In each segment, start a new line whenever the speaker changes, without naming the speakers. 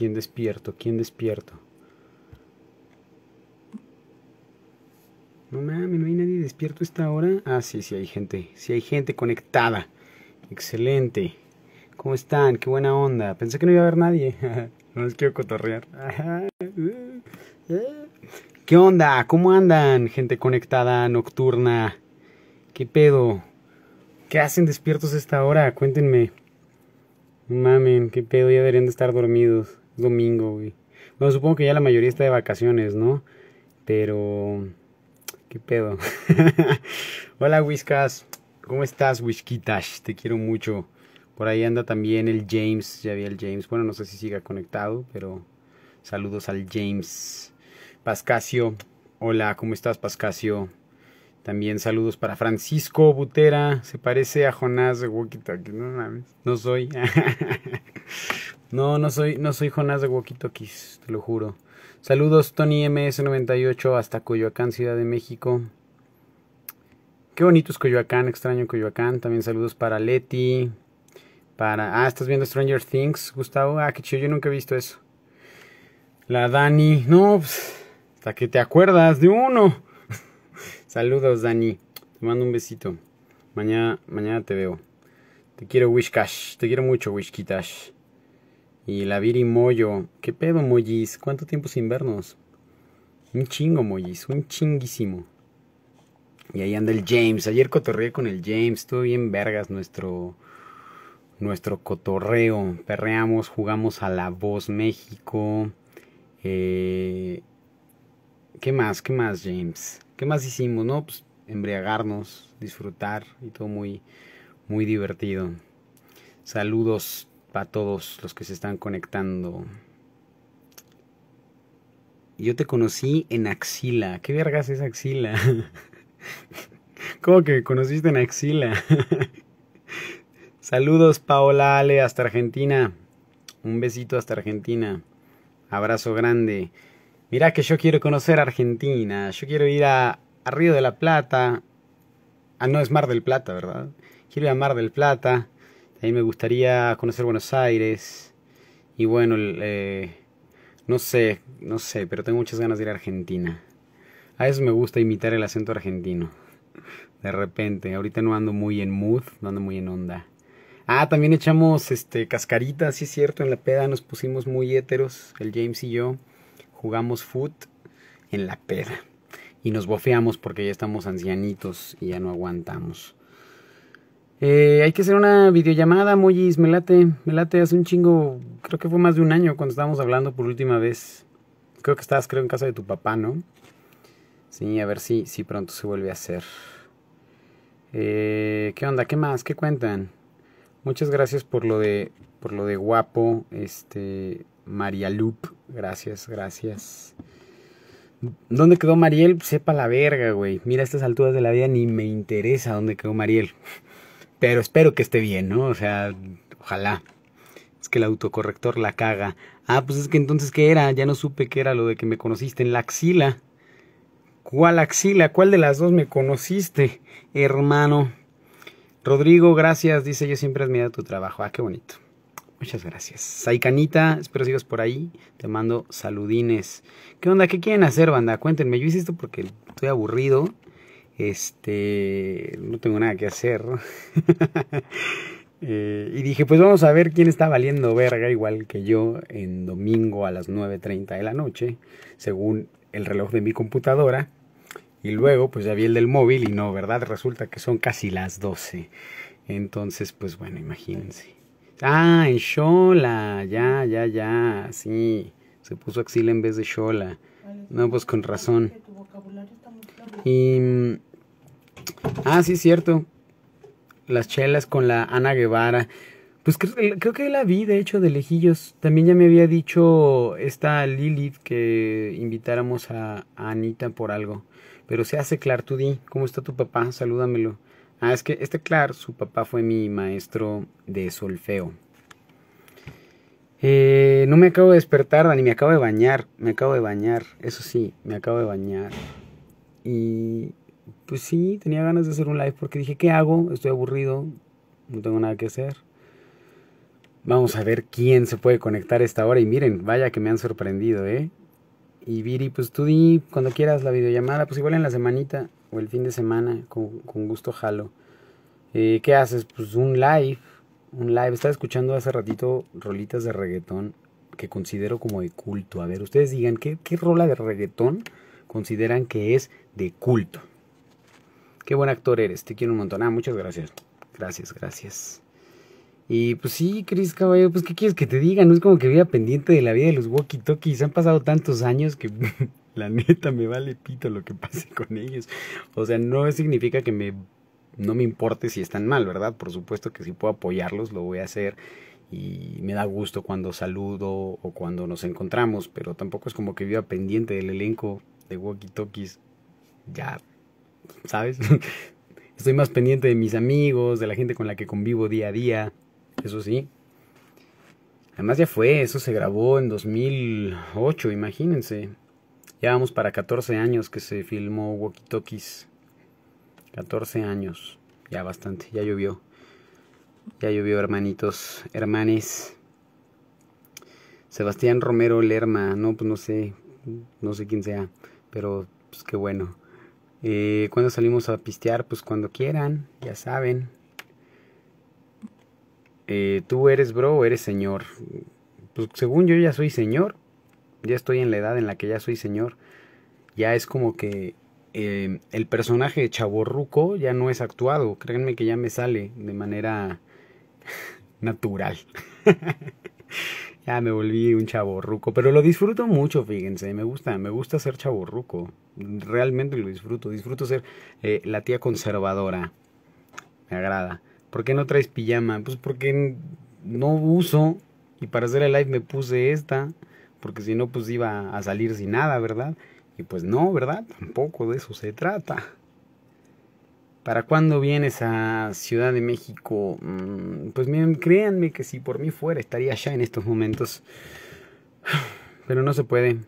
¿Quién despierto? ¿Quién despierto? No mames, no hay nadie despierto esta hora. Ah, sí, sí hay gente. Sí hay gente conectada. Excelente. ¿Cómo están? Qué buena onda. Pensé que no iba a haber nadie. no les quiero cotorrear. ¿Qué onda? ¿Cómo andan? Gente conectada, nocturna. ¿Qué pedo? ¿Qué hacen despiertos esta hora? Cuéntenme. No mamen, qué pedo, ya deberían de estar dormidos domingo, güey. Bueno, supongo que ya la mayoría está de vacaciones, ¿no? Pero... ¿Qué pedo? Hola, Whiskas. ¿Cómo estás, Whiskitas? Te quiero mucho. Por ahí anda también el James. Ya vi el James. Bueno, no sé si siga conectado, pero saludos al James. Pascasio. Hola, ¿cómo estás, Pascasio? También saludos para Francisco Butera. Se parece a Jonás de Wokita. No No soy. No, no soy, no soy Jonás de walkie te lo juro. Saludos, Tony MS98 hasta Coyoacán, Ciudad de México. Qué bonito es Coyoacán, extraño Coyoacán. También saludos para Leti. Para. Ah, estás viendo Stranger Things, Gustavo. Ah, qué chido, yo nunca he visto eso. La Dani. No, pues, hasta que te acuerdas de uno. saludos, Dani. Te mando un besito. Mañana, mañana te veo. Te quiero, Wishkash. Te quiero mucho, Wishkitash. Y la Viri Moyo. ¿Qué pedo, Mollis? ¿Cuánto tiempo sin vernos? Un chingo, Mollis. Un chinguísimo. Y ahí anda el James. Ayer cotorreé con el James. Estuvo bien vergas nuestro, nuestro cotorreo. Perreamos, jugamos a La Voz México. Eh, ¿Qué más? ¿Qué más, James? ¿Qué más hicimos? No, pues embriagarnos, disfrutar y todo muy, muy divertido. Saludos para todos los que se están conectando. Yo te conocí en Axila. ¿Qué vergas es Axila? ¿Cómo que me conociste en Axila? Saludos Paola Ale hasta Argentina. Un besito hasta Argentina. Abrazo grande. Mira que yo quiero conocer Argentina. Yo quiero ir a, a Río de la Plata. Ah, no, es Mar del Plata, ¿verdad? Quiero ir a Mar del Plata Ahí me gustaría conocer Buenos Aires. Y bueno, eh, no sé, no sé, pero tengo muchas ganas de ir a Argentina. A eso me gusta imitar el acento argentino. De repente, ahorita no ando muy en mood, no ando muy en onda. Ah, también echamos este cascaritas, sí es cierto, en la peda nos pusimos muy héteros, el James y yo. Jugamos foot en la peda. Y nos bofeamos porque ya estamos ancianitos y ya no aguantamos. Eh, hay que hacer una videollamada, Mollis, me late, me late hace un chingo, creo que fue más de un año cuando estábamos hablando por última vez. Creo que estabas, creo, en casa de tu papá, ¿no? Sí, a ver si, si pronto se vuelve a hacer. Eh, ¿Qué onda? ¿Qué más? ¿Qué cuentan? Muchas gracias por lo de, por lo de guapo, este, María gracias, gracias. ¿Dónde quedó Mariel? Sepa la verga, güey. Mira, estas alturas de la vida ni me interesa dónde quedó Mariel pero espero que esté bien, ¿no? O sea, ojalá. Es que el autocorrector la caga. Ah, pues es que entonces, ¿qué era? Ya no supe qué era lo de que me conociste en la axila. ¿Cuál axila? ¿Cuál de las dos me conociste, hermano? Rodrigo, gracias. Dice, yo siempre he admirado tu trabajo. Ah, qué bonito. Muchas gracias. Saicanita, espero sigas por ahí. Te mando saludines. ¿Qué onda? ¿Qué quieren hacer, banda? Cuéntenme. Yo hice esto porque estoy aburrido este, no tengo nada que hacer. Eh, y dije, pues vamos a ver quién está valiendo verga igual que yo en domingo a las 9.30 de la noche, según el reloj de mi computadora. Y luego, pues ya vi el del móvil y no, ¿verdad? Resulta que son casi las 12. Entonces, pues bueno, imagínense. Ah, en Shola, ya, ya, ya, sí. Se puso axila en vez de Shola. No, pues con razón. Y mm, Ah, sí, cierto. Las chelas con la Ana Guevara. Pues creo, que la vi, de hecho, de lejillos. También ya me había dicho esta Lilith que invitáramos a, Anita por algo. Pero se hace Clar, tú di, ¿cómo está tu papá? Salúdamelo. Ah, es que este Clar, su papá fue mi maestro de solfeo. Eh, no me acabo de despertar, Dani, me acabo de bañar. Me acabo de bañar, eso sí, me acabo de bañar. Y pues sí, tenía ganas de hacer un live porque dije, ¿qué hago? Estoy aburrido, no tengo nada que hacer. Vamos a ver quién se puede conectar a esta hora. Y miren, vaya que me han sorprendido, ¿eh? Y Viri, pues tú di cuando quieras la videollamada, pues igual en la semanita o el fin de semana, con, gusto jalo. Eh, ¿Qué haces? Pues un live, un live. Estaba escuchando hace ratito rolitas de reggaetón que considero como de culto. A ver, ustedes digan, ¿qué, qué rola de reggaetón consideran que es de culto? Qué buen actor eres, te quiero un montón. Ah, muchas gracias. Gracias, gracias. Y pues sí, Cris Caballo. pues ¿qué quieres que te diga? No es como que viva pendiente de la vida de los walkie-talkies. Han pasado tantos años que la neta me vale pito lo que pase con ellos. O sea, no significa que me no me importe si están mal, ¿verdad? Por supuesto que si puedo apoyarlos, lo voy a hacer. Y me da gusto cuando saludo o cuando nos encontramos, pero tampoco es como que viva pendiente del elenco de walkie-talkies. Ya ¿sabes? Estoy más pendiente de mis amigos, de la gente con la que convivo día a día, eso sí. Además ya fue, eso se grabó en 2008, imagínense. Ya vamos para 14 años que se filmó Walkie Talkies. 14 años, ya bastante, ya llovió. Ya llovió, hermanitos, hermanes. Sebastián Romero Lerma, no, pues no sé, no sé quién sea, pero pues qué bueno. Eh, cuando salimos a pistear? Pues cuando quieran, ya saben. Eh, ¿Tú eres bro o eres señor? Pues según yo ya soy señor. Ya estoy en la edad en la que ya soy señor. Ya es como que em, el personaje de Chaborruco ya no es actuado. Créanme que ya me sale de manera natural. ya me volví un chaborruco, pero lo disfruto mucho, fíjense, me gusta, me gusta ser chaborruco, realmente lo disfruto, disfruto ser eh, la tía conservadora, me agrada. ¿Por qué no traes pijama? Pues porque no uso y para hacer el live me puse esta, porque si no pues iba a salir sin nada, ¿verdad? Y pues no, ¿verdad? Tampoco de eso se trata. ¿Para cuándo vienes a Ciudad de México? Mm, pues miren, créanme que si por mí fuera estaría ya en estos momentos. Pero no se puede.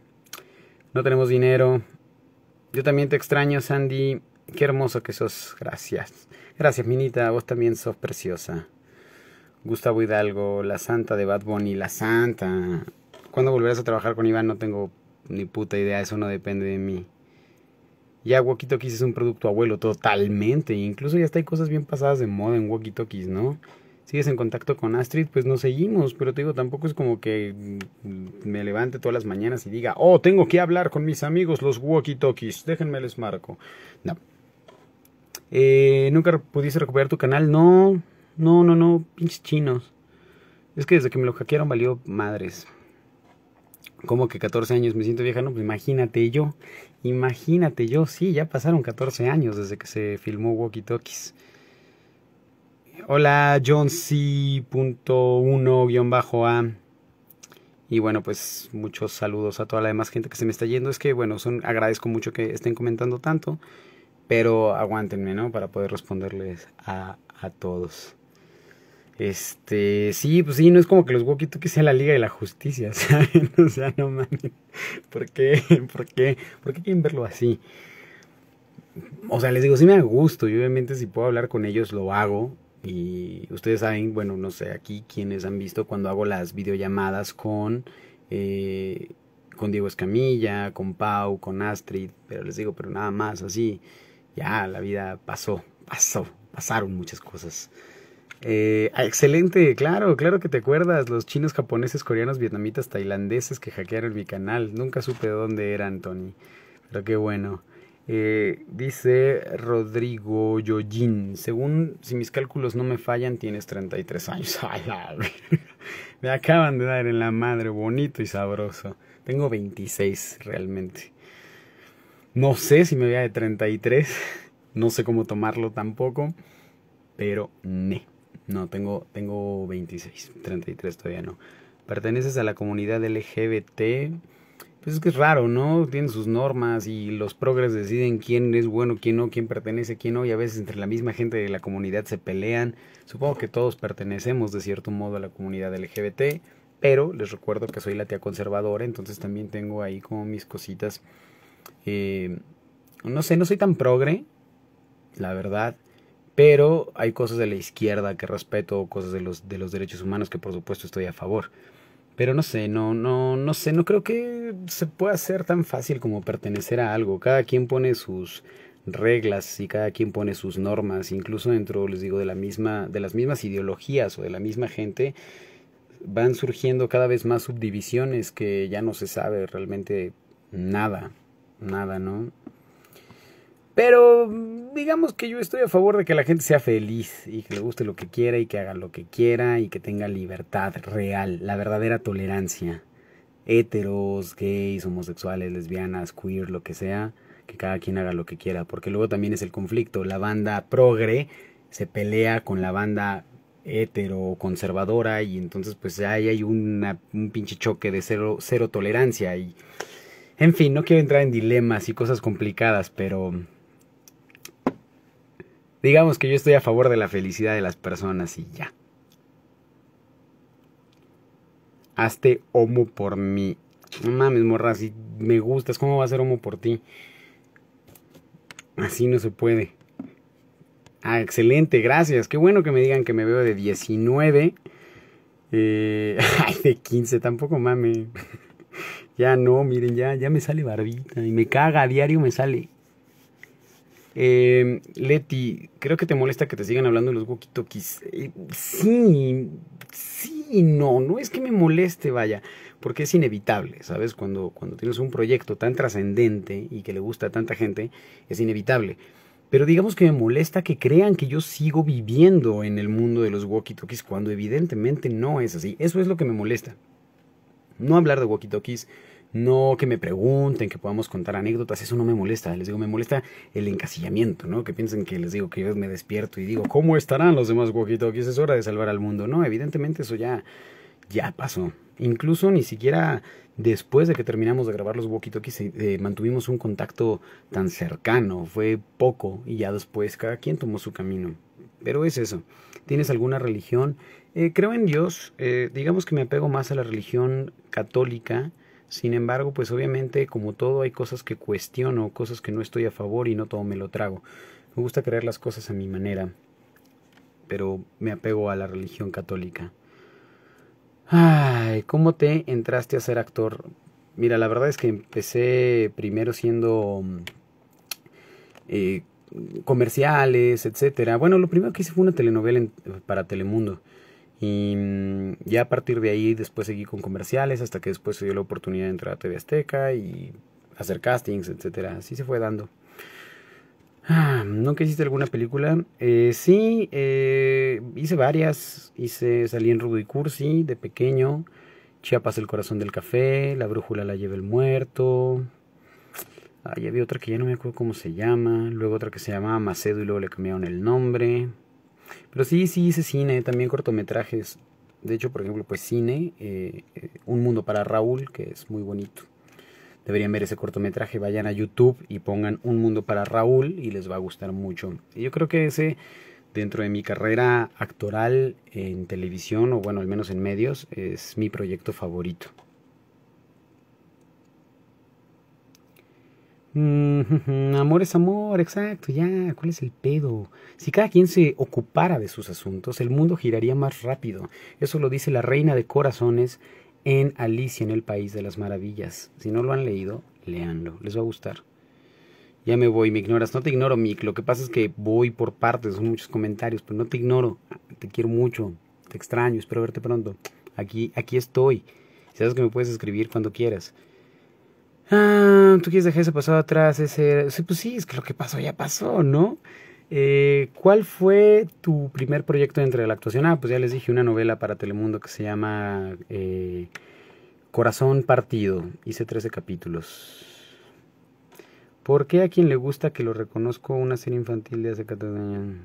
No tenemos dinero. Yo también te extraño, Sandy. Qué hermoso que sos. Gracias. Gracias, Minita. Vos también sos preciosa. Gustavo Hidalgo, la santa de Bad Bunny, la santa. ¿Cuándo volverás a trabajar con Iván? No tengo ni puta idea. Eso no depende de mí. Ya Walkie es un producto abuelo totalmente. Incluso ya está hay cosas bien pasadas de moda en Walkie ¿no? Sigues en contacto con Astrid, pues no seguimos, pero te digo, tampoco es como que mm, me levante todas las mañanas y diga, oh, tengo que hablar con mis amigos los walkie talkies, déjenme les marco. No. Eh, ¿Nunca pudiste recuperar tu canal? No, no, no, no, pinches chinos. Es que desde que me lo hackearon valió madres. ¿Cómo que 14 años me siento vieja, no, pues imagínate yo, imagínate yo, sí, ya pasaron 14 años desde que se filmó Walkie Talkies. Hola, John C.1-A. Y bueno, pues muchos saludos a toda la demás gente que se me está yendo. Es que bueno, son, agradezco mucho que estén comentando tanto, pero aguántenme, ¿no? Para poder responderles a, a todos. Este, sí, pues sí, no es como que los Walkie que sea la Liga de la Justicia, ¿saben? O sea, no mames. ¿Por qué? ¿Por qué? ¿Por qué quieren verlo así? O sea, les digo, sí me da gusto y obviamente si puedo hablar con ellos lo hago. Y ustedes saben, bueno, no sé, aquí quienes han visto cuando hago las videollamadas con, eh, con Diego Escamilla, con Pau, con Astrid, pero les digo, pero nada más, así, ya la vida pasó, pasó, pasaron muchas cosas. Eh, ah, excelente, claro, claro que te acuerdas, los chinos, japoneses, coreanos, vietnamitas, tailandeses que hackearon mi canal. Nunca supe dónde era Tony, pero qué bueno. Eh, dice Rodrigo Yojin. según si mis cálculos no me fallan, tienes 33 años. me acaban de dar en la madre, bonito y sabroso. Tengo 26 realmente. No sé si me voy a de 33, no sé cómo tomarlo tampoco, pero ne. No, tengo, tengo 26, 33 todavía no. Perteneces a la comunidad LGBT. Pues es que es raro, ¿no? Tienen sus normas y los progres deciden quién es bueno, quién no, quién pertenece, quién no. Y a veces entre la misma gente de la comunidad se pelean. Supongo que todos pertenecemos de cierto modo a la comunidad LGBT. Pero les recuerdo que soy la tía conservadora, entonces también tengo ahí como mis cositas. Eh, no sé, no soy tan progre, la verdad pero hay cosas de la izquierda que respeto, cosas de los, de los derechos humanos que por supuesto estoy a favor. Pero no sé, no, no, no sé, no creo que se pueda hacer tan fácil como pertenecer a algo. Cada quien pone sus reglas y cada quien pone sus normas, incluso dentro, les digo, de la misma, de las mismas ideologías o de la misma gente, van surgiendo cada vez más subdivisiones que ya no se sabe realmente nada, nada, ¿no? Pero digamos que yo estoy a favor de que la gente sea feliz y que le guste lo que quiera y que haga lo que quiera y que tenga libertad real, la verdadera tolerancia. Heteros, gays, homosexuales, lesbianas, queer, lo que sea, que cada quien haga lo que quiera, porque luego también es el conflicto. La banda progre se pelea con la banda hetero conservadora y entonces pues ahí hay un pinche choque de cero, cero tolerancia y en fin, no quiero entrar en dilemas y cosas complicadas, pero Digamos que yo estoy a favor de la felicidad de las personas y ya. Hazte homo por mí. No mames, morra, si me gustas, ¿cómo va a ser homo por ti? Así no se puede. Ah, excelente, gracias. Qué bueno que me digan que me veo de 19. Eh, ay, de 15, tampoco mame. ya no, miren, ya, ya me sale barbita. Y me caga, a diario me sale. Eh, Leti, creo que te molesta que te sigan hablando de los walkie-talkies. Eh, sí, sí, no, no es que me moleste, vaya, porque es inevitable, ¿sabes? Cuando, cuando tienes un proyecto tan trascendente y que le gusta a tanta gente, es inevitable. Pero digamos que me molesta que crean que yo sigo viviendo en el mundo de los walkie-talkies cuando evidentemente no es así. Eso es lo que me molesta. No hablar de walkie-talkies, no que me pregunten, que podamos contar anécdotas, eso no me molesta. Les digo, me molesta el encasillamiento, ¿no? Que piensen que les digo que yo me despierto y digo, ¿cómo estarán los demás walkie Es hora de salvar al mundo. No, evidentemente eso ya, ya pasó. Incluso ni siquiera después de que terminamos de grabar los walkie eh, eh, mantuvimos un contacto tan cercano. Fue poco y ya después cada quien tomó su camino. Pero es eso. ¿Tienes alguna religión? Eh, creo en Dios. digamos que me apego más a la religión católica sin embargo, pues obviamente como todo hay cosas que cuestiono, cosas que no estoy a favor y no todo me lo trago. Me gusta creer las cosas a mi manera, pero me apego a la religión católica. Ay, ¿cómo te entraste a ser actor? Mira, la verdad es que empecé primero siendo eh, comerciales, etcétera. Bueno, lo primero que hice fue una telenovela para Telemundo. Y mm, ya a partir de ahí después seguí con comerciales hasta que después se dio la oportunidad de entrar a TV Azteca y hacer castings, etcétera. Así se fue dando. Ah, ¿Nunca hiciste alguna película? Eh, sí, eh, hice varias. Hice, salí en Rudy Cursi de pequeño. Chiapas el corazón del café. La brújula la lleva el muerto. Ahí había otra que ya no me acuerdo cómo se llama. Luego otra que se llamaba Macedo y luego le cambiaron el nombre. Pero sí, sí hice cine, también cortometrajes. De hecho, por ejemplo, pues cine, eh, eh, Un Mundo para Raúl, que es muy bonito. Deberían ver ese cortometraje, vayan a YouTube y pongan Un Mundo para Raúl y les va a gustar mucho. Y yo creo que ese, dentro de mi carrera actoral en televisión, o bueno, al menos en medios, es mi proyecto favorito. Mm, amor es amor, exacto, ya, ¿cuál es el pedo? Si cada quien se ocupara de sus asuntos, el mundo giraría más rápido. Eso lo dice la reina de corazones en Alicia en el País de las Maravillas. Si no lo han leído, leanlo, les va a gustar. Ya me voy, me ignoras. No te ignoro, Mick. Lo que pasa es que voy por partes, son muchos comentarios, pero no te ignoro. Te quiero mucho, te extraño, espero verte pronto. Aquí, aquí estoy. Sabes que me puedes escribir cuando quieras ah, tú quieres dejar ese pasado atrás, ese... Sí, pues sí, es que lo que pasó ya pasó, ¿no? Eh, ¿Cuál fue tu primer proyecto entre de la actuación? Ah, pues ya les dije una novela para Telemundo que se llama eh, Corazón Partido. Hice 13 capítulos. ¿Por qué a quien le gusta que lo reconozco una serie infantil de hace 14 años?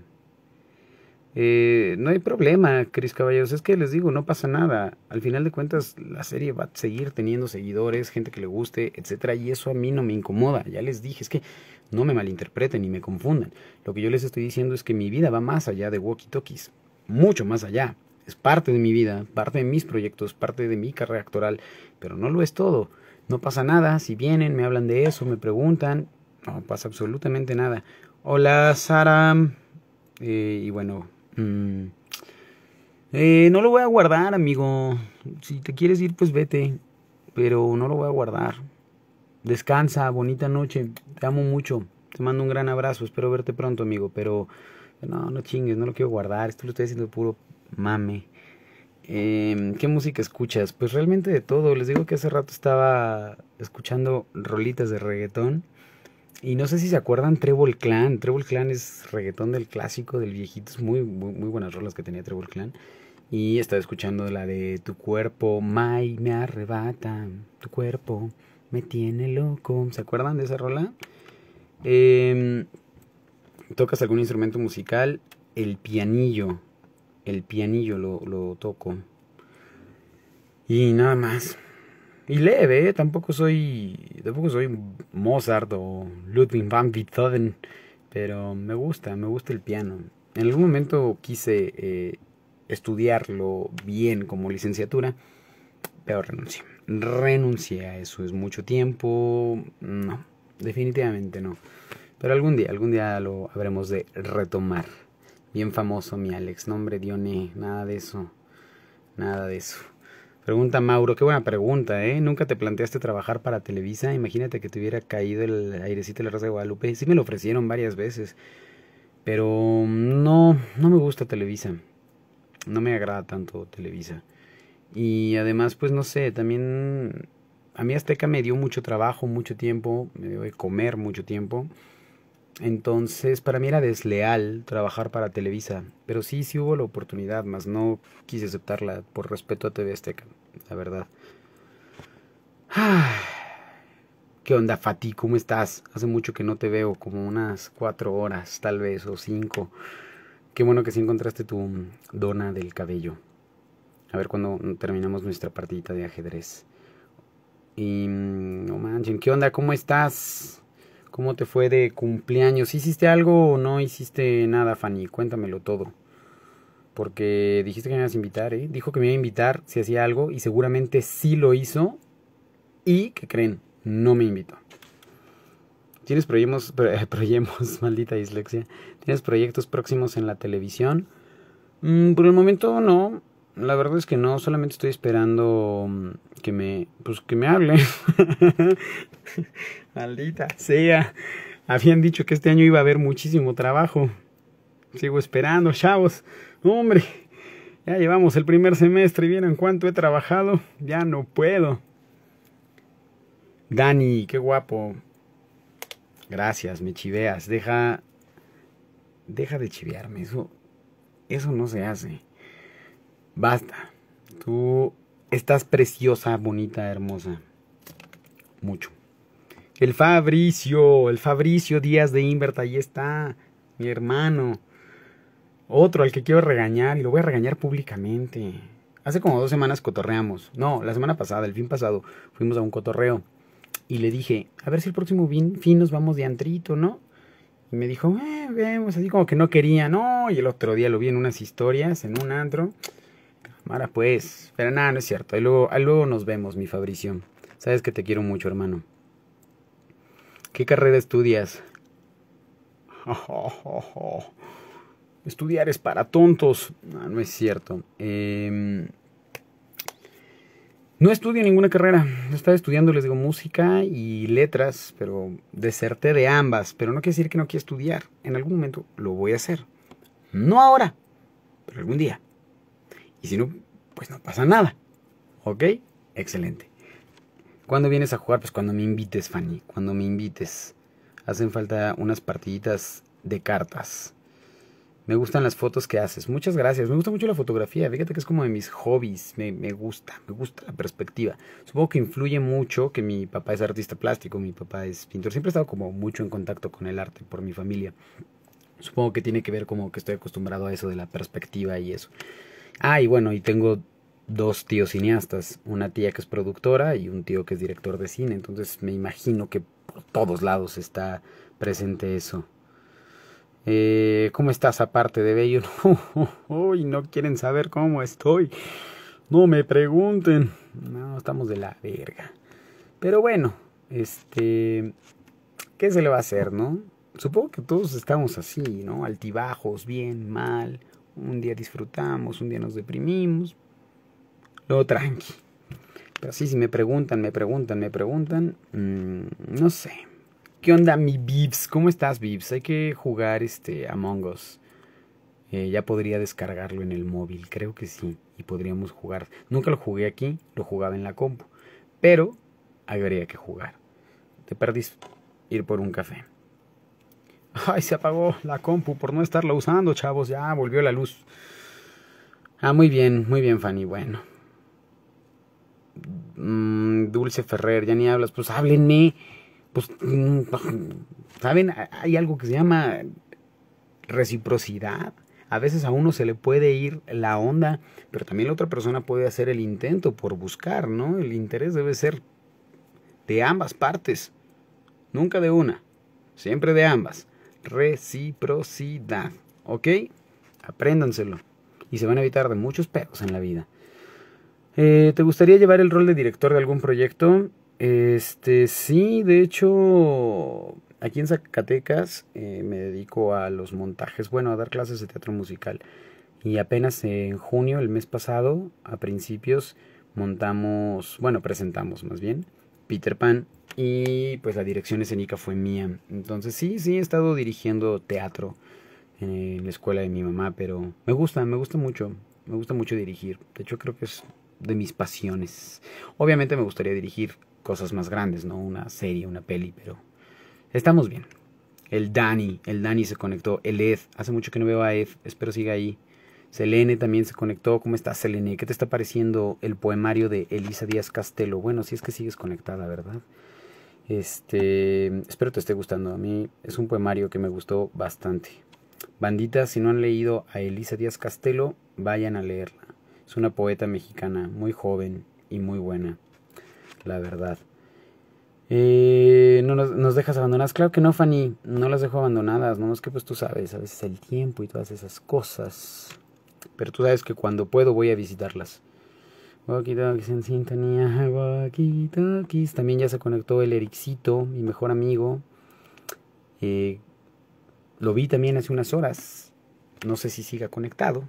Eh, no hay problema, Cris Caballeros. Es que les digo, no pasa nada. Al final de cuentas, la serie va a seguir teniendo seguidores, gente que le guste, etcétera. Y eso a mí no me incomoda. Ya les dije, es que no me malinterpreten ni me confundan. Lo que yo les estoy diciendo es que mi vida va más allá de walkie talkies. Mucho más allá. Es parte de mi vida, parte de mis proyectos, parte de mi carrera actoral, pero no lo es todo. No pasa nada. Si vienen, me hablan de eso, me preguntan, no pasa absolutamente nada. Hola, Sara. Eh, y bueno, Mm. Eh, no lo voy a guardar, amigo. Si te quieres ir, pues vete. Pero no lo voy a guardar. Descansa, bonita noche. Te amo mucho. Te mando un gran abrazo. Espero verte pronto, amigo. Pero no, no chingues, no lo quiero guardar. Esto lo estoy haciendo puro mame. Em, ¿Qué música escuchas? Pues realmente de todo. Les digo que hace rato estaba escuchando rolitas de reggaetón. Y no sé si se acuerdan Treble Clan. Treble Clan es reggaetón del clásico, del viejito. Es muy, muy, buenas rolas que tenía Treble Clan. Y estaba escuchando la de Tu cuerpo, Mai me arrebata. Tu cuerpo me tiene loco. ¿Se acuerdan de esa rola? Em, ¿Tocas algún instrumento musical? El pianillo. El pianillo lo, lo toco. Y nada más. Y leve, ¿eh? tampoco soy tampoco soy Mozart o Ludwig van Beethoven, pero me gusta, me gusta el piano. En algún momento quise eh, estudiarlo bien como licenciatura, pero renuncié. Renuncié a eso, es mucho tiempo, no, definitivamente no. Pero algún día, algún día lo habremos de retomar. Bien famoso mi Alex, nombre Dione, nada de eso, nada de eso. Pregunta Mauro, qué buena pregunta, ¿eh? ¿Nunca te planteaste trabajar para Televisa? Imagínate que te hubiera caído el airecito de la Rosa de Guadalupe. Sí me lo ofrecieron varias veces, pero no, no me gusta Televisa. No me agrada tanto Televisa. Y además, pues no sé, también a mí Azteca me dio mucho trabajo, mucho tiempo, me dio de comer mucho tiempo. Entonces, para mí era desleal trabajar para Televisa, pero sí, sí hubo la oportunidad, más no quise aceptarla por respeto a TV la verdad. Ah, ¿Qué onda, Fati? ¿Cómo estás? Hace mucho que no te veo, como unas cuatro horas, tal vez, o cinco. Qué bueno que sí encontraste tu dona del cabello. A ver cuando terminamos nuestra partidita de ajedrez. Y mm, no manchen, ¿qué onda? ¿Cómo estás? ¿Cómo te fue de cumpleaños? ¿Hiciste algo o no hiciste nada, Fanny? Cuéntamelo todo. Porque dijiste que me ibas a invitar, ¿eh? Dijo que me iba a invitar si hacía algo y seguramente sí lo hizo. Y, ¿qué creen? No me invitó. ¿Tienes proyectos, proyectos maldita dislexia? ¿Tienes proyectos próximos en la televisión? Mm, por el momento no la verdad es que no, solamente estoy esperando mm, que me, pues que me hable. Maldita sea. Habían dicho que este año iba a haber muchísimo trabajo. Sigo esperando, chavos. Hombre, ya llevamos el primer semestre y vieron cuánto he trabajado. Ya no puedo. Dani, qué guapo. Gracias, me chiveas. Deja, deja de chivearme. Eso, eso no se hace. Basta. Tú estás preciosa, bonita, hermosa. Mucho. El Fabricio, el Fabricio Díaz de Inverta, ahí está, mi hermano. Otro al que quiero regañar y lo voy a regañar públicamente. Hace como dos semanas cotorreamos. No, la semana pasada, el fin pasado, fuimos a un cotorreo. Y le dije, a ver si el próximo fin nos vamos de antrito, ¿no? Y me dijo, eh, vemos, así como que no quería, ¿no? Y el otro día lo vi en unas historias, en un antro. Ahora pues, pero nada, no es cierto. Ahí luego, nos vemos, mi Fabricio. Sabes que te quiero mucho, hermano. ¿Qué carrera estudias? Estudiar es para tontos. No, es cierto. Em, no estudio ninguna carrera. Estaba estudiando, les digo, música y letras, pero deserté de ambas. Pero no quiere decir que no quiera estudiar. En algún momento lo voy a hacer. No ahora, pero algún día. Y si no, pues no pasa nada. ¿Ok? Excelente. ¿Cuándo vienes a jugar? Pues cuando me invites, Fanny. Cuando me invites. Hacen falta unas partiditas de cartas. Me gustan las fotos que haces. Muchas gracias. Me gusta mucho la fotografía. Fíjate que es como de mis hobbies. Me, me, gusta, me gusta la perspectiva. Supongo que influye mucho que mi papá es artista plástico, mi papá es pintor. Siempre he estado como mucho en contacto con el arte por mi familia. Supongo que tiene que ver como que estoy acostumbrado a eso de la perspectiva y eso. Ah, y bueno, y tengo dos tíos cineastas, una tía que es productora y un tío que es director de cine, entonces me imagino que por todos lados está presente eso. Eh, ¿Cómo estás aparte de Bello? Uy, no quieren saber cómo estoy. No me pregunten. No, estamos de la verga. Pero bueno, este... ¿Qué se le va a hacer, no? Supongo que todos estamos así, ¿no? Altibajos, bien, mal. Un día disfrutamos, un día nos deprimimos. Luego tranqui. Pero sí, si me preguntan, me preguntan, me preguntan, mm, no sé. ¿Qué onda mi Vips? ¿Cómo estás Vips? Hay que jugar este Among Us. Eh, ya podría descargarlo en el móvil, creo que sí. Y podríamos jugar. Nunca lo jugué aquí, lo jugaba en la compu. Pero habría que jugar. Te perdís ir por un café. Ay, se apagó la compu por no estarla usando, chavos. Ya volvió la luz. Ah, muy bien, muy bien, Fanny. Bueno. Mm, Dulce Ferrer, ya ni hablas. Pues háblenme. Pues, mm, ¿saben? Hay algo que se llama reciprocidad. A veces a uno se le puede ir la onda, pero también la otra persona puede hacer el intento por buscar, ¿no? El interés debe ser de ambas partes, nunca de una, siempre de ambas reciprocidad. ¿Ok? Apréndanselo. Y se van a evitar de muchos perros en la vida. Eh, ¿Te gustaría llevar el rol de director de algún proyecto? Este, sí, de hecho, aquí en Zacatecas eh, me dedico a los montajes, bueno, a dar clases de teatro musical. Y apenas en junio, el mes pasado, a principios, montamos, bueno, presentamos más bien, Peter Pan y pues la dirección escénica fue mía. Entonces sí, sí he estado dirigiendo teatro en la escuela de mi mamá, pero me gusta, me gusta mucho, me gusta mucho dirigir. De hecho creo que es de mis pasiones. Obviamente me gustaría dirigir cosas más grandes, ¿no? Una serie, una peli, pero estamos bien. El Dani, el Dani se conectó, el Ed, hace mucho que no veo a Ed, espero siga ahí. Selene también se conectó. ¿Cómo estás, Selene? ¿Qué te está pareciendo el poemario de Elisa Díaz Castelo? Bueno, si es que sigues conectada, ¿verdad? Este, espero te esté gustando. A mí es un poemario que me gustó bastante. Banditas, si no han leído a Elisa Díaz Castelo, vayan a leerla. Es una poeta mexicana, muy joven y muy buena, la verdad. Eh, no nos, nos, dejas abandonadas. Claro que no, Fanny. No las dejo abandonadas. No es que pues tú sabes, a veces el tiempo y todas esas cosas. Pero tú sabes que cuando puedo voy a visitarlas. También ya se conectó el Ericito, mi mejor amigo. Eh, lo vi también hace unas horas. No sé si siga conectado,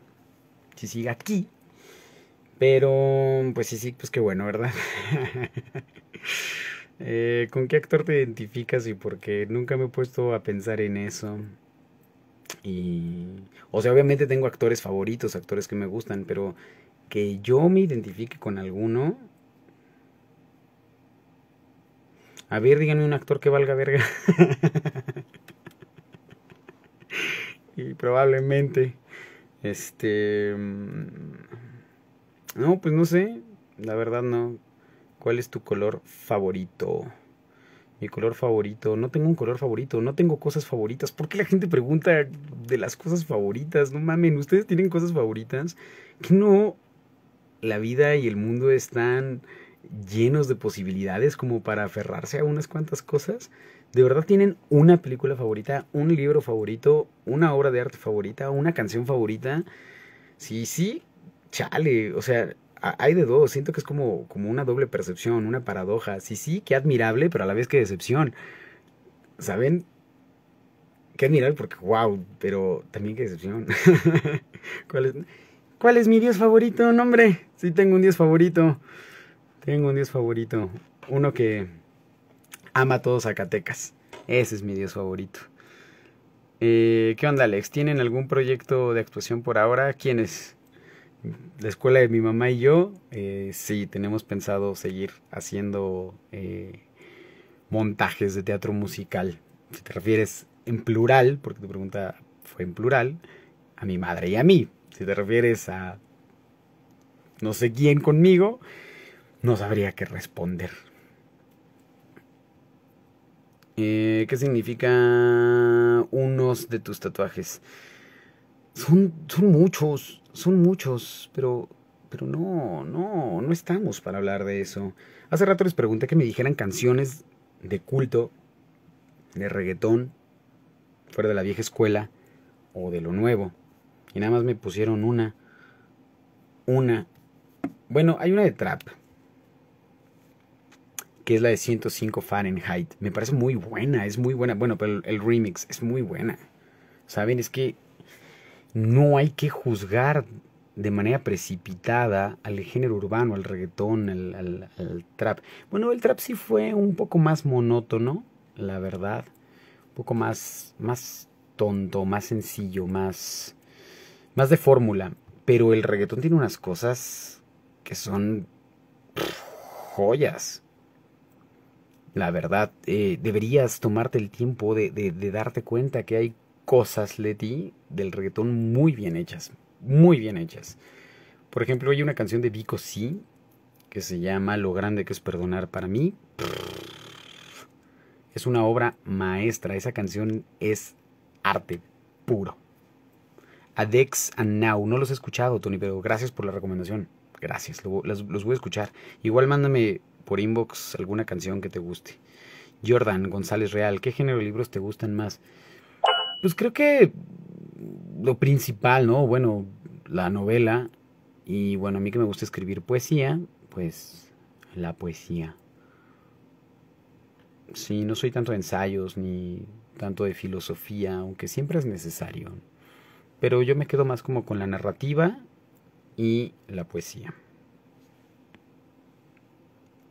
si siga aquí. Pero, pues sí, sí, pues qué bueno, ¿verdad? Eh, ¿Con qué actor te identificas y por qué? Nunca me he puesto a pensar en eso o sea, obviamente tengo actores favoritos, actores que me gustan, pero que yo me identifique con alguno. A ver, díganme un actor que valga verga. y probablemente. Este. Mm, no, pues no sé. La verdad no. ¿Cuál es tu color favorito? Mi color favorito, no tengo un color favorito, no tengo cosas favoritas. ¿Por qué la gente pregunta de las cosas favoritas? No mamen, ustedes tienen cosas favoritas. Que no, la vida y el mundo están llenos de posibilidades como para aferrarse a unas cuantas cosas. ¿De verdad tienen una película favorita, un libro favorito, una obra de arte favorita, una canción favorita? Sí, sí, chale. O sea, hay de dos, siento que es como, como una doble percepción, una paradoja. Sí, sí, qué admirable, pero a la vez qué decepción. ¿Saben? Qué admirable porque, wow, pero también qué decepción. ¿Cuál, es, mi dios favorito? No, hombre, sí tengo un dios favorito. Tengo un dios favorito. Uno que ama a todos Zacatecas. Ese es mi dios favorito. Eh, ¿Qué onda, Alex? ¿Tienen algún proyecto de actuación por ahora? ¿Quién es? la escuela de mi mamá y yo, eh, sí, tenemos pensado seguir haciendo eh, montajes de teatro musical. Si te refieres en plural, porque tu pregunta fue en plural, a mi madre y a mí. Si te refieres a no sé quién conmigo, no sabría qué responder. Eh, ¿Qué significa unos de tus tatuajes? Son, son muchos. Son muchos, pero pero no, no, no estamos para hablar de eso. Hace rato les pregunté que me dijeran canciones de culto, de reggaetón, fuera de la vieja escuela o de lo nuevo. Y nada más me pusieron una, una. Bueno, hay una de trap, que es la de 105 Fahrenheit. Me parece muy buena, es muy buena. Bueno, pero el remix es muy buena. ¿Saben? Es que no hay que juzgar de manera precipitada al género urbano, al reggaetón, al, trap. Bueno, el trap sí fue un poco más monótono, la verdad. Un poco más, más tonto, más sencillo, más, más de fórmula. Pero el reggaetón tiene unas cosas que son joyas. La verdad, eh, deberías tomarte el tiempo de, de darte cuenta que hay cosas, Leti, del reggaetón muy bien hechas. Muy bien hechas. Por ejemplo, hay una canción de Vico Sí que se llama Lo grande que es perdonar para mí. Es una obra maestra. Esa canción es arte puro. Adex and Now. No los he escuchado, Tony, pero gracias por la recomendación. Gracias, los, voy a escuchar. Igual mándame por inbox alguna canción que te guste. Jordan González Real, ¿qué género de libros te gustan más? Pues creo que lo principal, ¿no? Bueno, la novela y bueno, a mí que me gusta escribir poesía, pues la poesía. Sí, no soy tanto de ensayos ni tanto de filosofía, aunque siempre es necesario. Pero yo me quedo más como con la narrativa y la poesía.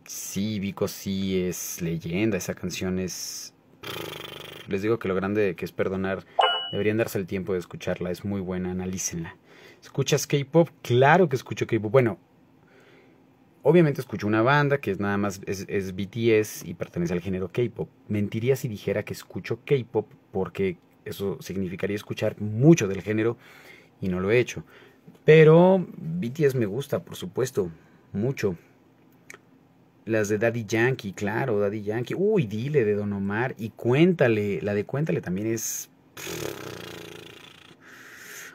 Sí, Vico sí es leyenda, esa canción es les digo que lo grande que es perdonar, deberían darse el tiempo de escucharla, es muy buena, analícenla. ¿Escuchas K-pop? Claro que escucho K-pop. Bueno, obviamente escucho una banda que es nada más es, es BTS y pertenece al género K-pop. Mentiría si dijera que escucho K-pop porque eso significaría escuchar mucho del género y no lo he hecho. Pero BTS me gusta, por supuesto, mucho. Las de Daddy Yankee, claro, Daddy Yankee. Uy, dile de Don Omar. Y cuéntale, la de cuéntale también es...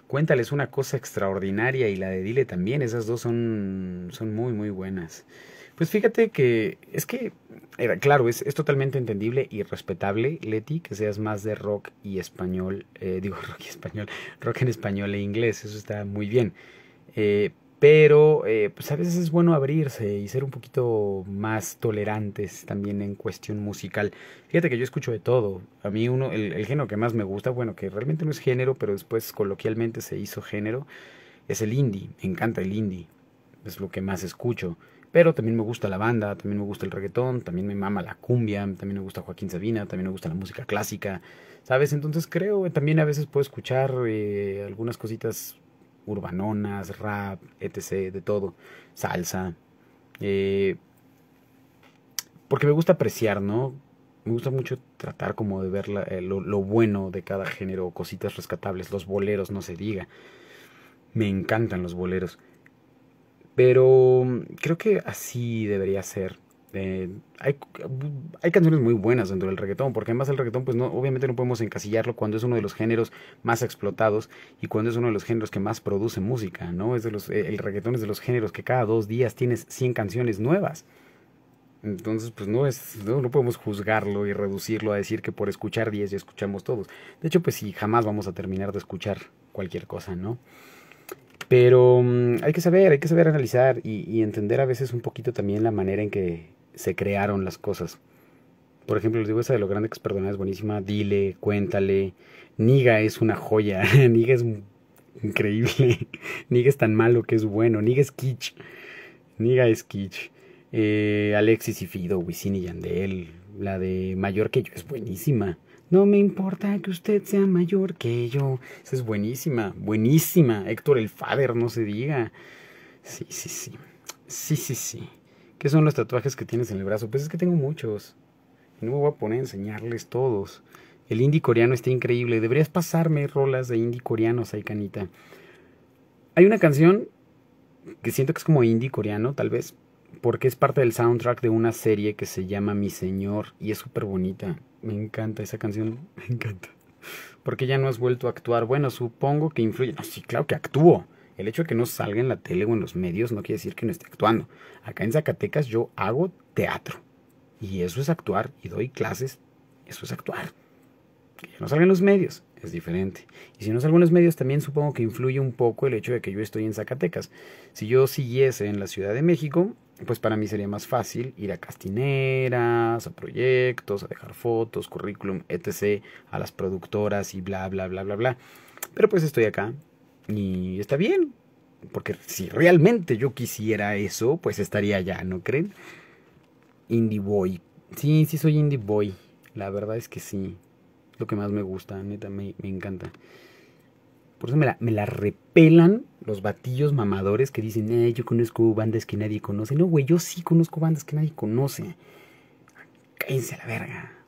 Cuéntale es una cosa extraordinaria y la de Dile también, esas dos son, son muy, muy buenas. Pues fíjate que es que, era, eh, claro, es, es, totalmente entendible y respetable, Leti, que seas más de rock y español, eh, digo rock y español, rock en español e inglés, eso está muy bien. Eh, pero eh, pues a veces es bueno abrirse y ser un poquito más tolerantes también en cuestión musical. Fíjate que yo escucho de todo. A mí uno, el, género que más me gusta, bueno, que realmente no es género, pero después coloquialmente se hizo género, es el indie. Me encanta el indie. Es lo que más escucho. Pero también me gusta la banda, también me gusta el reggaetón, también me mama la cumbia, también me gusta Joaquín Sabina, también me gusta la música clásica, ¿sabes? Entonces creo, eh, también a veces puedo escuchar eh, algunas cositas urbanonas, rap, etc., de todo, salsa. Eh, porque me gusta apreciar, ¿no? Me gusta mucho tratar como de ver eh, lo, bueno de cada género, cositas rescatables, los boleros, no se diga. Me encantan los boleros. Pero mm, creo que así debería ser. Este, hay, hay, canciones muy buenas dentro del reggaetón, porque además el reggaetón, pues no, obviamente no podemos encasillarlo cuando es uno de los géneros más explotados y cuando es uno de los géneros que más produce música, ¿no? Es de los, eh, el reggaetón es de los géneros que cada dos días tienes 100 canciones nuevas. Entonces, pues no es, no, no, podemos juzgarlo y reducirlo a decir que por escuchar 10 ya escuchamos todos. De hecho, pues si jamás vamos a terminar de escuchar cualquier cosa, ¿no? Pero mm, hay que saber, hay que saber analizar y entender a veces un poquito también la manera en que, se crearon las cosas. Por ejemplo, les digo esa de lo grande que es Perdonada es buenísima. Dile, cuéntale. Niga es una joya. Niga es increíble. Niga es tan malo que es bueno. Niga es kitsch. Niga es kitsch. Eh, Alexis y Fido, Wisin y Yandel. La de mayor que yo es buenísima. No me importa que usted sea mayor que yo. Esa es buenísima, buenísima. Héctor el Fader, no se diga. Sí, sí, sí. Sí, sí, sí. ¿Qué son los tatuajes que tienes en el brazo? Pues es que tengo muchos. no me voy a poner a enseñarles todos. El indie coreano está increíble. Deberías pasarme rolas de indie coreanos ahí, canita. Hay una canción que siento que es como indie coreano, tal vez, porque es parte del soundtrack de una serie que se llama Mi Señor y es súper bonita. Me encanta esa canción, me encanta. Porque ya no has vuelto a actuar. Bueno, supongo que influye. sí, claro que actúo. El hecho de que no salga en la tele o en los medios no quiere decir que no esté actuando. Acá en Zacatecas yo hago teatro. Y eso es actuar. Y doy clases. Eso es actuar. Que no salga en los medios es diferente. Y si no salgo en los medios también supongo que influye un poco el hecho de que yo estoy en Zacatecas. Si yo siguiese en la Ciudad de México, pues para mí sería más fácil ir a castineras, a proyectos, a dejar fotos, currículum, etc., a las productoras y bla, bla, bla, bla, bla. Pero pues estoy acá, y está bien, porque si realmente yo quisiera eso, pues estaría allá, ¿no creen? Indie boy. Sí, sí soy indie boy. La verdad es que sí. Lo que más me gusta, neta, me, me encanta. Por eso me la, repelan los batillos mamadores que dicen, eh, yo conozco bandas que nadie conoce. No, güey, yo sí conozco bandas que nadie conoce. Cállense a la verga.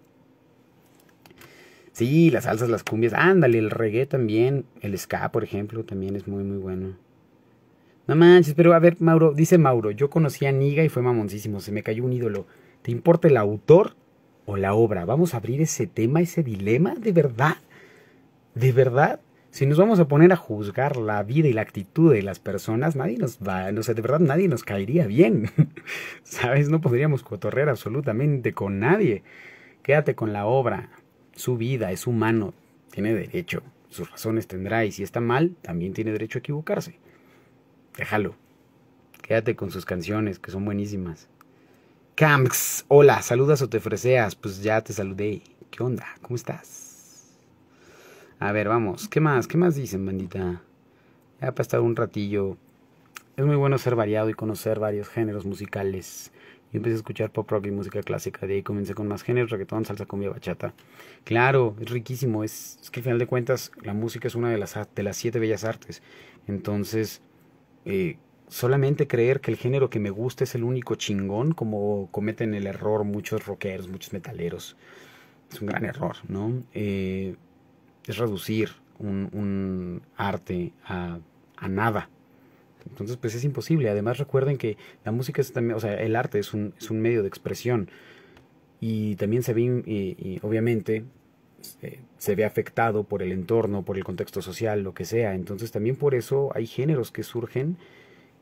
Sí, las salsas, las cumbias, ándale, el reggae también, el ska, por ejemplo, también es muy, muy bueno. No manches, pero a ver, Mauro, dice Mauro, yo conocí a Niga y fue mamoncísimo, se me cayó un ídolo. ¿Te importa el autor o la obra? Vamos a abrir ese tema, ese dilema, ¿de verdad? ¿De verdad? Si nos vamos a poner a juzgar la vida y la actitud de las personas, nadie nos va, no sé, de verdad nadie nos caería bien. ¿Sabes? No podríamos cotorrear absolutamente con nadie. Quédate con la obra, su vida, es humano, tiene derecho, sus razones tendrá y si está mal, también tiene derecho a equivocarse. Déjalo. Quédate con sus canciones, que son buenísimas. Camps, hola, saludas o te freseas. Pues ya te saludé. ¿Qué onda? ¿Cómo estás? A ver, vamos. ¿Qué más? ¿Qué más dicen, bandita? Ya para estar un ratillo. Es muy bueno ser variado y conocer varios géneros musicales. Yo empecé a escuchar pop rock y música clásica. De ahí comencé con más géneros, reggaetón, salsa, mi bachata. Claro, es riquísimo. Es, que al final de cuentas la música es una de las, de las siete bellas artes. Entonces, eh, solamente creer que el género que me gusta es el único chingón, como cometen el error muchos rockeros, muchos metaleros. Es un gran error, ¿no? Eh, es reducir un, arte a nada entonces, pues es imposible. Además, recuerden que la música es también, o sea, el arte es un, es un medio de expresión. Y también se ve, y, obviamente, eh, se ve afectado por el entorno, por el contexto social, lo que sea. Entonces, también por eso hay géneros que surgen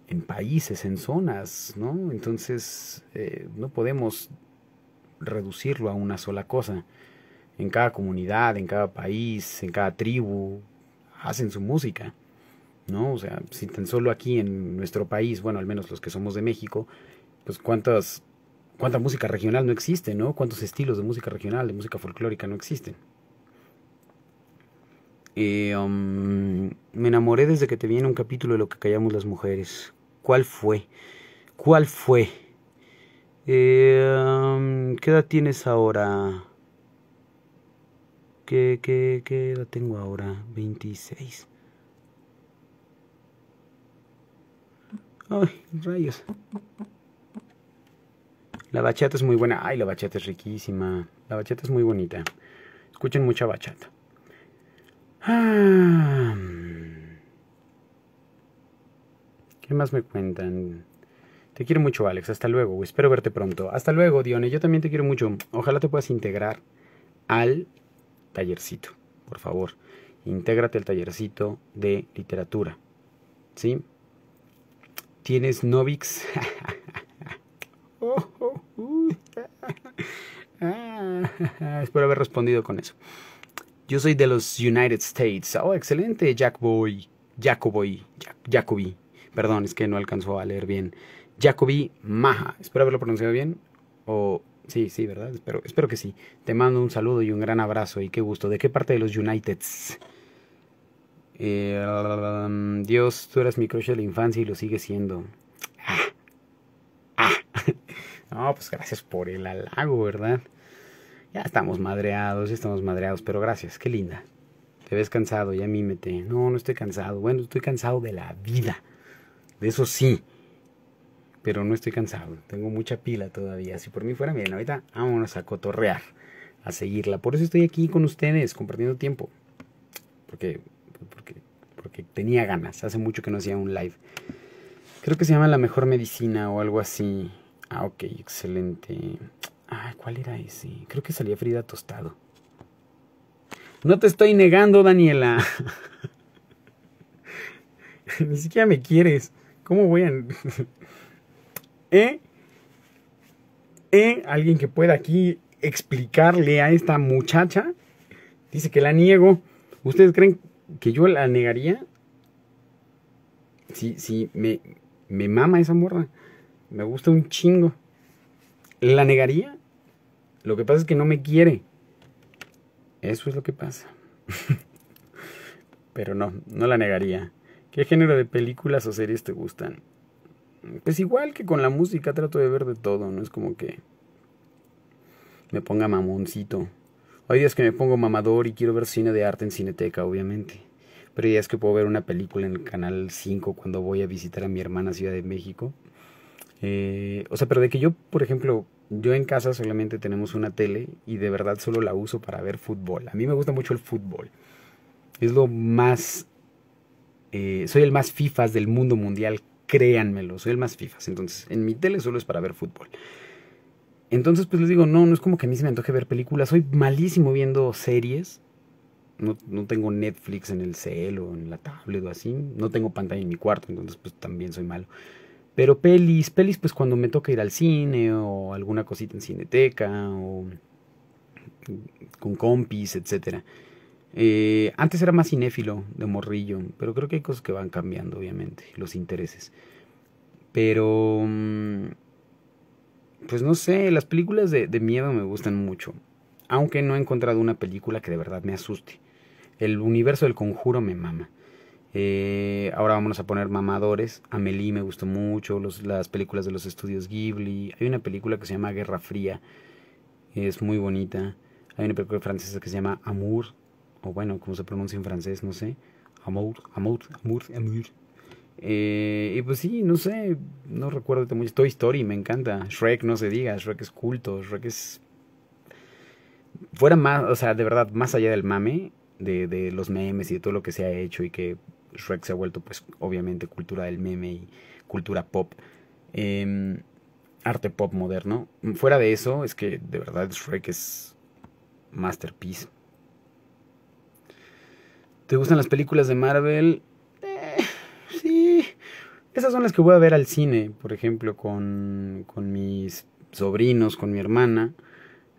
en países, en zonas, ¿no? Entonces, eh, no podemos reducirlo a una sola cosa. En cada comunidad, en cada país, en cada tribu, hacen su música. ¿no? O sea, si tan solo aquí en nuestro país, bueno, al menos los que somos de México, pues cuántas, cuánta música regional no existe, ¿no? Cuántos estilos de música regional, de música folclórica no existen. Eh, um, me enamoré desde que te vi un capítulo de lo que callamos las mujeres. ¿Cuál fue? ¿Cuál fue? Eh, um, ¿Qué edad tienes ahora? ¿Qué, qué, ¿Qué edad tengo ahora? 26. Ay, rayos. La bachata es muy buena. Ay, la bachata es riquísima. La bachata es muy bonita. Escuchen mucha bachata. Ah. ¿Qué más me cuentan? Te quiero mucho, Alex. Hasta luego. Espero verte pronto. Hasta luego, Dione. Yo también te quiero mucho. Ojalá te puedas integrar al tallercito. Por favor, intégrate al tallercito de literatura. ¿Sí? ¿Tienes Novix? Ah, espero haber respondido con eso. Yo soy de los United States. Oh, excelente, Jack Boy. Jacoboy. Perdón, es que no alcanzó a leer bien. Jacoby Maja. Espero haberlo pronunciado bien. O. Sí, sí, ¿verdad? Espero, espero que sí. Te mando un saludo y un gran abrazo y qué gusto. ¿De qué parte de los Uniteds? Eh, Dios, tú eras mi crush de la infancia y lo sigues siendo. Ah, ah. No, pues gracias por el halago, ¿verdad? Ya estamos madreados, estamos madreados, pero gracias, qué linda. Te ves cansado, ya mímete. No, no estoy cansado. Bueno, estoy cansado de la vida. De eso sí. Pero no estoy cansado. Tengo mucha pila todavía. Si por mí fuera, miren, ahorita vámonos a cotorrear, a seguirla. Por eso estoy aquí con ustedes, compartiendo tiempo. Porque porque, porque tenía ganas. Hace mucho que no hacía un live. Creo que se llama La Mejor Medicina o algo así. Ah, ok, excelente. Ah, ¿cuál era ese? Creo que salía Frida Tostado. No te estoy negando, Daniela. Ni siquiera me quieres. ¿Cómo voy a...? ¿Eh? ¿Eh? ¿Alguien que pueda aquí explicarle a esta muchacha? Dice que la niego. ¿Ustedes creen que yo la negaría. Sí, sí, me, me mama esa morra. Me gusta un chingo. ¿La negaría? Lo que pasa es que no me quiere. Eso es lo que pasa. Pero no, no la negaría. ¿Qué género de películas o series te gustan? Pues igual que con la música trato de ver de todo, no es como que me ponga mamoncito. Hay días que me pongo mamador y quiero ver cine de arte en Cineteca, obviamente. Pero hay días que puedo ver una película en el Canal 5 cuando voy a visitar a mi hermana Ciudad de México. Eh, o sea, pero de que yo, por ejemplo, yo en casa solamente tenemos una tele y de verdad solo la uso para ver fútbol. A mí me gusta mucho el fútbol. Es lo más... Eh, soy el más FIFAs del mundo mundial, créanmelo, soy el más FIFAs. Entonces, en mi tele solo es para ver fútbol. Entonces, pues les digo, no, no es como que a mí se me antoje ver películas. Soy malísimo viendo series. No, tengo Netflix en el cel o en la tablet o así. No tengo pantalla en mi cuarto, entonces pues también soy malo. Pero pelis, pelis pues cuando me toca ir al cine o alguna cosita en cineteca o con compis, etcétera. Eh, antes era más cinéfilo de morrillo, pero creo que hay cosas que van cambiando, obviamente, los intereses. Pero mm, pues no sé, las películas de, miedo me gustan mucho. Aunque no he encontrado una película que de verdad me asuste. El universo del conjuro me mama. Eh, ahora vamos a poner mamadores. Amelie me gustó mucho. las películas de los estudios Ghibli. Hay una película que se llama Guerra Fría. Es muy bonita. Hay una película francesa que se llama Amour. O bueno, ¿cómo se pronuncia en francés, no sé. Amour, Amour, Amour, Amour. Eh, y pues sí, no sé, no recuerdo mucho. Toy Story me encanta. Shrek, no se diga, Shrek es culto, Shrek es. Fuera más, o sea, de verdad, más allá del mame, de, de los memes y de todo lo que se ha hecho y que Shrek se ha vuelto, pues, obviamente, cultura del meme y cultura pop. Em, arte pop moderno. Fuera de eso, es que de verdad Shrek es masterpiece. ¿Te gustan las películas de Marvel? Esas son las que voy a ver al cine, por ejemplo, con, con mis sobrinos, con mi hermana.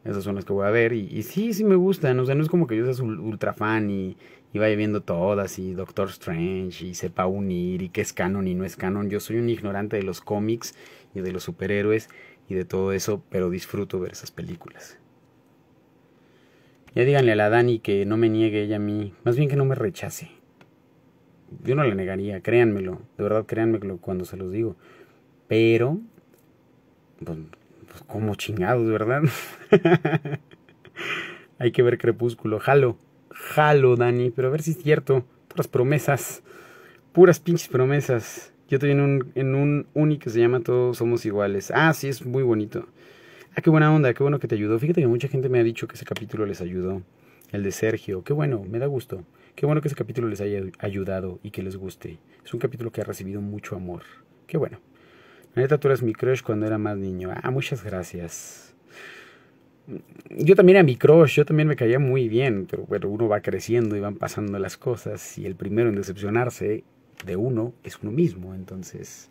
Esas son las que voy a ver. Y, sí, sí me gustan. O sea, no es como que yo sea ultra fan y, y, vaya viendo todas y Doctor Strange y sepa unir y que es canon y no es canon. Yo soy un ignorante de los cómics y de los superhéroes y de todo eso, pero disfruto ver esas películas. Ya díganle a la Dani que no me niegue ella a mí. Más bien que no me rechace yo no le negaría, créanmelo, de verdad créanmelo cuando se los digo. Pero, pues, pues como chingados, ¿verdad? Hay que ver Crepúsculo, jalo, jalo, Dani, pero a ver si es cierto, puras promesas, puras pinches promesas. Yo estoy en un, en un uni que se llama Todos Somos Iguales. Ah, sí, es muy bonito. Ah, qué buena onda, qué bueno que te ayudó. Fíjate que mucha gente me ha dicho que ese capítulo les ayudó. El de Sergio. Qué bueno, me da gusto. Qué bueno que ese capítulo les haya ayudado y que les guste. Es un capítulo que ha recibido mucho amor. Qué bueno. La neta, tú eras mi crush cuando era más niño. Ah, muchas gracias. Yo también era mi crush, yo también me caía muy bien, pero uno va creciendo y van pasando las cosas y el primero en decepcionarse de uno es uno mismo, entonces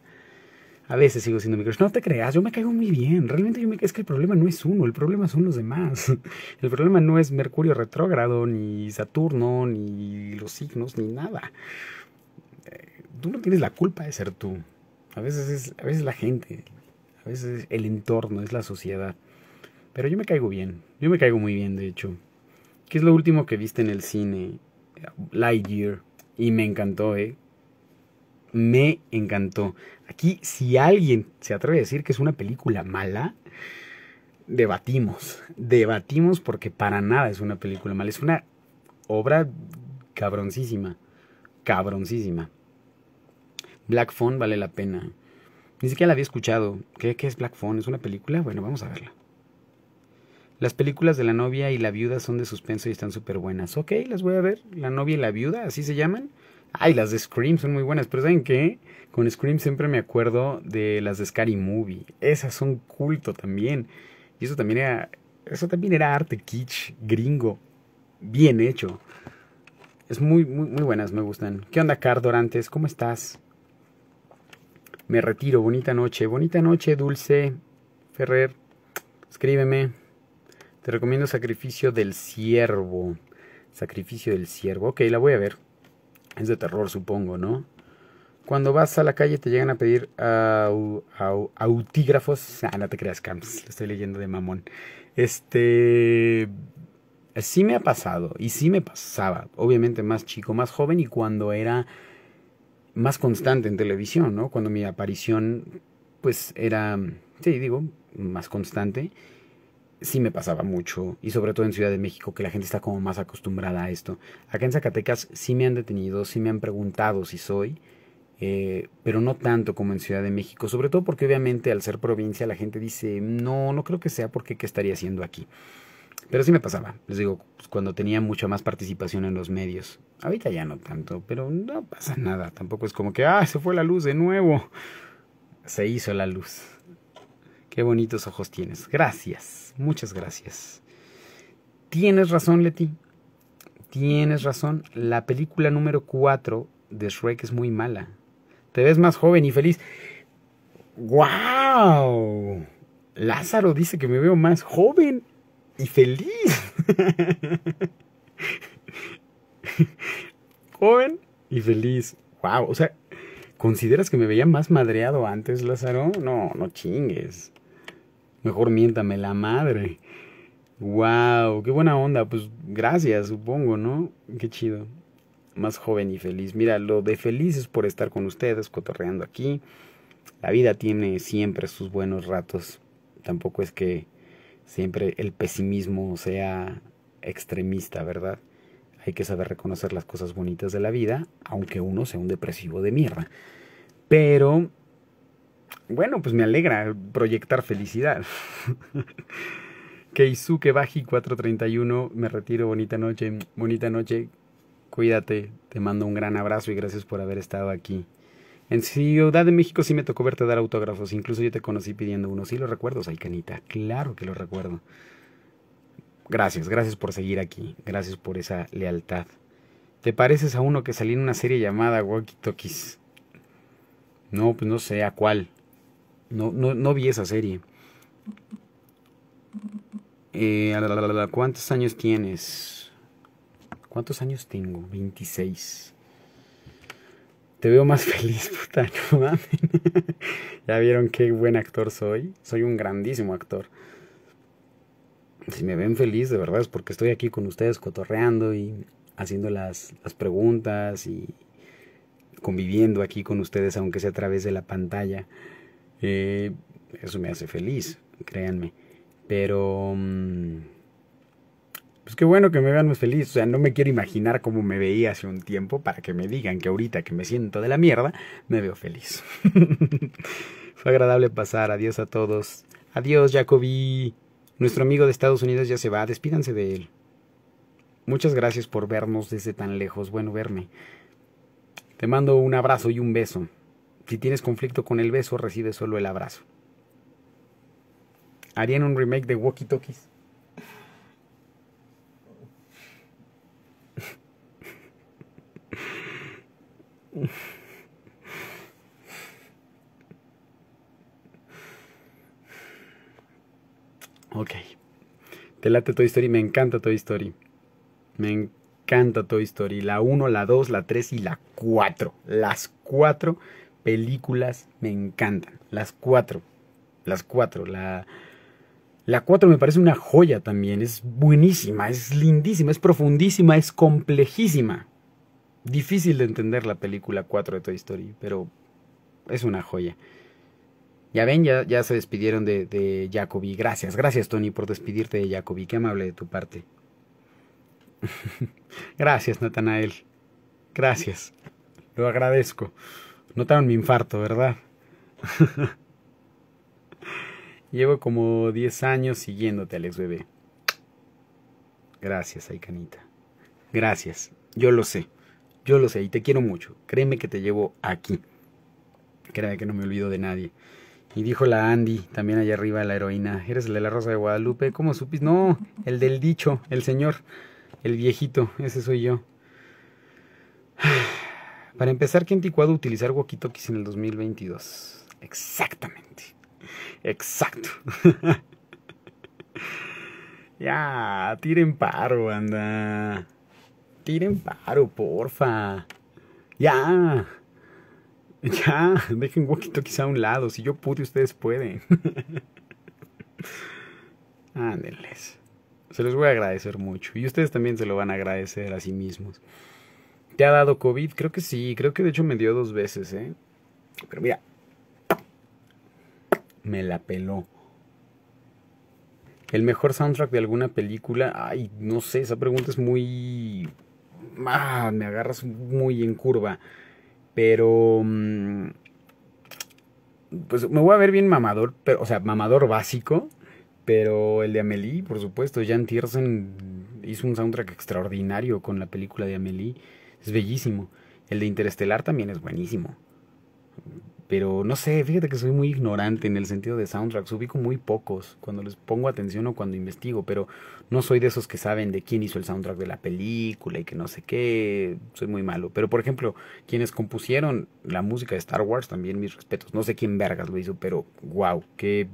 a veces sigo siendo mi No te creas, yo me caigo muy bien. Realmente yo me... es que el problema no es uno, el problema son los demás. El problema no es Mercurio retrógrado, ni Saturno, ni los signos, ni nada. Eh, tú no tienes la culpa de ser tú. A veces es, a veces la gente, a veces es el entorno, es la sociedad. Pero yo me caigo bien. Yo me caigo muy bien, de hecho. ¿Qué es lo último que viste en el cine? Lightyear. Y me encantó, ¿eh? me encantó. Aquí, si alguien se atreve a decir que es una película mala, debatimos. Debatimos porque para nada es una película mala. Es una obra cabroncísima. Cabroncísima. Black Phone vale la pena. Ni siquiera la había escuchado. ¿Qué, ¿Qué, es Black Phone? ¿Es una película? Bueno, vamos a verla. Las películas de la novia y la viuda son de suspenso y están súper buenas. Ok, las voy a ver. La novia y la viuda, así se llaman. Ay, las de Scream son muy buenas, pero ¿saben qué? Con Scream siempre me acuerdo de las de Scary Movie. Esas son culto también. Y eso también era, eso también era arte kitsch, gringo, bien hecho. Es muy, muy, muy buenas, me gustan. ¿Qué onda, Cardorantes? ¿Cómo estás? Me retiro, bonita noche, bonita noche, Dulce Ferrer. Escríbeme. Te recomiendo Sacrificio del Ciervo. Sacrificio del Ciervo. Ok, la voy a ver. Es de terror, supongo, ¿no? Cuando vas a la calle te llegan a pedir autígrafos. Ah, no te creas, Camps. Lo estoy leyendo de mamón. Este. Sí me ha pasado. Y sí me pasaba. Obviamente más chico, más joven y cuando era más constante en televisión, ¿no? Cuando mi aparición, pues era. Sí, digo, más constante sí me pasaba mucho, y sobre todo en Ciudad de México, que la gente está como más acostumbrada a esto. Acá en Zacatecas sí me han detenido, sí me han preguntado si soy, eh, pero no tanto como en Ciudad de México, sobre todo porque obviamente al ser provincia la gente dice, no, no creo que sea porque qué estaría haciendo aquí. Pero sí me pasaba, les digo, pues, cuando tenía mucha más participación en los medios. Ahorita ya no tanto, pero no pasa nada, tampoco es como que, ah, se fue la luz de nuevo. Se hizo la luz. Qué bonitos ojos tienes. Gracias, muchas gracias. Tienes razón, Leti. Tienes razón. La película número 4 de Shrek es muy mala. Te ves más joven y feliz. ¡Wow! Lázaro dice que me veo más joven y feliz. joven y feliz. ¡Wow! O sea, ¿consideras que me veía más madreado antes, Lázaro? No, no chingues. Mejor miéntame la madre. ¡Wow! ¡Qué buena onda! Pues gracias, supongo, ¿no? ¡Qué chido! Más joven y feliz. Mira, lo de feliz es por estar con ustedes, cotorreando aquí. La vida tiene siempre sus buenos ratos. Tampoco es que siempre el pesimismo sea extremista, ¿verdad? Hay que saber reconocer las cosas bonitas de la vida, aunque uno sea un depresivo de mierda. Pero bueno, pues me alegra proyectar felicidad. Keisuke Baji 431, me retiro, bonita noche, bonita noche, cuídate, te mando un gran abrazo y gracias por haber estado aquí. En Ciudad de México sí me tocó verte dar autógrafos, incluso yo te conocí pidiendo uno, sí lo recuerdo, canita, claro que lo recuerdo. Gracias, gracias por seguir aquí, gracias por esa lealtad. ¿Te pareces a uno que salió en una serie llamada Walkie Talkies? No, pues no sé a cuál. No, no, no vi esa serie. Eh, ¿Cuántos años tienes? ¿Cuántos años tengo? 26. Te veo más feliz, puta, no mames. ya vieron qué buen actor soy. Soy un grandísimo actor. Si me ven feliz, de verdad, es porque estoy aquí con ustedes cotorreando y haciendo las, las preguntas y conviviendo aquí con ustedes, aunque sea a través de la pantalla. Eh, eso me hace feliz, créanme. Pero... Mm, pues qué bueno que me vean más feliz. O sea, no me quiero imaginar cómo me veía hace un tiempo para que me digan que ahorita que me siento de la mierda, me veo feliz. Fue agradable pasar. Adiós a todos. Adiós, Jacoby. Nuestro amigo de Estados Unidos ya se va. Despídanse de él. Muchas gracias por vernos desde tan lejos. Bueno, verme. Te mando un abrazo y un beso. Si tienes conflicto con el beso, recibes solo el abrazo. ¿Harían un remake de Walkie Talkies? Ok. Te late Toy Story, me encanta Toy Story. Me encanta Toy Story. La 1, la 2, la 3 y la 4. Las 4 películas me encantan. Las cuatro. Las cuatro. La, la cuatro me parece una joya también. Es buenísima, es lindísima, es profundísima, es complejísima. Difícil de entender la película cuatro de Toy Story, pero es una joya. Ya ven, ya, ya se despidieron de, de Jacoby. Gracias, gracias Tony por despedirte de Jacoby. Qué amable de tu parte. gracias, Natanael. Gracias. Lo agradezco. Notaron mi infarto, ¿verdad? Llevo como 10 años siguiéndote, Alex Bebé. Gracias, Aicanita. Gracias. Yo lo sé. Yo lo sé y te quiero mucho. Créeme que te llevo aquí. Créeme que no me olvido de nadie. Y dijo la Andy, también allá arriba la heroína, eres el de la Rosa de Guadalupe, ¿cómo supiste? No, el del dicho, el señor, el viejito, ese soy yo. Para empezar, qué anticuado utilizar walkie en el 2022. Exactamente. Exacto. ya, tiren paro, anda. Tiren paro, porfa. Ya. Ya, dejen walkie a un lado. Si yo pude, ustedes pueden. Ándenles. Se les voy a agradecer mucho. Y ustedes también se lo van a agradecer a sí mismos. ¿Te ha dado COVID? Creo que sí, creo que de hecho me dio dos veces, ¿eh? Pero mira, me la peló. ¿El mejor soundtrack de alguna película? Ay, no sé, esa pregunta es muy... Ah, me agarras muy en curva. Pero... Mm, pues me voy a ver bien mamador, pero, o sea, mamador básico. Pero el de Amelie, por supuesto, Jan Tiersen hizo un soundtrack extraordinario con la película de Amelie es bellísimo. El de Interestelar también es buenísimo. Pero no sé, fíjate que soy muy ignorante en el sentido de soundtracks. Ubico muy pocos cuando les pongo atención o cuando investigo, pero no soy de esos que saben de quién hizo el soundtrack de la película y que no sé qué. Soy muy malo. Pero por ejemplo, quienes compusieron la música de Star Wars, también mis respetos. No sé quién vergas lo hizo, pero wow, qué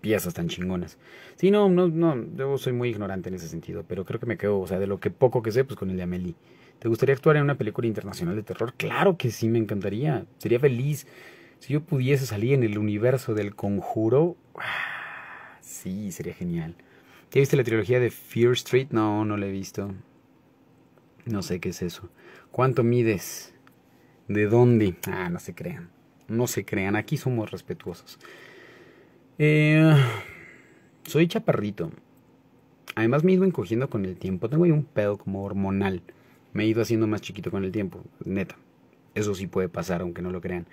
piezas tan chingonas. Sí, no, no, no, yo soy muy ignorante en ese sentido, pero creo que me quedo, o sea, de lo que poco que sé, pues con el de Amelie. ¿Te gustaría actuar en una película internacional de terror? Claro que sí, me encantaría. Sería feliz. Si yo pudiese salir en el universo del conjuro, ah, sí, sería genial. ¿Ya viste la trilogía de Fear Street? No, no la he visto. No sé qué es eso. ¿Cuánto mides? ¿De dónde? Ah, no se crean. No se crean. Aquí somos respetuosos. Eh, soy chaparrito. Además me he ido encogiendo con el tiempo. Tengo ahí un pedo como hormonal me he ido haciendo más chiquito con el tiempo, neta. Eso sí puede pasar, aunque no lo crean.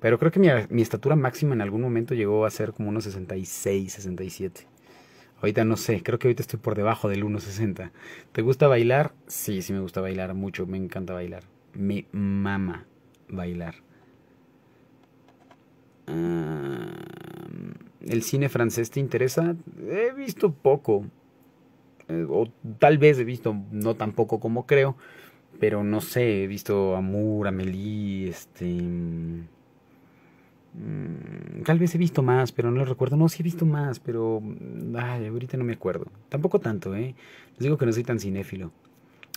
Pero creo que mi, estatura máxima en algún momento llegó a ser como unos 66, 67. Ahorita no sé, creo que ahorita estoy por debajo del 1,60. ¿Te gusta bailar? Sí, sí me gusta bailar mucho, me encanta bailar. Mi mama bailar. Ah, ¿El cine francés te interesa? He visto poco. Eh, o tal vez he visto no tan poco como creo pero no sé, he visto a Amelie, este... Mm, tal vez he visto más, pero no lo recuerdo. No, sí he visto más, pero... Mm, ay, ahorita no me acuerdo. Tampoco tanto, ¿eh? Les digo que no soy tan cinéfilo.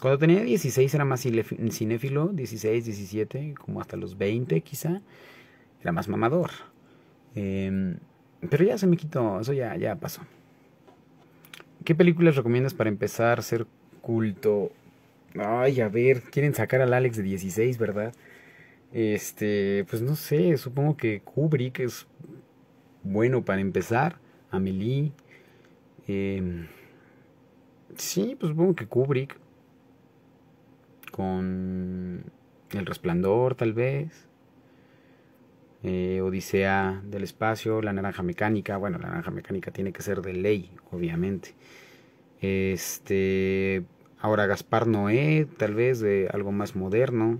Cuando tenía 16 era más cinéfilo, 16, 17, como hasta los 20 quizá. Era más mamador. Em, pero ya se me quitó, eso ya, ya pasó. ¿Qué películas recomiendas para empezar a ser culto? Ay, a ver, quieren sacar al Alex de 16, ¿verdad? Este, pues no sé, supongo que Kubrick es bueno para empezar. Amelie. Em, sí, pues supongo que Kubrick. Con El Resplandor, tal vez. Eh, Odisea del Espacio, La Naranja Mecánica. Bueno, la Naranja Mecánica tiene que ser de ley, obviamente. Este Ahora Gaspar Noé, tal vez de algo más moderno.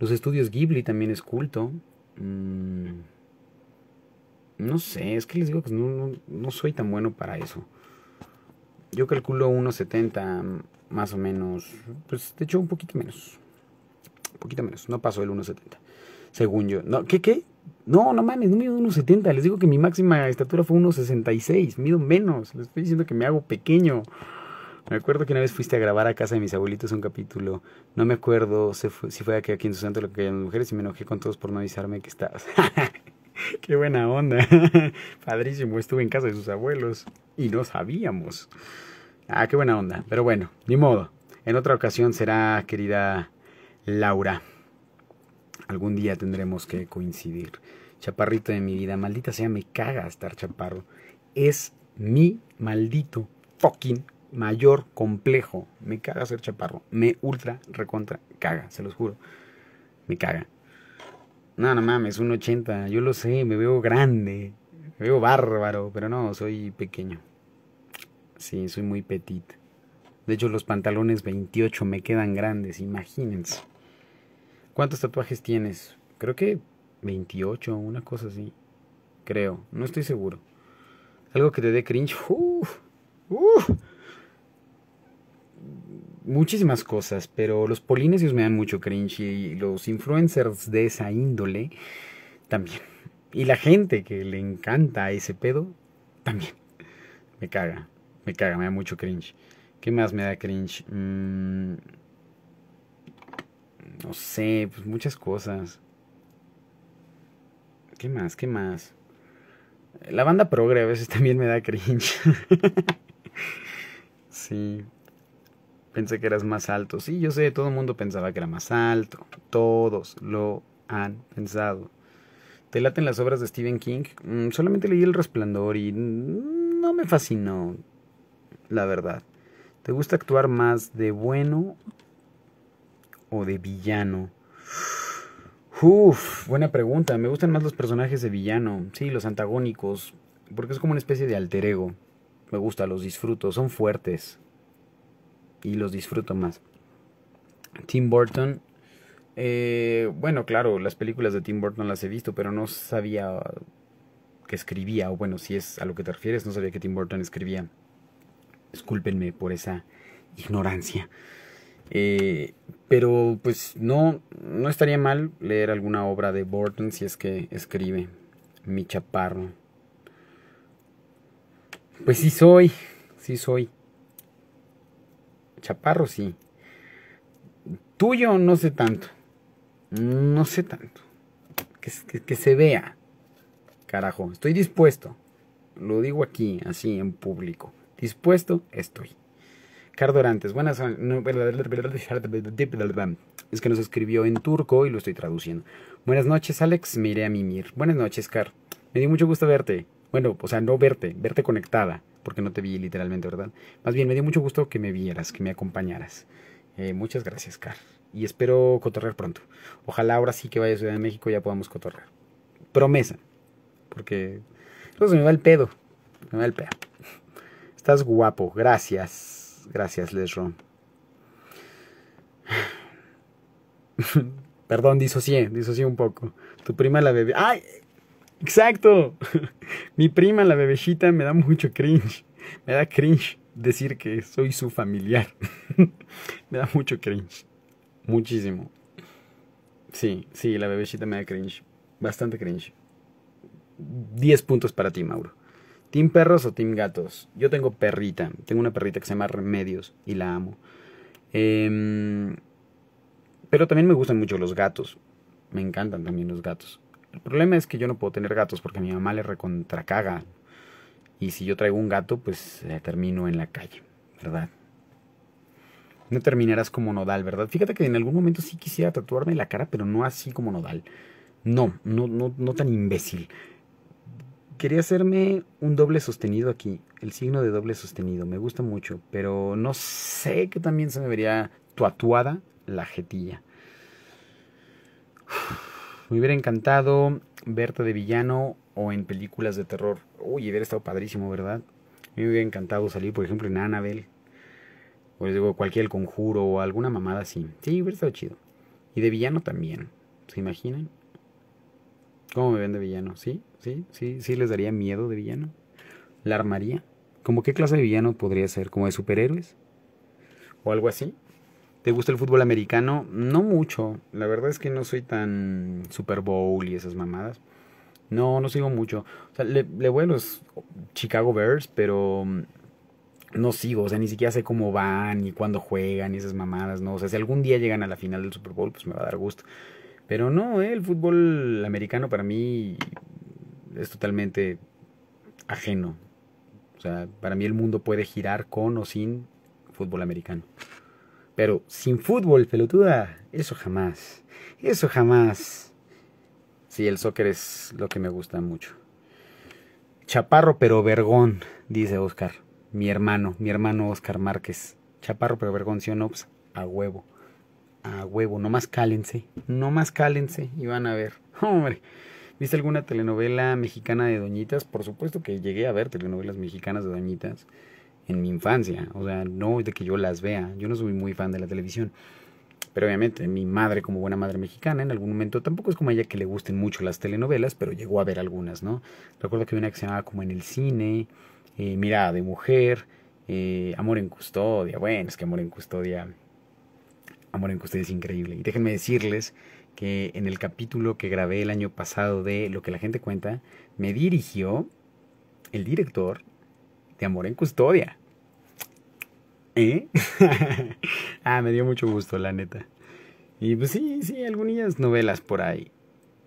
Los estudios Ghibli también es culto. Mm, no sé, es que les digo que no, soy tan bueno para eso. Yo calculo 1.70 más o menos. Pues de hecho un poquito menos. Un poquito menos. No pasó el 1.70. Según yo. No, ¿Qué qué? No, no mames, no mido 1.70. Les digo que mi máxima estatura fue 1.66. Mido menos. Les estoy diciendo que me hago pequeño. Me acuerdo que una vez fuiste a grabar a casa de mis abuelitos un capítulo. No me acuerdo si fue aquí, aquí en su lo que hayan mujeres y me enojé con todos por no avisarme que estabas. Qué buena onda. Padrísimo, estuve en casa de sus abuelos y no sabíamos. Ah, qué buena onda. Pero bueno, ni modo. En otra ocasión será, querida Laura. Algún día tendremos que coincidir. Chaparrito de mi vida, maldita sea, me caga estar chaparro. Es mi maldito fucking mayor complejo. Me caga ser chaparro. Me ultra recontra caga, se los juro. Me caga. No, no mames, Un 80. Yo lo sé, me veo grande. Me veo bárbaro, pero no, soy pequeño. Sí, soy muy petit. De hecho, los pantalones 28 me quedan grandes, imagínense. ¿Cuántos tatuajes tienes? Creo que 28, una cosa así. Creo, no estoy seguro. Algo que te dé cringe. Uf, uf muchísimas cosas, pero los polinesios me dan mucho cringe y los influencers de esa índole también. Y la gente que le encanta ese pedo también. Me caga, me caga, me da mucho cringe. ¿Qué más me da cringe? Mm, no sé, pues muchas cosas. ¿Qué más? ¿Qué más? La banda progre a veces también me da cringe. sí. Pensé que eras más alto. Sí, yo sé, todo el mundo pensaba que era más alto. Todos lo han pensado. ¿Te laten las obras de Stephen King? Mm, solamente leí El Resplandor y no me fascinó, la verdad. ¿Te gusta actuar más de bueno o de villano? Uf, buena pregunta. Me gustan más los personajes de villano. Sí, los antagónicos. Porque es como una especie de alter ego. Me gusta, los disfruto. Son fuertes y los disfruto más. Tim Burton. Eh, bueno, claro, las películas de Tim Burton las he visto, pero no sabía que escribía, o bueno, si es a lo que te refieres, no sabía que Tim Burton escribía. Discúlpenme por esa ignorancia. Eh, pero pues no, no estaría mal leer alguna obra de Burton si es que escribe mi chaparro. Pues sí soy, sí soy. Chaparro sí. Tuyo no sé tanto. No sé tanto. Que, se vea. Carajo, estoy dispuesto. Lo digo aquí, así, en público. Dispuesto estoy. Dorantes, buenas. Es que nos escribió en turco y lo estoy traduciendo. Buenas noches, Alex. Me iré a mimir. Buenas noches, Car. Me dio mucho gusto verte. Bueno, o sea, no verte, verte conectada porque no te vi literalmente, ¿verdad? Más bien, me dio mucho gusto que me vieras, que me acompañaras. Eh, muchas gracias, Car. Y espero cotorrear pronto. Ojalá ahora sí que vaya a Ciudad de México ya podamos cotorrear. Promesa. Porque Eso pues, me va el pedo. Me va el pedo. Estás guapo. Gracias. Gracias, Lesron. Perdón, disocié, disocié un poco. Tu prima la bebé. ¡Ay! Exacto. Mi prima, la bebecita, me da mucho cringe. Me da cringe decir que soy su familiar. me da mucho cringe. Muchísimo. Sí, sí, la bebecita me da cringe. Bastante cringe. Diez puntos para ti, Mauro. ¿Team perros o team gatos? Yo tengo perrita. Tengo una perrita que se llama Remedios y la amo. Em, pero también me gustan mucho los gatos. Me encantan también los gatos. El problema es que yo no puedo tener gatos porque mi mamá le recontracaga. Y si yo traigo un gato, pues eh, termino en la calle, ¿verdad? No terminarás como nodal, ¿verdad? Fíjate que en algún momento sí quisiera tatuarme la cara, pero no así como nodal. No, no, no, no tan imbécil. Quería hacerme un doble sostenido aquí, el signo de doble sostenido, me gusta mucho, pero no sé que también se me vería tatuada la jetilla. Me hubiera encantado verte de villano o en películas de terror. Uy, hubiera estado padrísimo, ¿verdad? Me hubiera encantado salir, por ejemplo, en Annabelle. O les digo, cualquier conjuro o alguna mamada así. Sí, hubiera estado chido. Y de villano también. ¿Se imaginan? ¿Cómo me ven de villano? ¿Sí? ¿Sí? ¿Sí? ¿Sí les daría miedo de villano? ¿La armaría? ¿Cómo qué clase de villano podría ser? ¿Como de superhéroes? ¿O algo así? ¿Te gusta el fútbol americano? No mucho. La verdad es que no soy tan Super Bowl y esas mamadas. No, no sigo mucho. O sea, le, le voy a los Chicago Bears, pero mm, no sigo. O sea, ni siquiera sé cómo van, y cuándo juegan, y esas mamadas, ¿no? O sea, si algún día llegan a la final del Super Bowl, pues me va a dar gusto. Pero no, eh, el fútbol americano para mí es totalmente ajeno. O sea, para mí el mundo puede girar con o sin fútbol americano. Pero sin fútbol, pelotuda, eso jamás. Eso jamás. Sí, el soccer es lo que me gusta mucho. Chaparro pero vergón, dice Oscar. Mi hermano, mi hermano Oscar Márquez. Chaparro pero vergón, ¿sí o no? Pues, a huevo. A huevo, más cálense. más cálense y van a ver. Hombre, ¿viste alguna telenovela mexicana de doñitas? Por supuesto que llegué a ver telenovelas mexicanas de doñitas en mi infancia. O sea, no de que yo las vea. Yo no soy muy fan de la televisión. Pero obviamente mi madre, como buena madre mexicana, en algún momento tampoco es como ella que le gusten mucho las telenovelas, pero llegó a ver algunas, ¿no? Recuerdo que había una que se llamaba como en el cine, eh, Mirada de Mujer, eh, Amor en Custodia. Bueno, es que Amor en Custodia. Amor en Custodia es increíble. Y déjenme decirles que en el capítulo que grabé el año pasado de Lo que la gente cuenta, me dirigió el director de amor en custodia. ¿Eh? ah, me dio mucho gusto, la neta. Y pues sí, sí, algunas novelas por ahí.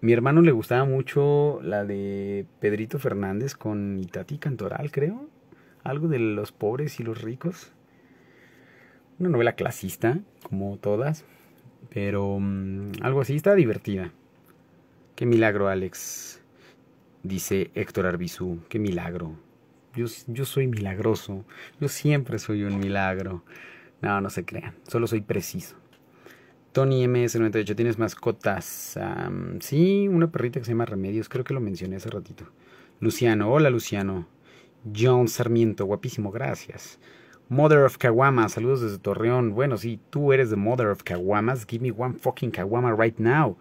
Mi hermano le gustaba mucho la de Pedrito Fernández con Itati Cantoral, creo. Algo de los pobres y los ricos. Una novela clasista, como todas. Pero mm, algo así está divertida. Qué milagro, Alex. Dice Héctor Arbizú. Qué milagro yo, soy milagroso, yo siempre soy un milagro. No, no se crean, solo soy preciso. Tony MS98, ¿tienes mascotas? sí, una perrita que se llama Remedios, creo que lo mencioné hace ratito. Luciano, hola Luciano. John Sarmiento, guapísimo, gracias. Mother of Caguamas, saludos desde Torreón. Bueno, sí, tú eres the Mother of Caguamas, give me one fucking Caguama right now.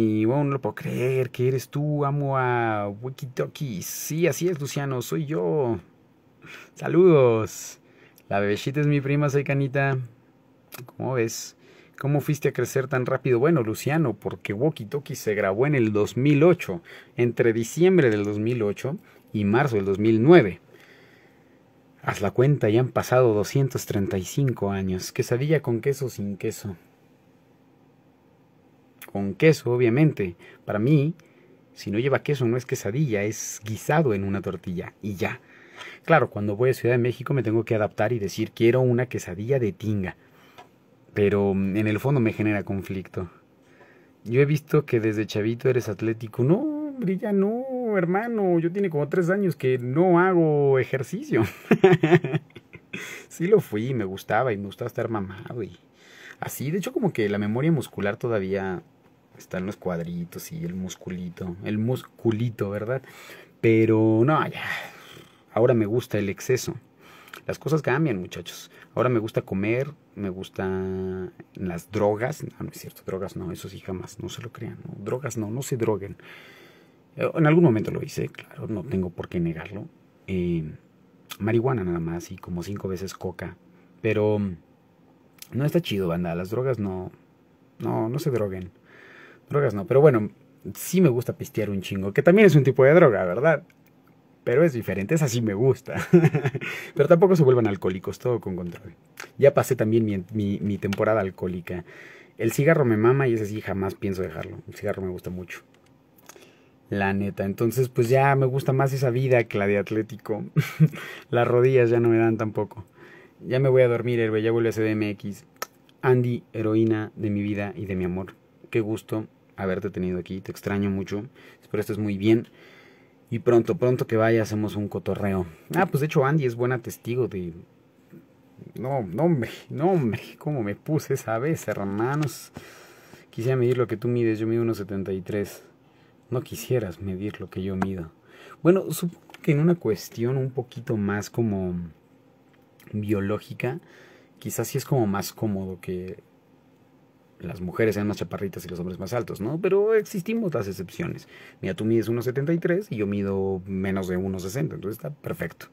Y bueno, no lo puedo creer, que eres tú, amo a Toki Sí, así es, Luciano, soy yo. Saludos. La bebecita es mi prima, soy Canita. ¿Cómo ves? ¿Cómo fuiste a crecer tan rápido? Bueno, Luciano, porque Toki se grabó en el 2008, entre diciembre del 2008 y marzo del 2009. Haz la cuenta, ya han pasado 235 años. Quesadilla con queso sin queso con queso, obviamente. Para mí, si no lleva queso, no es quesadilla, es guisado en una tortilla y ya. Claro, cuando voy a Ciudad de México me tengo que adaptar y decir quiero una quesadilla de tinga. Pero mm, en el fondo me genera conflicto. Yo he visto que desde chavito eres atlético. No, Brilla, no, hermano. Yo tiene como tres años que no hago ejercicio. sí lo fui, me gustaba y me gustaba estar mamado y así. De hecho, como que la memoria muscular todavía están los cuadritos y el musculito, el musculito, ¿verdad? Pero no, ya, ahora me gusta el exceso. Las cosas cambian, muchachos. Ahora me gusta comer, me gustan las drogas. No, no es cierto, drogas no, eso sí jamás, no se lo crean. drogas no, no se droguen. En algún momento lo hice, claro, no tengo por qué negarlo. Eh, marihuana nada más y como cinco veces coca. Pero no está chido, banda. Las drogas no, no, no se droguen. Drogas no, pero bueno, sí me gusta pistear un chingo, que también es un tipo de droga, ¿verdad? Pero es diferente, esa sí me gusta. pero tampoco se vuelvan alcohólicos, todo con control. Ya pasé también mi, mi, temporada alcohólica. El cigarro me mama y ese sí jamás pienso dejarlo. El cigarro me gusta mucho. La neta. Entonces, pues ya me gusta más esa vida que la de Atlético. Las rodillas ya no me dan tampoco. Ya me voy a dormir, héroe. Ya vuelvo a CDMX. Andy, heroína de mi vida y de mi amor. Qué gusto haberte tenido aquí, te extraño mucho, espero estés muy bien. Y pronto, pronto que vaya, hacemos un cotorreo. Ah, pues de hecho Andy es buena testigo de... No, no no hombre. cómo me puse esa vez, hermanos. Quisiera medir lo que tú mides, yo mido 1,73. No quisieras medir lo que yo mido. Bueno, supongo que en una cuestión un poquito más como biológica, quizás sí es como más cómodo que las mujeres sean más chaparritas y los hombres más altos, ¿no? Pero existimos las excepciones. Mira, tú mides 1,73 y yo mido menos de 1,60, entonces está perfecto.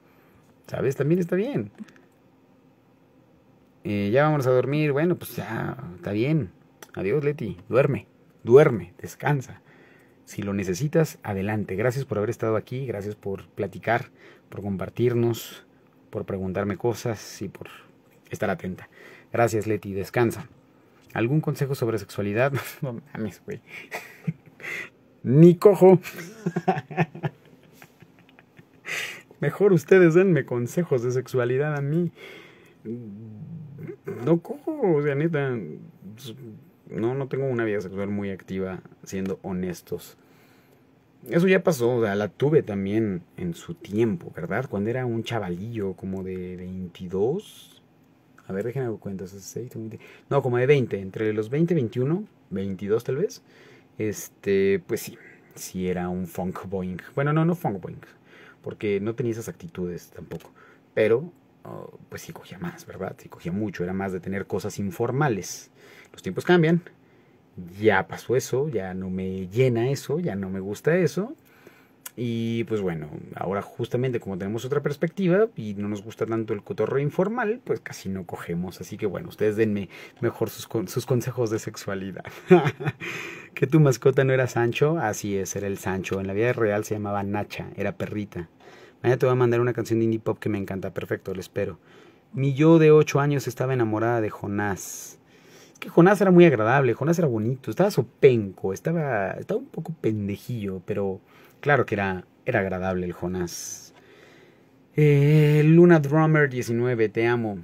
¿Sabes? También está bien. Eh, ya vamos a dormir, bueno, pues ya, está bien. Adiós, Leti, duerme, duerme, descansa. Si lo necesitas, adelante. Gracias por haber estado aquí, gracias por platicar, por compartirnos, por preguntarme cosas y por estar atenta. Gracias, Leti, descansa. ¿Algún consejo sobre sexualidad? No mames, güey. Ni cojo. Mejor ustedes denme consejos de sexualidad a mí. No cojo, o sea, neta. Pues, no, no tengo una vida sexual muy activa, siendo honestos. Eso ya pasó, o sea, la tuve también en su tiempo, ¿verdad? Cuando era un chavalillo como de 22, a ver, déjenme cuentas. No, como de 20. Entre los 20, 21, 22 tal vez. Este, pues sí. Sí era un funk boing. Bueno, no, no funk boing. Porque no tenía esas actitudes tampoco. Pero, oh, pues sí cogía más, ¿verdad? Sí cogía mucho. Era más de tener cosas informales. Los tiempos cambian. Ya pasó eso. Ya no me llena eso. Ya no me gusta eso y pues bueno, ahora justamente como tenemos otra perspectiva y no nos gusta tanto el cotorreo informal, pues casi no cogemos. Así que bueno, ustedes denme mejor sus, sus consejos de sexualidad. que tu mascota no era Sancho, así es, era el Sancho. En la vida real se llamaba Nacha, era perrita. Mañana te voy a mandar una canción de indie pop que me encanta, perfecto, lo espero. Mi yo de 8 años estaba enamorada de Jonás. que Jonás era muy agradable, Jonás era bonito, estaba sopenco, estaba, estaba un poco pendejillo, pero Claro que era, era agradable el Jonás. Eh, Luna Drummer 19, te amo.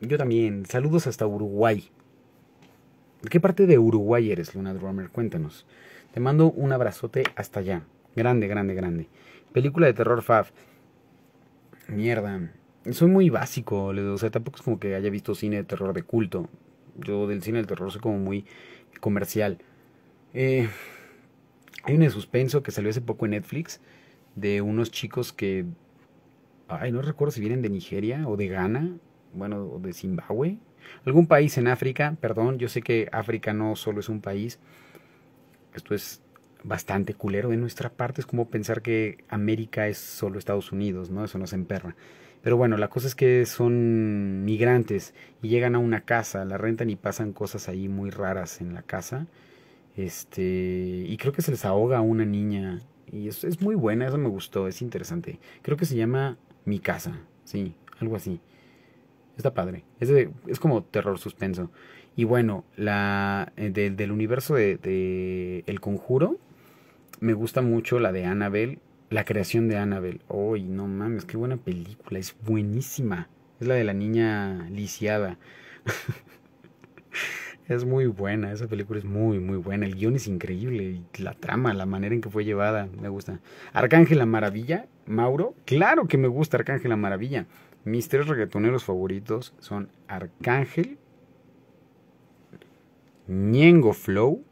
Yo también. Saludos hasta Uruguay. ¿De qué parte de Uruguay eres, Luna Drummer? Cuéntanos. Te mando un abrazote hasta allá. Grande, grande, grande. Película de terror Fav. Mierda. Soy muy básico, o sea, tampoco es como que haya visto cine de terror de culto. Yo del cine del terror soy como muy comercial. Eh, hay un suspenso que salió hace poco en Netflix de unos chicos que. Ay, no recuerdo si vienen de Nigeria o de Ghana, bueno, o de Zimbabue. Algún país en África, perdón, yo sé que África no solo es un país. Esto es bastante culero de nuestra parte. Es como pensar que América es solo Estados Unidos, ¿no? Eso no se emperra. Pero bueno, la cosa es que son migrantes y llegan a una casa, la rentan y pasan cosas ahí muy raras en la casa. Este, y creo que se les ahoga a una niña. Y es, es muy buena, eso me gustó, es interesante. Creo que se llama Mi Casa, sí, algo así. Está padre. Es, es como terror suspenso. Y bueno, la, eh, del universo de, El Conjuro, me gusta mucho la de Annabelle, la creación de Annabelle. ¡Uy, no mames! ¡Qué buena película! Es buenísima. Es la de la niña lisiada. Es muy buena, esa película es muy, muy buena. El guión es increíble, la trama, la manera en que fue llevada, me gusta. Arcángel la Maravilla, Mauro, claro que me gusta Arcángel la Maravilla. Mis tres reggaetoneros favoritos son Arcángel, Ñengo Flow.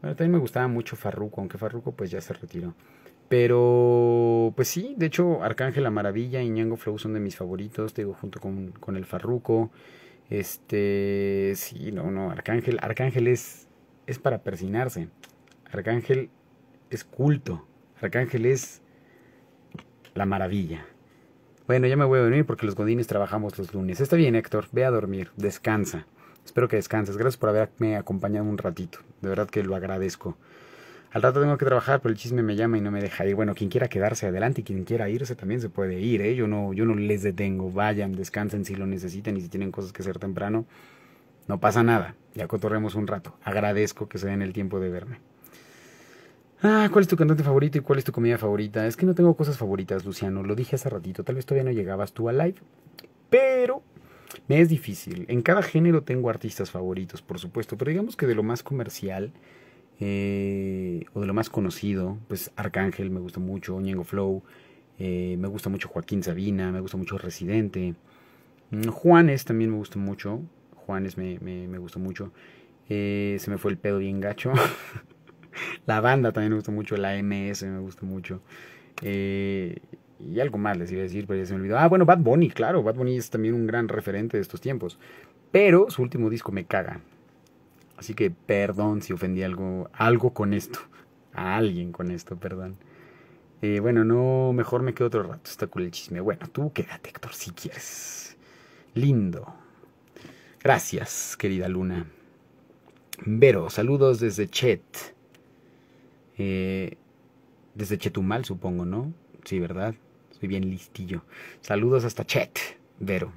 también me gustaba mucho Farruko, aunque Farruko pues ya se retiró. Pero, pues sí, de hecho, Arcángel la Maravilla y Ñengo Flow son de mis favoritos, te digo, junto con, con el Farruko. Este, sí, no, no, Arcángel, Arcángel es, es para persinarse. Arcángel es culto. Arcángel es la maravilla. Bueno, ya me voy a dormir porque los godines trabajamos los lunes. Está bien, Héctor, ve a dormir, descansa. Espero que descanses. Gracias por haberme acompañado un ratito. De verdad que lo agradezco. Al rato tengo que trabajar, pero el chisme me llama y no me deja ir. Bueno, quien quiera quedarse adelante y quien quiera irse también se puede ir, ¿eh? Yo no, yo no les detengo. Vayan, descansen si lo necesitan y si tienen cosas que hacer temprano. No pasa nada. Ya cotorremos un rato. Agradezco que se den el tiempo de verme. Ah, ¿cuál es tu cantante favorito y cuál es tu comida favorita? Es que no tengo cosas favoritas, Luciano. Lo dije hace ratito. Tal vez todavía no llegabas tú a live. Pero me es difícil. En cada género tengo artistas favoritos, por supuesto. Pero digamos que de lo más comercial eh, o de lo más conocido, pues Arcángel me gusta mucho, Ñengo Flow, eh, me gusta mucho Joaquín Sabina, me gusta mucho Residente, mm, Juanes también me gusta mucho, Juanes me, me, gustó mucho, eh, se me fue el pedo bien gacho, la banda también me gustó mucho, la MS me gusta mucho, y algo más les iba a decir, pero ya se me olvidó. Ah, bueno, Bad Bunny, claro, Bad Bunny es también un gran referente de estos tiempos. Pero su último disco me caga. Así que perdón si ofendí algo, algo con esto. A alguien con esto, perdón. Eh, bueno, no, mejor me quedo otro rato. Está cool el chisme. Bueno, tú quédate, Héctor, si quieres. Lindo. Gracias, querida Luna. Vero, saludos desde Chet. Eh, desde Chetumal, supongo, ¿no? Sí, ¿verdad? Soy bien listillo. Saludos hasta Chet, Vero.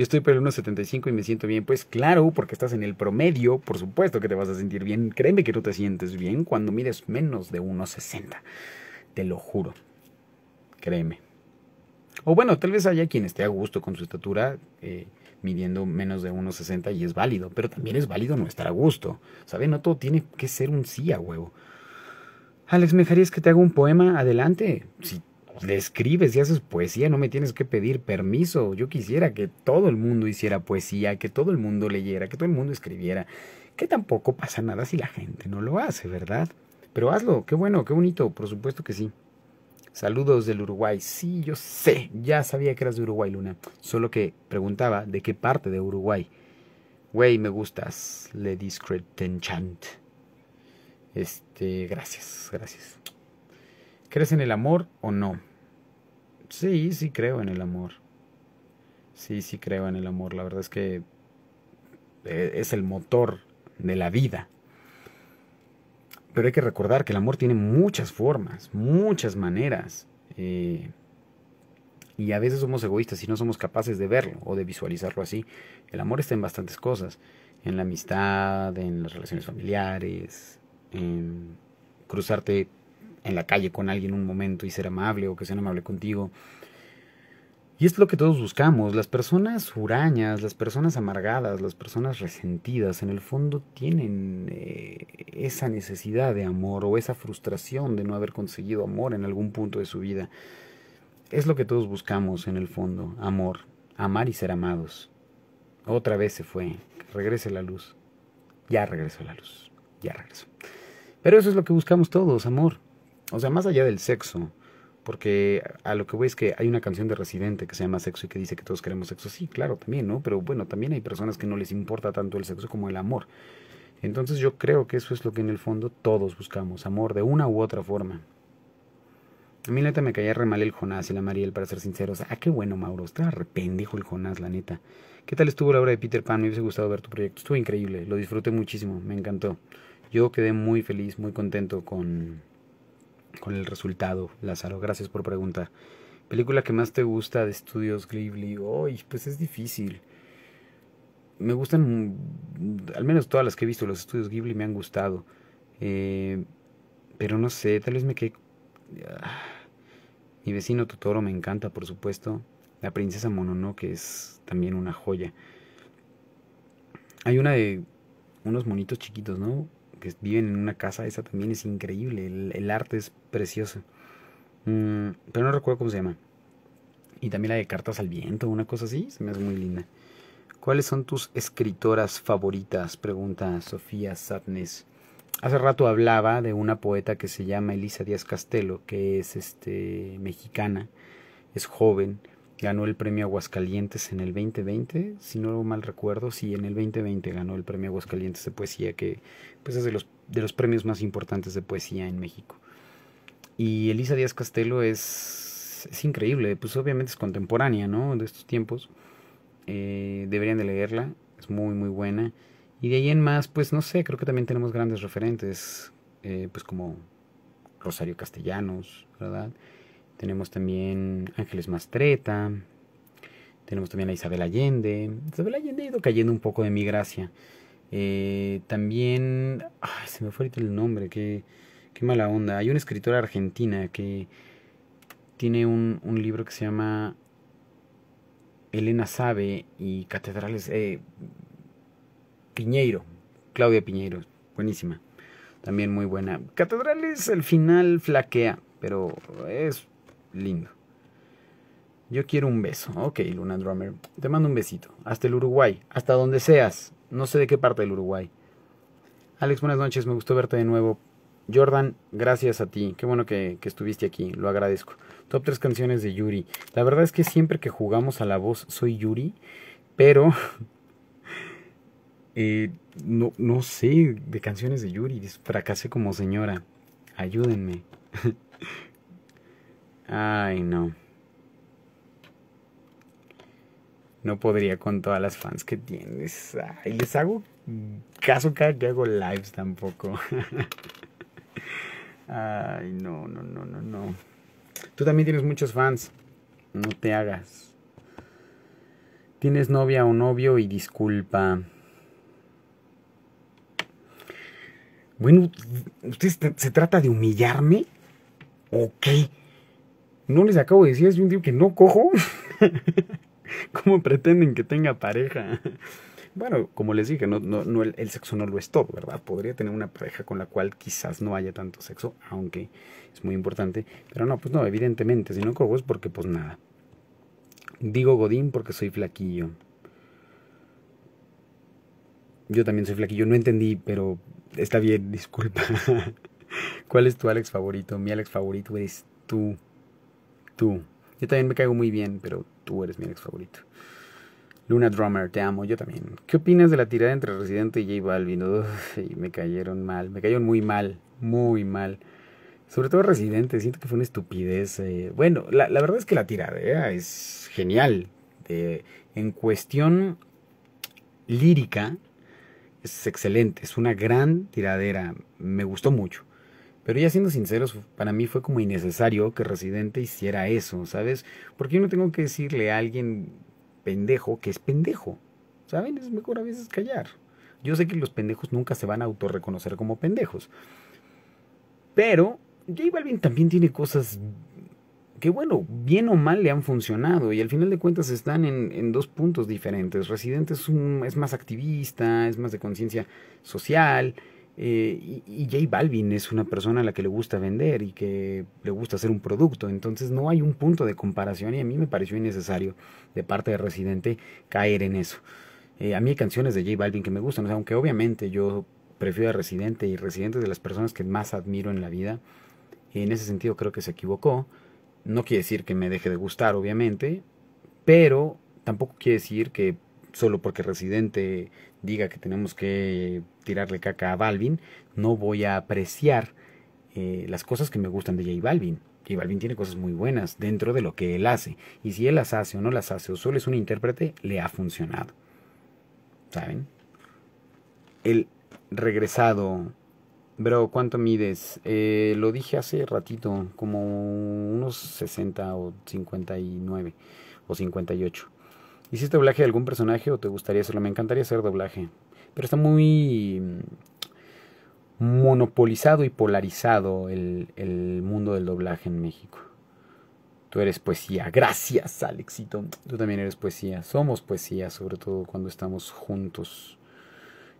Yo estoy por el 1.75 y me siento bien. Pues claro, porque estás en el promedio, por supuesto que te vas a sentir bien. Créeme que tú te sientes bien cuando mides menos de 1.60. Te lo juro. Créeme. O bueno, tal vez haya quien esté a gusto con su estatura eh, midiendo menos de 1.60 y es válido, pero también es válido no estar a gusto. ¿Sabes? No todo tiene que ser un sí a huevo. Alex, ¿me dejarías que te haga un poema? Adelante. Sí le escribes y haces poesía, no me tienes que pedir permiso. Yo quisiera que todo el mundo hiciera poesía, que todo el mundo leyera, que todo el mundo escribiera. Que tampoco pasa nada si la gente no lo hace, ¿verdad? Pero hazlo, qué bueno, qué bonito, por supuesto que sí. Saludos del Uruguay. Sí, yo sé, ya sabía que eras de Uruguay, Luna. Solo que preguntaba de qué parte de Uruguay. Güey, me gustas. Le enchant Este, gracias, gracias. ¿Crees en el amor o no? Sí, sí creo en el amor. Sí, sí creo en el amor. La verdad es que e, es el motor de la vida. Pero hay que recordar que el amor tiene muchas formas, muchas maneras. Eh, y a veces somos egoístas y no somos capaces de verlo o de visualizarlo así. El amor está en bastantes cosas. En la amistad, en las relaciones familiares, en cruzarte en la calle con alguien un momento y ser amable o que sean amable contigo. Y es lo que todos buscamos. Las personas hurañas, las personas amargadas, las personas resentidas, en el fondo tienen eh, esa necesidad de amor o esa frustración de no haber conseguido amor en algún punto de su vida. Es lo que todos buscamos en el fondo, amor, amar y ser amados. Otra vez se fue, regrese la luz. Ya regresó la luz, ya regresó. Pero eso es lo que buscamos todos, amor. O sea, más allá del sexo. Porque a lo que voy es que hay una canción de Residente que se llama Sexo y que dice que todos queremos sexo. Sí, claro, también, ¿no? Pero bueno, también hay personas que no les importa tanto el sexo como el amor. Entonces yo creo que eso es lo que en el fondo todos buscamos, amor de una u otra forma. A mí neta me caía re mal el Jonás y la Mariel, para ser sinceros. Ah, qué bueno, Mauro. está arrepentido el Jonás, la neta. ¿Qué tal estuvo la obra de Peter Pan? Me hubiese gustado ver tu proyecto. Estuvo increíble. Lo disfruté muchísimo. Me encantó. Yo quedé muy feliz, muy contento con, con el resultado. Lázaro, gracias por preguntar. ¿Película que más te gusta de estudios Ghibli? Uy, pues es difícil. Me gustan, mm, al menos todas las que he visto, los estudios Ghibli me han gustado. Eh, pero no sé, tal vez me quedé... Ah, mi vecino Totoro me encanta, por supuesto. La princesa que es también una joya. Hay una de unos monitos chiquitos, ¿no? que viven en una casa, esa también es increíble, el, arte es precioso. Mm, pero no recuerdo cómo se llama. Y también la de Cartas al Viento, una cosa así, se me hace muy linda. ¿Cuáles son tus escritoras favoritas? Pregunta Sofía Sadness. Hace rato hablaba de una poeta que se llama Elisa Díaz Castelo, que es este mexicana, es joven, ganó el premio Aguascalientes en el 2020, si no mal recuerdo, sí, en el 2020 ganó el premio Aguascalientes de poesía, que pues es de los, de los premios más importantes de poesía en México. Y Elisa Díaz Castelo es, es increíble, pues obviamente es contemporánea, ¿no? De estos tiempos. Eh, deberían de leerla, es muy, muy buena. Y de ahí en más, pues no sé, creo que también tenemos grandes referentes, eh, pues como Rosario Castellanos, ¿verdad? Tenemos también Ángeles Mastreta. Tenemos también a Isabel Allende. Isabel Allende ha ido cayendo un poco de mi gracia. Eh, también. Ay, se me fue ahorita el nombre. Qué, mala onda. Hay una escritora argentina que tiene un, libro que se llama Elena Sabe y Catedrales. Eh, Piñeiro. Claudia Piñeiro. Buenísima. También muy buena. Catedrales al final flaquea. Pero es lindo. Yo quiero un beso. Ok, Luna Drummer. Te mando un besito. Hasta el Uruguay. Hasta donde seas. No sé de qué parte del Uruguay. Alex, buenas noches. Me gustó verte de nuevo. Jordan, gracias a ti. Qué bueno que, estuviste aquí. Lo agradezco. Top 3 canciones de Yuri. La verdad es que siempre que jugamos a la voz soy Yuri. Pero... Eh, no, no sé de canciones de Yuri. Fracasé como señora. Ayúdenme. Ay, no. No podría con todas las fans que tienes. Ay, les hago caso cada que hago lives tampoco. Ay, no, no, no, no, no. Tú también tienes muchos fans. No te hagas. Tienes novia o novio y disculpa. Bueno, ¿usted se trata de humillarme? ¿O qué? No les acabo de decir, es un tío que no cojo. ¿Cómo pretenden que tenga pareja? Bueno, como les dije, no, no, el, sexo no lo es todo, ¿verdad? Podría tener una pareja con la cual quizás no haya tanto sexo, aunque es muy importante. Pero no, pues no, evidentemente, si no cojo es porque pues nada. Digo Godín porque soy flaquillo. Yo también soy flaquillo, no entendí, pero está bien, disculpa. ¿Cuál es tu Alex favorito? Mi Alex favorito eres tú. Tú. Yo también me caigo muy bien, pero tú eres mi ex favorito. Luna Drummer, te amo, yo también. ¿Qué opinas de la tirada entre Residente y J Balvin? me cayeron mal, me cayeron muy mal, muy mal. Sobre todo Residente, siento que fue una estupidez. Eh, bueno, la, verdad es que la tirada es genial. en cuestión lírica, es excelente, es una gran tiradera, me gustó mucho. Pero ya siendo sinceros, para mí fue como innecesario que Residente hiciera eso, ¿sabes? Porque yo no tengo que decirle a alguien pendejo que es pendejo, ¿saben? Es mejor a veces callar. Yo sé que los pendejos nunca se van a autorreconocer como pendejos. Pero J Balvin también tiene cosas que, bueno, bien o mal le han funcionado y al final de cuentas están en, en dos puntos diferentes. Residente es más activista, es más de conciencia social eh, y, Jay J Balvin es una persona a la que le gusta vender y que le gusta hacer un producto, entonces no hay un punto de comparación y a mí me pareció innecesario de parte de Residente caer en eso. Eh, a mí hay canciones de J Balvin que me gustan, aunque obviamente yo prefiero a Residente y Residente es de las personas que más admiro en la vida, y en ese sentido creo que se equivocó, no quiere decir que me deje de gustar, obviamente, pero tampoco quiere decir que solo porque Residente diga que tenemos que tirarle caca a Balvin, no voy a apreciar eh, las cosas que me gustan de J Balvin. J Balvin tiene cosas muy buenas dentro de lo que él hace. Y si él las hace o no las hace, o solo es un intérprete, le ha funcionado. ¿Saben? El regresado. Bro, ¿cuánto mides? Eh, lo dije hace ratito, como unos 60 o 59 o 58. ¿Hiciste doblaje de algún personaje o te gustaría hacerlo? Me encantaría hacer doblaje pero está muy mm, monopolizado y polarizado el, mundo del doblaje en México. Tú eres poesía, gracias Alexito. Tú también eres poesía, somos poesía, sobre todo cuando estamos juntos.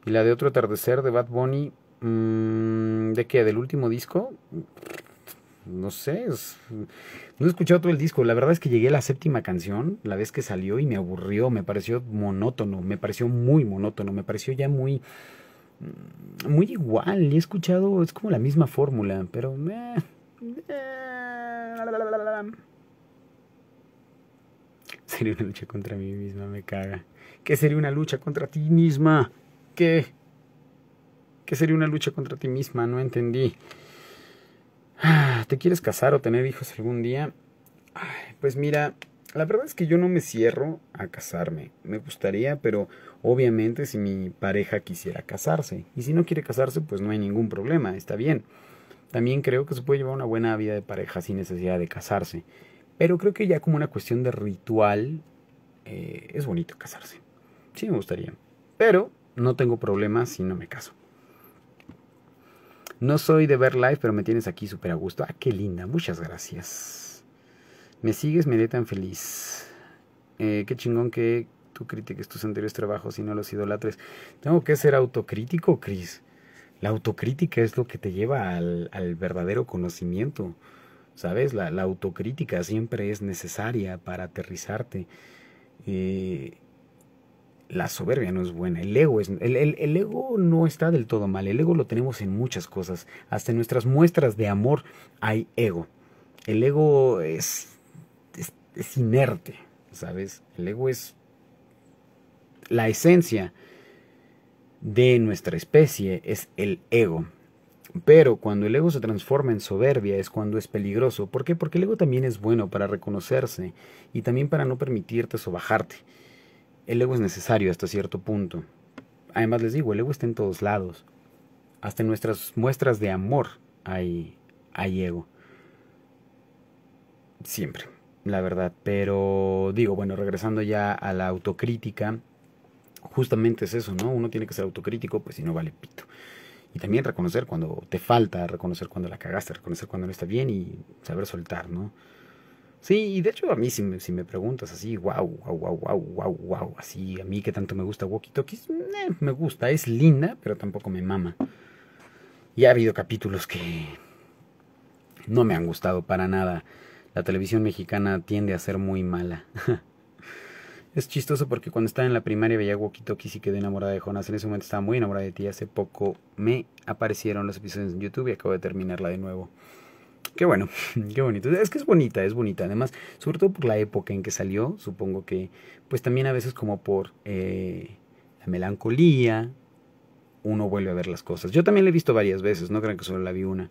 Y la de otro atardecer de Bad Bunny, mm, ¿de qué? ¿Del último disco? no sé, no he escuchado todo el disco. La verdad es que llegué a la séptima canción, la vez que salió, y me aburrió, me pareció monótono, me pareció muy monótono, me pareció ya muy, mm, muy igual. Y he escuchado, es como la misma fórmula, pero... me eh, sería una lucha contra mí misma, me caga. ¿Qué sería una lucha contra ti misma? ¿Qué? ¿Qué sería una lucha contra ti misma? No entendí. Ah, ¿Te quieres casar o tener hijos algún día? pues mira, la verdad es que yo no me cierro a casarme. Me gustaría, pero obviamente si mi pareja quisiera casarse. Y si no quiere casarse, pues no hay ningún problema, está bien. También creo que se puede llevar una buena vida de pareja sin necesidad de casarse. Pero creo que ya como una cuestión de ritual, eh, es bonito casarse. Sí, me gustaría. Pero no tengo problema si no me caso. No soy de ver live, pero me tienes aquí súper a gusto. Ah, qué linda, muchas gracias. Me sigues, me haré tan feliz. Eh, qué chingón que tú critiques tus anteriores trabajos y no los idolatres. Tengo que ser autocrítico, Cris. La autocrítica es lo que te lleva al, al verdadero conocimiento. ¿Sabes? La, la, autocrítica siempre es necesaria para aterrizarte. Eh, la soberbia no es buena, el ego, es, el, ego no está del todo mal, el ego lo tenemos en muchas cosas, hasta en nuestras muestras de amor hay ego. El ego es, es, inerte, ¿sabes? El ego es la esencia de nuestra especie, es el ego. Pero cuando el ego se transforma en soberbia es cuando es peligroso. ¿Por qué? Porque el ego también es bueno para reconocerse y también para no permitirte sobajarte. El ego es necesario hasta cierto punto. Además les digo, el ego está en todos lados. Hasta en nuestras muestras de amor hay, hay ego. Siempre, la verdad. Pero digo, bueno, regresando ya a la autocrítica, justamente es eso, ¿no? Uno tiene que ser autocrítico, pues si no vale pito. Y también reconocer cuando te falta, reconocer cuando la cagaste, reconocer cuando no está bien y saber soltar, ¿no? Sí, y de hecho a mí si me, si me preguntas así, wow, wow, wow, wow, wow, wow, así a mí que tanto me gusta Walkie Talkies, eh, me gusta, es linda, pero tampoco me mama. Y ha habido capítulos que no me han gustado para nada. La televisión mexicana tiende a ser muy mala. Es chistoso porque cuando estaba en la primaria veía Walkie Talkies y quedé enamorada de Jonas. En ese momento estaba muy enamorada de ti. y Hace poco me aparecieron los episodios en YouTube y acabo de terminarla de nuevo. Qué bueno, qué bonito. Es que es bonita, es bonita. Además, sobre todo por la época en que salió, supongo que, pues también a veces como por eh, la melancolía, uno vuelve a ver las cosas. Yo también la he visto varias veces, no crean que solo la vi una.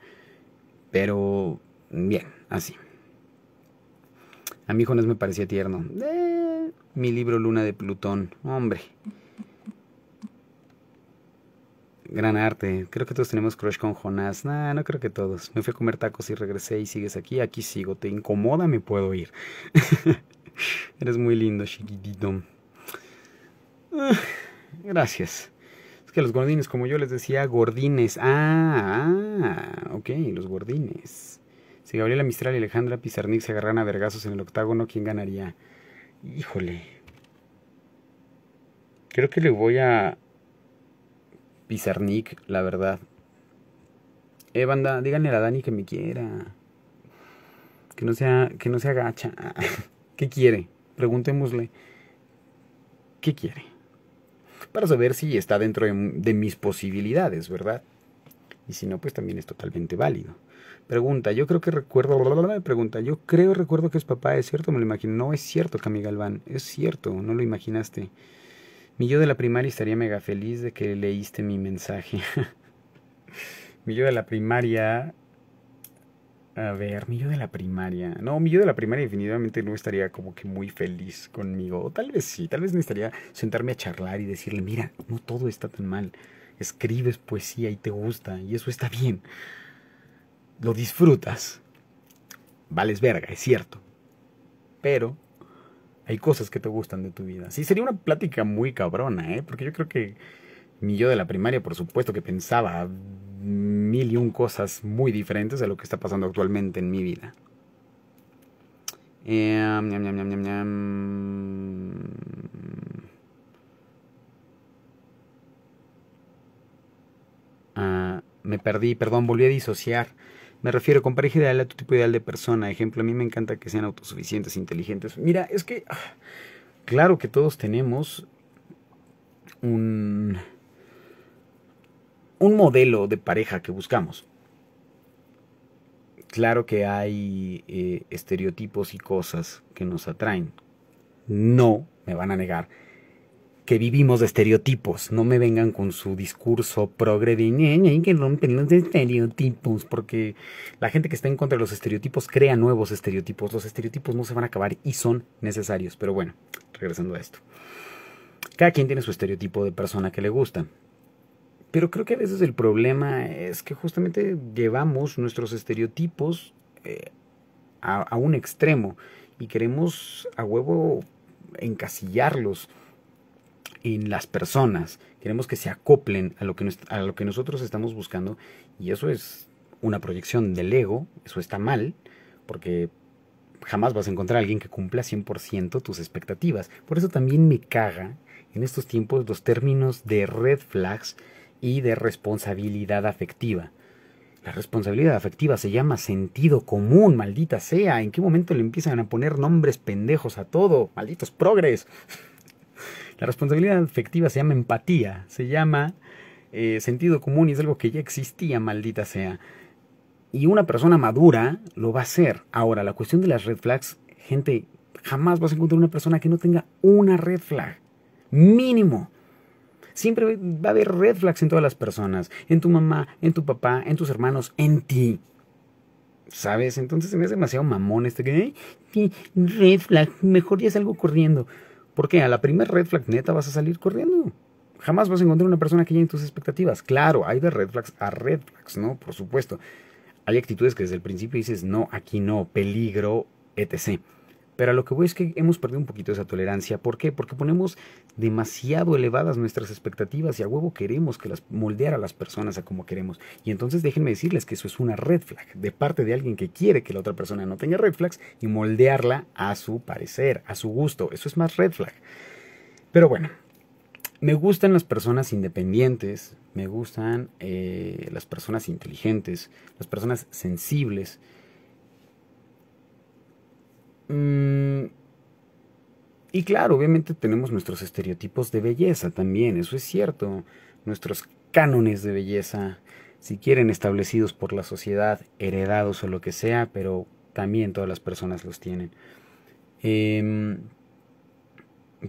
Pero, bien, así. A mí Jonás me parecía tierno. Eh, mi libro Luna de Plutón, hombre gran arte. Creo que todos tenemos crush con Jonás. Nah, no creo que todos. Me fui a comer tacos y regresé y sigues aquí. Aquí sigo. Te incomoda, me puedo ir. Eres muy lindo, chiquitito. Ah, gracias. Es que los gordines, como yo les decía, gordines. Ah, ah ok, los gordines. Si Gabriela Mistral y Alejandra Pizarnik se agarran a vergazos en el octágono, ¿quién ganaría? Híjole. Creo que le voy a Pizarnik, la verdad. Eh, banda, díganle a Dani que me quiera. Que no sea, que no se agacha. ¿Qué quiere? Preguntémosle. ¿Qué quiere? Para saber si está dentro de, mis posibilidades, ¿verdad? Y si no, pues también es totalmente válido. Pregunta, yo creo que recuerdo, pregunta, yo creo recuerdo que es papá, ¿es cierto? Me lo imagino. No es cierto, Cami Galván, es cierto, no lo imaginaste. Mi yo de la primaria estaría mega feliz de que leíste mi mensaje. mi yo de la primaria... A ver, mi yo de la primaria. No, mi yo de la primaria definitivamente no estaría como que muy feliz conmigo. O tal vez sí, tal vez necesitaría sentarme a charlar y decirle, mira, no todo está tan mal. Escribes poesía y te gusta y eso está bien. Lo disfrutas. Vales verga, es cierto. Pero hay cosas que te gustan de tu vida. Sí, sería una plática muy cabrona, ¿eh? Porque yo creo que mi yo de la primaria, por supuesto, que pensaba mil y un cosas muy diferentes a lo que está pasando actualmente en mi vida. Em, ah, me perdí, perdón, volví a disociar. Me refiero con pareja ideal a tu tipo ideal de persona. Ejemplo, a mí me encanta que sean autosuficientes, inteligentes. Mira, es que, ah, claro que todos tenemos un, un modelo de pareja que buscamos. Claro que hay eh, estereotipos y cosas que nos atraen. No, me van a negar que vivimos de estereotipos. No me vengan con su discurso progre de que no los estereotipos, porque la gente que está en contra de los estereotipos crea nuevos estereotipos. Los estereotipos no se van a acabar y son necesarios. Pero bueno, regresando a esto. Cada quien tiene su estereotipo de persona que le gusta. Pero creo que a veces el problema es que justamente llevamos nuestros estereotipos eh, a un extremo y queremos a huevo encasillarlos en las personas, queremos que se acoplen a lo que, a lo que nosotros estamos buscando y eso es una proyección del ego, eso está mal, porque jamás vas a encontrar a alguien que cumpla 100% tus expectativas. Por eso también me caga en estos tiempos los términos de red flags y de responsabilidad afectiva. La responsabilidad afectiva se llama sentido común, maldita sea. ¿En qué momento le empiezan a poner nombres pendejos a todo? Malditos progres. La responsabilidad afectiva se llama empatía, se llama eh, sentido común y es algo que ya existía, maldita sea. Y una persona madura lo va a hacer. Ahora, la cuestión de las red flags, gente, jamás vas a encontrar una persona que no tenga una red flag. Mínimo. Siempre va a haber red flags en todas las personas. En tu mamá, en tu papá, en tus hermanos, en ti. ¿Sabes? Entonces se me hace demasiado mamón este que... Red flag, mejor ya algo corriendo. ¿Por qué? A la primera red flag neta vas a salir corriendo. Jamás vas a encontrar una persona que llene tus expectativas. Claro, hay de red flags a red flags, ¿no? Por supuesto. Hay actitudes que desde el principio dices, no, aquí no, peligro, etc. Pero a lo que voy es que hemos perdido un poquito esa tolerancia. ¿Por qué? Porque ponemos demasiado elevadas nuestras expectativas y a huevo queremos que las moldear a las personas a como queremos. Y entonces déjenme decirles que eso es una red flag de parte de alguien que quiere que la otra persona no tenga red flags y moldearla a su parecer, a su gusto. Eso es más red flag. Pero bueno, me gustan las personas independientes, me gustan eh, las personas inteligentes, las personas sensibles Mm, y claro, obviamente tenemos nuestros estereotipos de belleza también, eso es cierto, nuestros cánones de belleza, si quieren establecidos por la sociedad, heredados o lo que sea, pero también todas las personas los tienen. Em,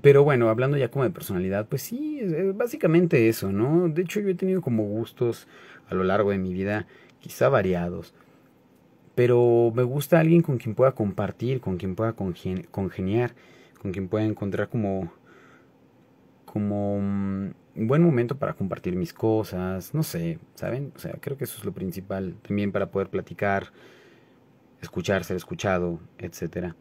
pero bueno, hablando ya como de personalidad, pues sí, es básicamente eso, ¿no? De hecho yo he tenido como gustos a lo largo de mi vida, quizá variados pero me gusta alguien con quien pueda compartir, con quien pueda congeniar, con quien pueda encontrar como como un mm, buen momento para compartir mis cosas, no sé, ¿saben? O sea, creo que eso es lo principal, también para poder platicar, escuchar, ser escuchado, etc.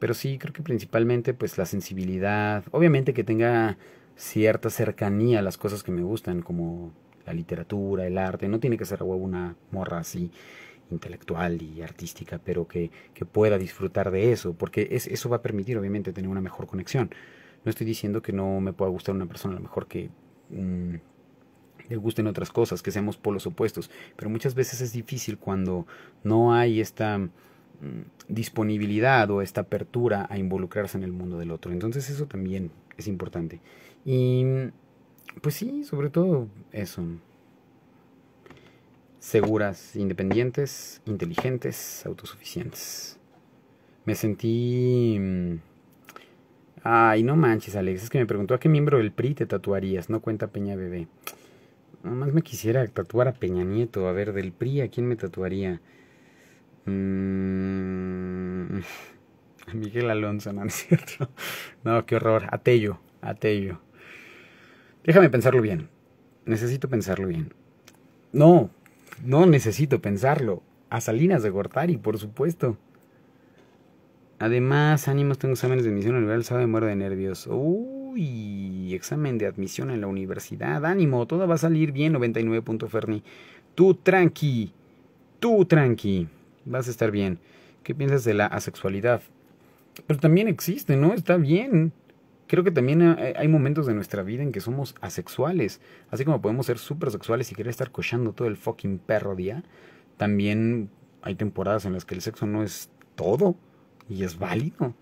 Pero sí, creo que principalmente pues la sensibilidad, obviamente que tenga cierta cercanía a las cosas que me gustan, como la literatura, el arte, no tiene que ser una morra así intelectual y artística, pero que, pueda disfrutar de eso, porque eso va a permitir obviamente tener una mejor conexión. No estoy diciendo que no me pueda gustar una persona, a lo mejor que mm, le gusten otras cosas, que seamos polos opuestos, pero muchas veces es difícil cuando no hay esta mm, disponibilidad o esta apertura a involucrarse en el mundo del otro. Entonces eso también es importante. Y pues sí, sobre todo eso seguras, independientes, inteligentes, autosuficientes. Me sentí... Mm, ay, no manches, Alex. Es que me preguntó a qué miembro del PRI te tatuarías. No cuenta Peña Bebé. más me quisiera tatuar a Peña Nieto. A ver, del PRI, ¿a quién me tatuaría? Mm, Miguel Alonso, ¿no es cierto? No, qué horror. A Tello, a Déjame pensarlo bien. Necesito pensarlo bien. No, no necesito pensarlo. A Salinas de Gortari, por supuesto. Además, ánimos, tengo exámenes de admisión en el Sábado y muero de nervios. Uy, examen de admisión en la universidad. Ánimo, todo va a salir bien, 99. Ferni. Tú tranqui, tú tranqui. Vas a estar bien. ¿Qué piensas de la asexualidad? Pero también existe, ¿no? Está bien creo que también eh, eh, hay momentos de nuestra vida en que somos asexuales. Así como podemos ser súper sexuales y querer estar cochando todo el fucking perro día, también hay temporadas en las que el sexo no es todo y es válido.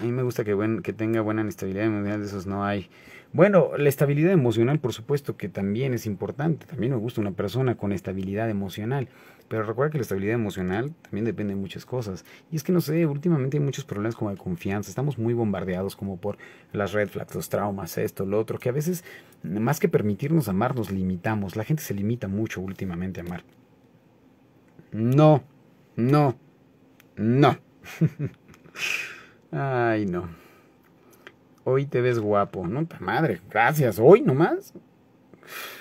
A mí me gusta que, que tenga buena estabilidad emocional, de esos no hay. Bueno, la estabilidad emocional, por supuesto, que también es importante. También me gusta una persona con estabilidad emocional. Pero recuerda que la estabilidad emocional también depende de muchas cosas. Y es que no sé, últimamente hay muchos problemas como de confianza. Estamos muy bombardeados como por las red flags, los traumas, esto, lo otro, que a veces, más que permitirnos amar, nos limitamos. La gente se limita mucho últimamente a amar. No, no, no. Ay, no. Hoy te ves guapo. No, madre. Gracias. Hoy nomás.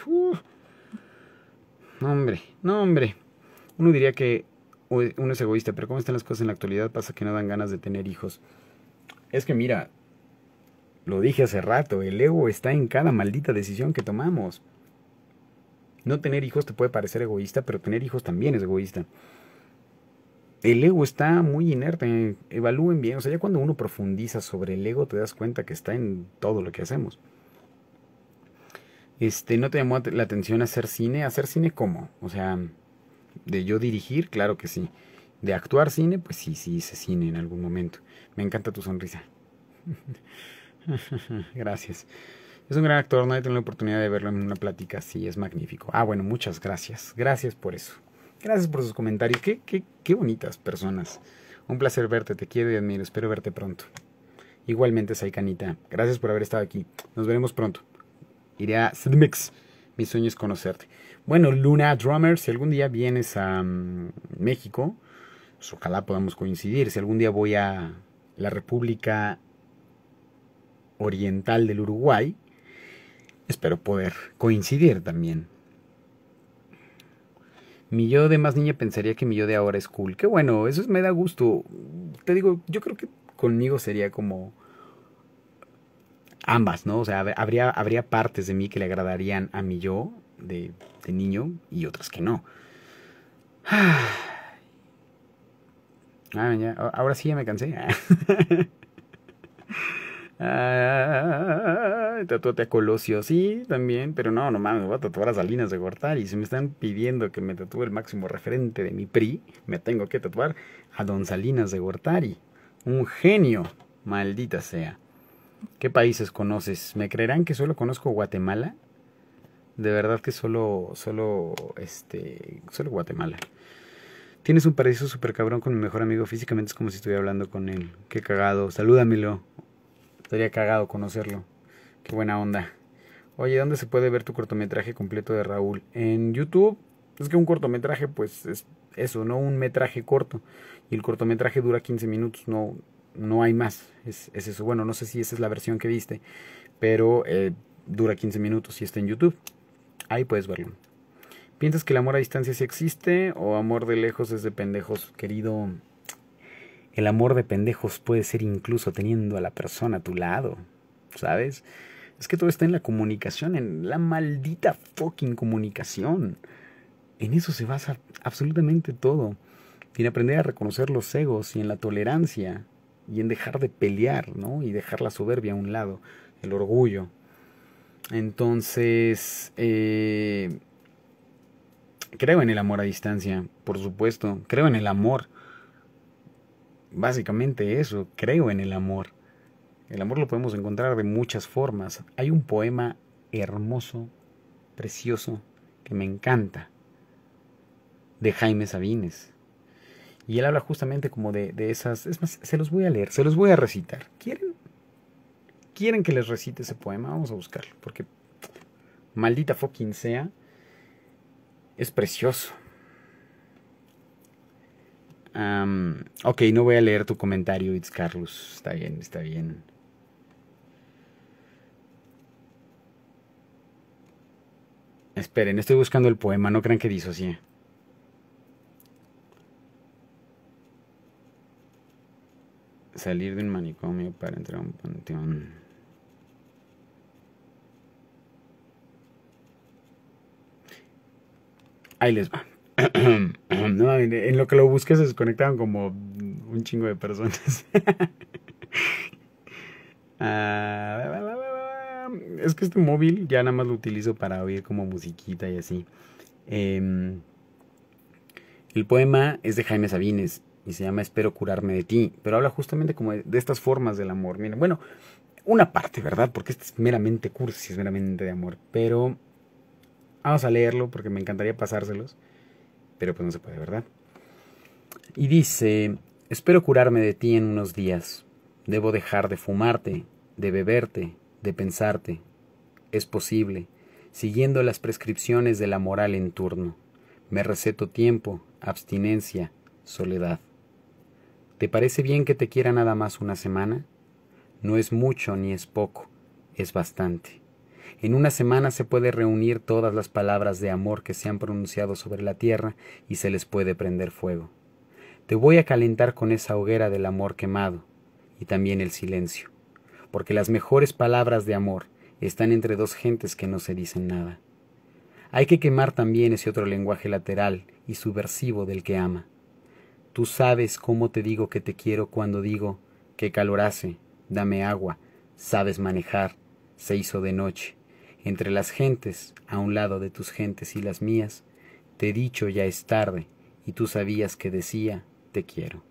No, hombre. No, hombre. Uno diría que uno es egoísta, pero ¿cómo están las cosas en la actualidad? Pasa que no dan ganas de tener hijos. Es que mira, lo dije hace rato, el ego está en cada maldita decisión que tomamos. No tener hijos te puede parecer egoísta, pero tener hijos también es egoísta el ego está muy inerte, evalúen bien, o sea, ya cuando uno profundiza sobre el ego te das cuenta que está en todo lo que hacemos. Este, ¿no te llamó la atención hacer cine? ¿Hacer cine cómo? O sea, de yo dirigir, claro que sí. De actuar cine, pues sí, sí hice cine en algún momento. Me encanta tu sonrisa. gracias. Es un gran actor, no he tenido la oportunidad de verlo en una plática, sí, es magnífico. Ah, bueno, muchas gracias. Gracias por eso. Gracias por sus comentarios. Qué, qué, qué bonitas personas. Un placer verte, te quiero y admiro. Espero verte pronto. Igualmente, canita Gracias por haber estado aquí. Nos veremos pronto. Iré a Sedmix. Mi sueño es conocerte. Bueno, Luna Drummer, si algún día vienes a mm, México, pues ojalá podamos coincidir. Si algún día voy a la República Oriental del Uruguay, espero poder coincidir también. Mi yo de más niña pensaría que mi yo de ahora es cool. Qué bueno, eso me da gusto. Te digo, yo creo que conmigo sería como ambas, ¿no? O sea, habría, habría partes de mí que le agradarían a mi yo de, de niño y otras que no. Ah, ahora sí ya me cansé. Ah, a Colosio, sí, también, pero no, no mames, voy a tatuar a Salinas de Gortari. Si me están pidiendo que me tatúe el máximo referente de mi PRI, me tengo que tatuar a Don Salinas de Gortari. Un genio, maldita sea. ¿Qué países conoces? ¿Me creerán que solo conozco Guatemala? De verdad que solo, solo, este, solo Guatemala. Tienes un paraíso súper cabrón con mi mejor amigo. Físicamente es como si estuviera hablando con él. Qué cagado. Salúdamelo. Estaría cagado conocerlo. Qué buena onda. Oye, ¿dónde se puede ver tu cortometraje completo de Raúl? En YouTube. Es que un cortometraje, pues es eso, ¿no? Un metraje corto. Y el cortometraje dura 15 minutos, no, no hay más. Es, eso. Bueno, no sé si esa es la versión que viste, pero eh, dura 15 minutos y está en YouTube. Ahí puedes verlo. ¿Piensas que el amor a distancia sí existe o amor de lejos es de pendejos, querido? El amor de pendejos puede ser incluso teniendo a la persona a tu lado, ¿sabes? Es que todo está en la comunicación, en la maldita fucking comunicación. En eso se basa absolutamente todo. en aprender a reconocer los egos y en la tolerancia y en dejar de pelear, ¿no? Y dejar la soberbia a un lado, el orgullo. Entonces, eh, creo en el amor a distancia, por supuesto. Creo en el amor básicamente eso, creo en el amor. El amor lo podemos encontrar de muchas formas. Hay un poema hermoso, precioso, que me encanta, de Jaime Sabines. Y él habla justamente como de, esas... Es más, se los voy a leer, se los voy a recitar. ¿Quieren? ¿Quieren que les recite ese poema? Vamos a buscarlo, porque maldita fucking sea, es precioso ok, no voy a leer tu comentario, It's Carlos. Está bien, está bien. Esperen, estoy buscando el poema, no crean que dice así Salir de un manicomio para entrar a un panteón. Ahí les va no, en lo que lo busqué se desconectaban como un chingo de personas. Ah, es que este móvil ya nada más lo utilizo para oír como musiquita y así. Em, el poema es de Jaime Sabines y se llama Espero curarme de ti, pero habla justamente como de, estas formas del amor. Miren, bueno, una parte, ¿verdad? Porque este es meramente cursi, es meramente de amor, pero vamos a leerlo porque me encantaría pasárselos pero pues no se puede, ¿verdad? Y dice, espero curarme de ti en unos días. Debo dejar de fumarte, de beberte, de pensarte. Es posible, siguiendo las prescripciones de la moral en turno. Me receto tiempo, abstinencia, soledad. ¿Te parece bien que te quiera nada más una semana? No es mucho ni es poco, es bastante. En una semana se puede reunir todas las palabras de amor que se han pronunciado sobre la tierra y se les puede prender fuego. Te voy a calentar con esa hoguera del amor quemado y también el silencio, porque las mejores palabras de amor están entre dos gentes que no se dicen nada. Hay que quemar también ese otro lenguaje lateral y subversivo del que ama. Tú sabes cómo te digo que te quiero cuando digo, que calor hace, dame agua, sabes manejar, se hizo de noche. Entre las gentes, a un lado de tus gentes y las mías, te he dicho ya es tarde, y tú sabías que decía, te quiero.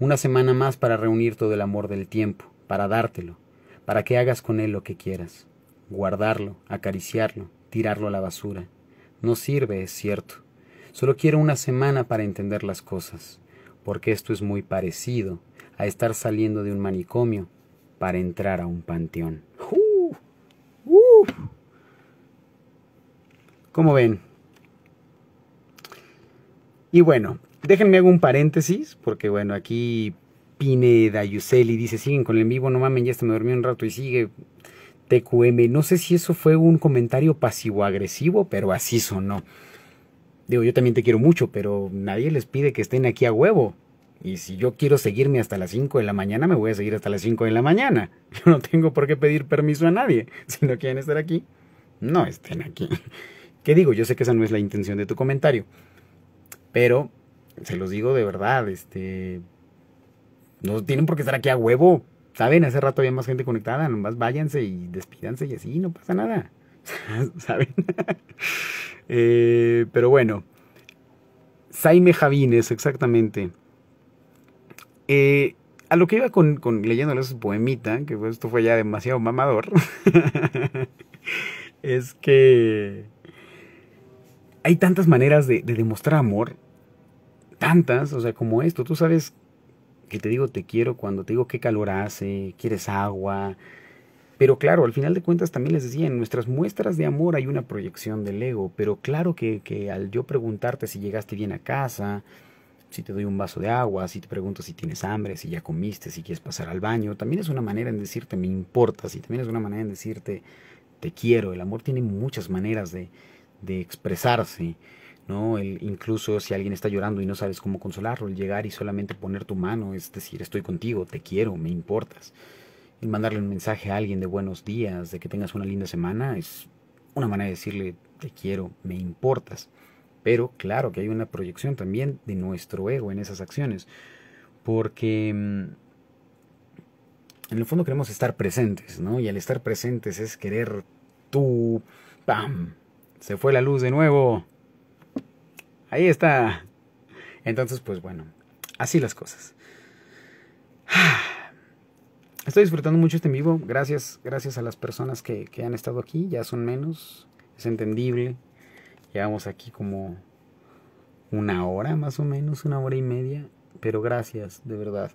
Una semana más para reunir todo el amor del tiempo, para dártelo, para que hagas con él lo que quieras. Guardarlo, acariciarlo, tirarlo a la basura. No sirve, es cierto. Solo quiero una semana para entender las cosas, porque esto es muy parecido a estar saliendo de un manicomio para entrar a un panteón. como ven? Y bueno, déjenme hago un paréntesis, porque bueno, aquí Pineda, Yuseli dice, siguen con el vivo, no mamen, ya hasta me dormí un rato y sigue. TQM, no sé si eso fue un comentario pasivo-agresivo, pero así sonó. Digo, yo también te quiero mucho, pero nadie les pide que estén aquí a huevo. Y si yo quiero seguirme hasta las 5 de la mañana, me voy a seguir hasta las 5 de la mañana. Yo no tengo por qué pedir permiso a nadie. Si no quieren estar aquí, no estén aquí. ¿Qué digo? Yo sé que esa no es la intención de tu comentario, pero se los digo de verdad, este, no tienen por qué estar aquí a huevo, ¿saben? Hace rato había más gente conectada, nomás váyanse y despídanse y así, no pasa nada, ¿saben? Eh, pero bueno, Saime Javines, exactamente. Eh, a lo que iba con, con leyéndole su poemita, que pues, esto fue ya demasiado mamador, es que hay tantas maneras de, demostrar amor, tantas, o sea, como esto, tú sabes que te digo te quiero cuando te digo qué calor hace, quieres agua, pero claro, al final de cuentas también les decía, en nuestras muestras de amor hay una proyección del ego, pero claro que, que al yo preguntarte si llegaste bien a casa, si te doy un vaso de agua, si te pregunto si tienes hambre, si ya comiste, si quieres pasar al baño, también es una manera en decirte me importas y también es una manera en decirte te quiero, el amor tiene muchas maneras de, de expresarse, ¿no? incluso si alguien está llorando y no sabes cómo consolarlo, el llegar y solamente poner tu mano, es decir, estoy contigo, te quiero, me importas. El mandarle un mensaje a alguien de buenos días, de que tengas una linda semana, es una manera de decirle te quiero, me importas. Pero claro que hay una proyección también de nuestro ego en esas acciones, porque mm, en el fondo queremos estar presentes, ¿no? Y al estar presentes es querer tú, ¡pam! se fue la luz de nuevo. Ahí está. Entonces, pues bueno, así las cosas. Estoy disfrutando mucho este en vivo. Gracias, gracias a las personas que, que han estado aquí. Ya son menos. Es entendible. Llevamos aquí como una hora más o menos, una hora y media. Pero gracias, de verdad.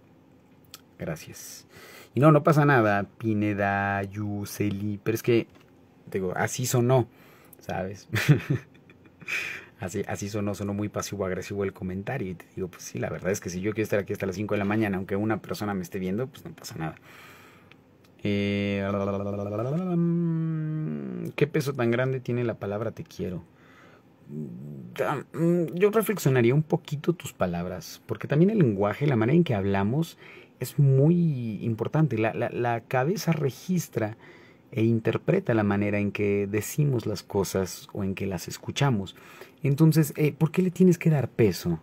Gracias. Y no, no pasa nada, Pineda, Yuseli. Pero es que, digo, así sonó. ¿sabes? así, así sonó, sonó muy pasivo-agresivo el comentario. Y te digo, pues sí, la verdad es que si yo quiero estar aquí hasta las 5 de la mañana, aunque una persona me esté viendo, pues no pasa nada. Eh, ¿Qué peso tan grande tiene la palabra te quiero? Mm, mm, yo reflexionaría un poquito tus palabras, porque también el lenguaje, la manera en que hablamos, es muy importante. La, la cabeza registra e interpreta la manera en que decimos las cosas o en que las escuchamos. Entonces, eh, ¿por qué le tienes que dar peso?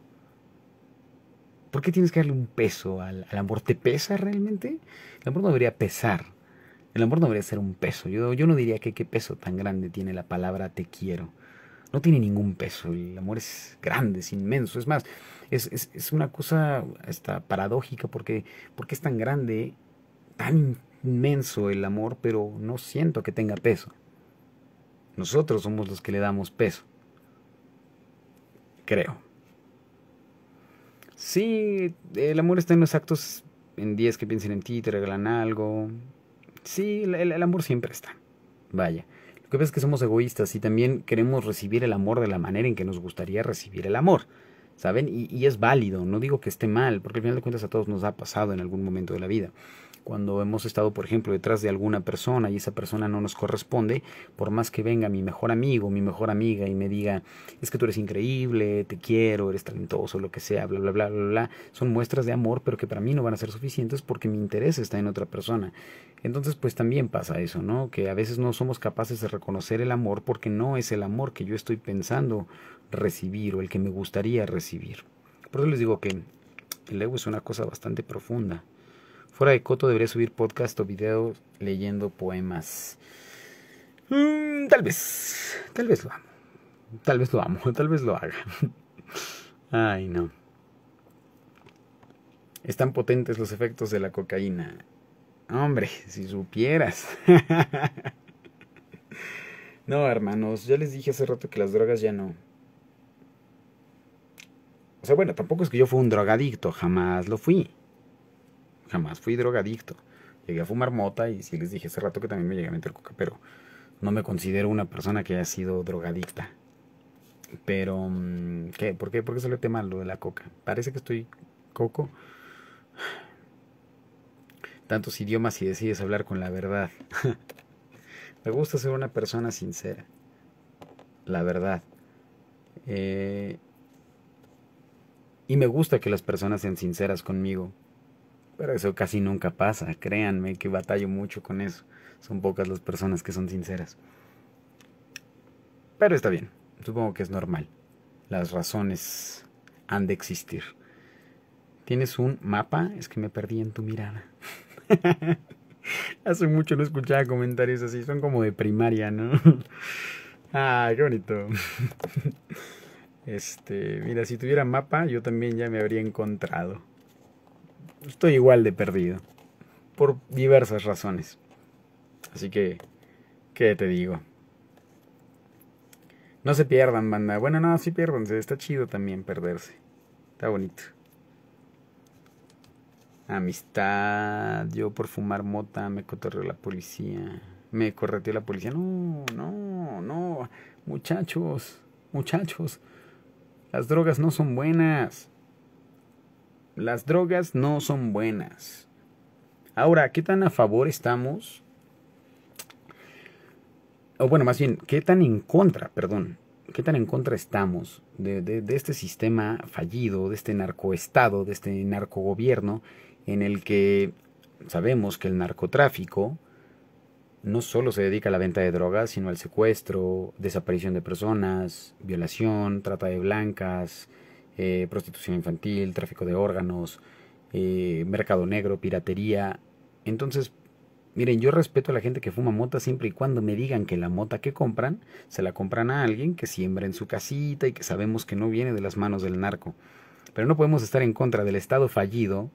¿Por qué tienes que darle un peso al, amor? ¿Te pesa realmente? El amor no debería pesar. El amor no debería ser un peso. Yo, yo no diría que qué peso tan grande tiene la palabra te quiero. No tiene ningún peso. El amor es grande, es inmenso. Es más, es, es, una cosa hasta paradójica porque, porque es tan grande, tan inmenso el amor, pero no siento que tenga peso. Nosotros somos los que le damos peso. Creo. Sí, el amor está en los actos, en días que piensen en ti, te regalan algo. Sí, el, amor siempre está. Vaya. Lo que pasa es que somos egoístas y también queremos recibir el amor de la manera en que nos gustaría recibir el amor. ¿Saben? Y, y es válido, no digo que esté mal, porque al final de cuentas a todos nos ha pasado en algún momento de la vida. Cuando hemos estado, por ejemplo, detrás de alguna persona y esa persona no nos corresponde, por más que venga mi mejor amigo, mi mejor amiga y me diga, es que tú eres increíble, te quiero, eres talentoso, lo que sea, bla, bla, bla, bla, bla, son muestras de amor, pero que para mí no van a ser suficientes porque mi interés está en otra persona. Entonces, pues también pasa eso, ¿no? Que a veces no somos capaces de reconocer el amor porque no es el amor que yo estoy pensando recibir o el que me gustaría recibir. Por eso les digo que el ego es una cosa bastante profunda. Fuera de Coto debería subir podcast o video leyendo poemas. Mm, tal vez, tal vez lo amo. Tal vez lo amo, tal vez lo haga. Ay, no. Están potentes los efectos de la cocaína. Hombre, si supieras. no, hermanos, ya les dije hace rato que las drogas ya no. O sea, bueno, tampoco es que yo fui un drogadicto, jamás lo fui jamás fui drogadicto. Llegué a fumar mota y si les dije hace rato que también me llegué a meter coca, pero no me considero una persona que haya sido drogadicta. Pero, mm, ¿qué? ¿Por qué? ¿Por qué sale el tema lo de la coca? Parece que estoy coco. Tantos idiomas y decides hablar con la verdad. me gusta ser una persona sincera. La verdad. Eh, y me gusta que las personas sean sinceras conmigo. Pero eso casi nunca pasa, créanme que batallo mucho con eso. Son pocas las personas que son sinceras. Pero está bien, supongo que es normal. Las razones han de existir. ¿Tienes un mapa? Es que me perdí en tu mirada. Hace mucho no escuchaba comentarios así, son como de primaria, ¿no? ah, qué bonito. este, mira, si tuviera mapa, yo también ya me habría encontrado estoy igual de perdido. Por diversas razones. Así que, ¿qué te digo? No se pierdan, banda. Bueno, no, sí piérdanse. Está chido también perderse. Está bonito. Amistad. Yo por fumar mota me cotorreó la policía. Me correteó la policía. No, no, no. Muchachos, muchachos. Las drogas no son buenas las drogas no son buenas. Ahora, ¿qué tan a favor estamos? O bueno, más bien, ¿qué tan en contra, perdón? ¿Qué tan en contra estamos de, de, de este sistema fallido, de este narcoestado, de este narcogobierno en el que sabemos que el narcotráfico no solo se dedica a la venta de drogas, sino al secuestro, desaparición de personas, violación, trata de blancas, eh, prostitución infantil, tráfico de órganos, eh, mercado negro, piratería. Entonces, miren, yo respeto a la gente que fuma mota siempre y cuando me digan que la mota que compran, se la compran a alguien que siembra en su casita y que sabemos que no viene de las manos del narco. Pero no podemos estar en contra del Estado fallido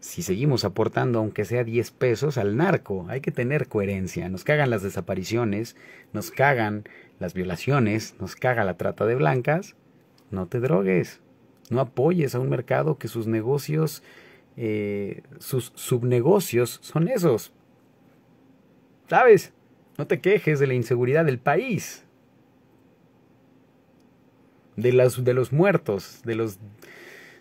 si seguimos aportando, aunque sea 10 pesos, al narco. Hay que tener coherencia. Nos cagan las desapariciones, nos cagan las violaciones, nos caga la trata de blancas, no te drogues, no apoyes a un mercado que sus negocios, eh, sus subnegocios son esos. ¿Sabes? No te quejes de la inseguridad del país, de, las, de los muertos, de, los,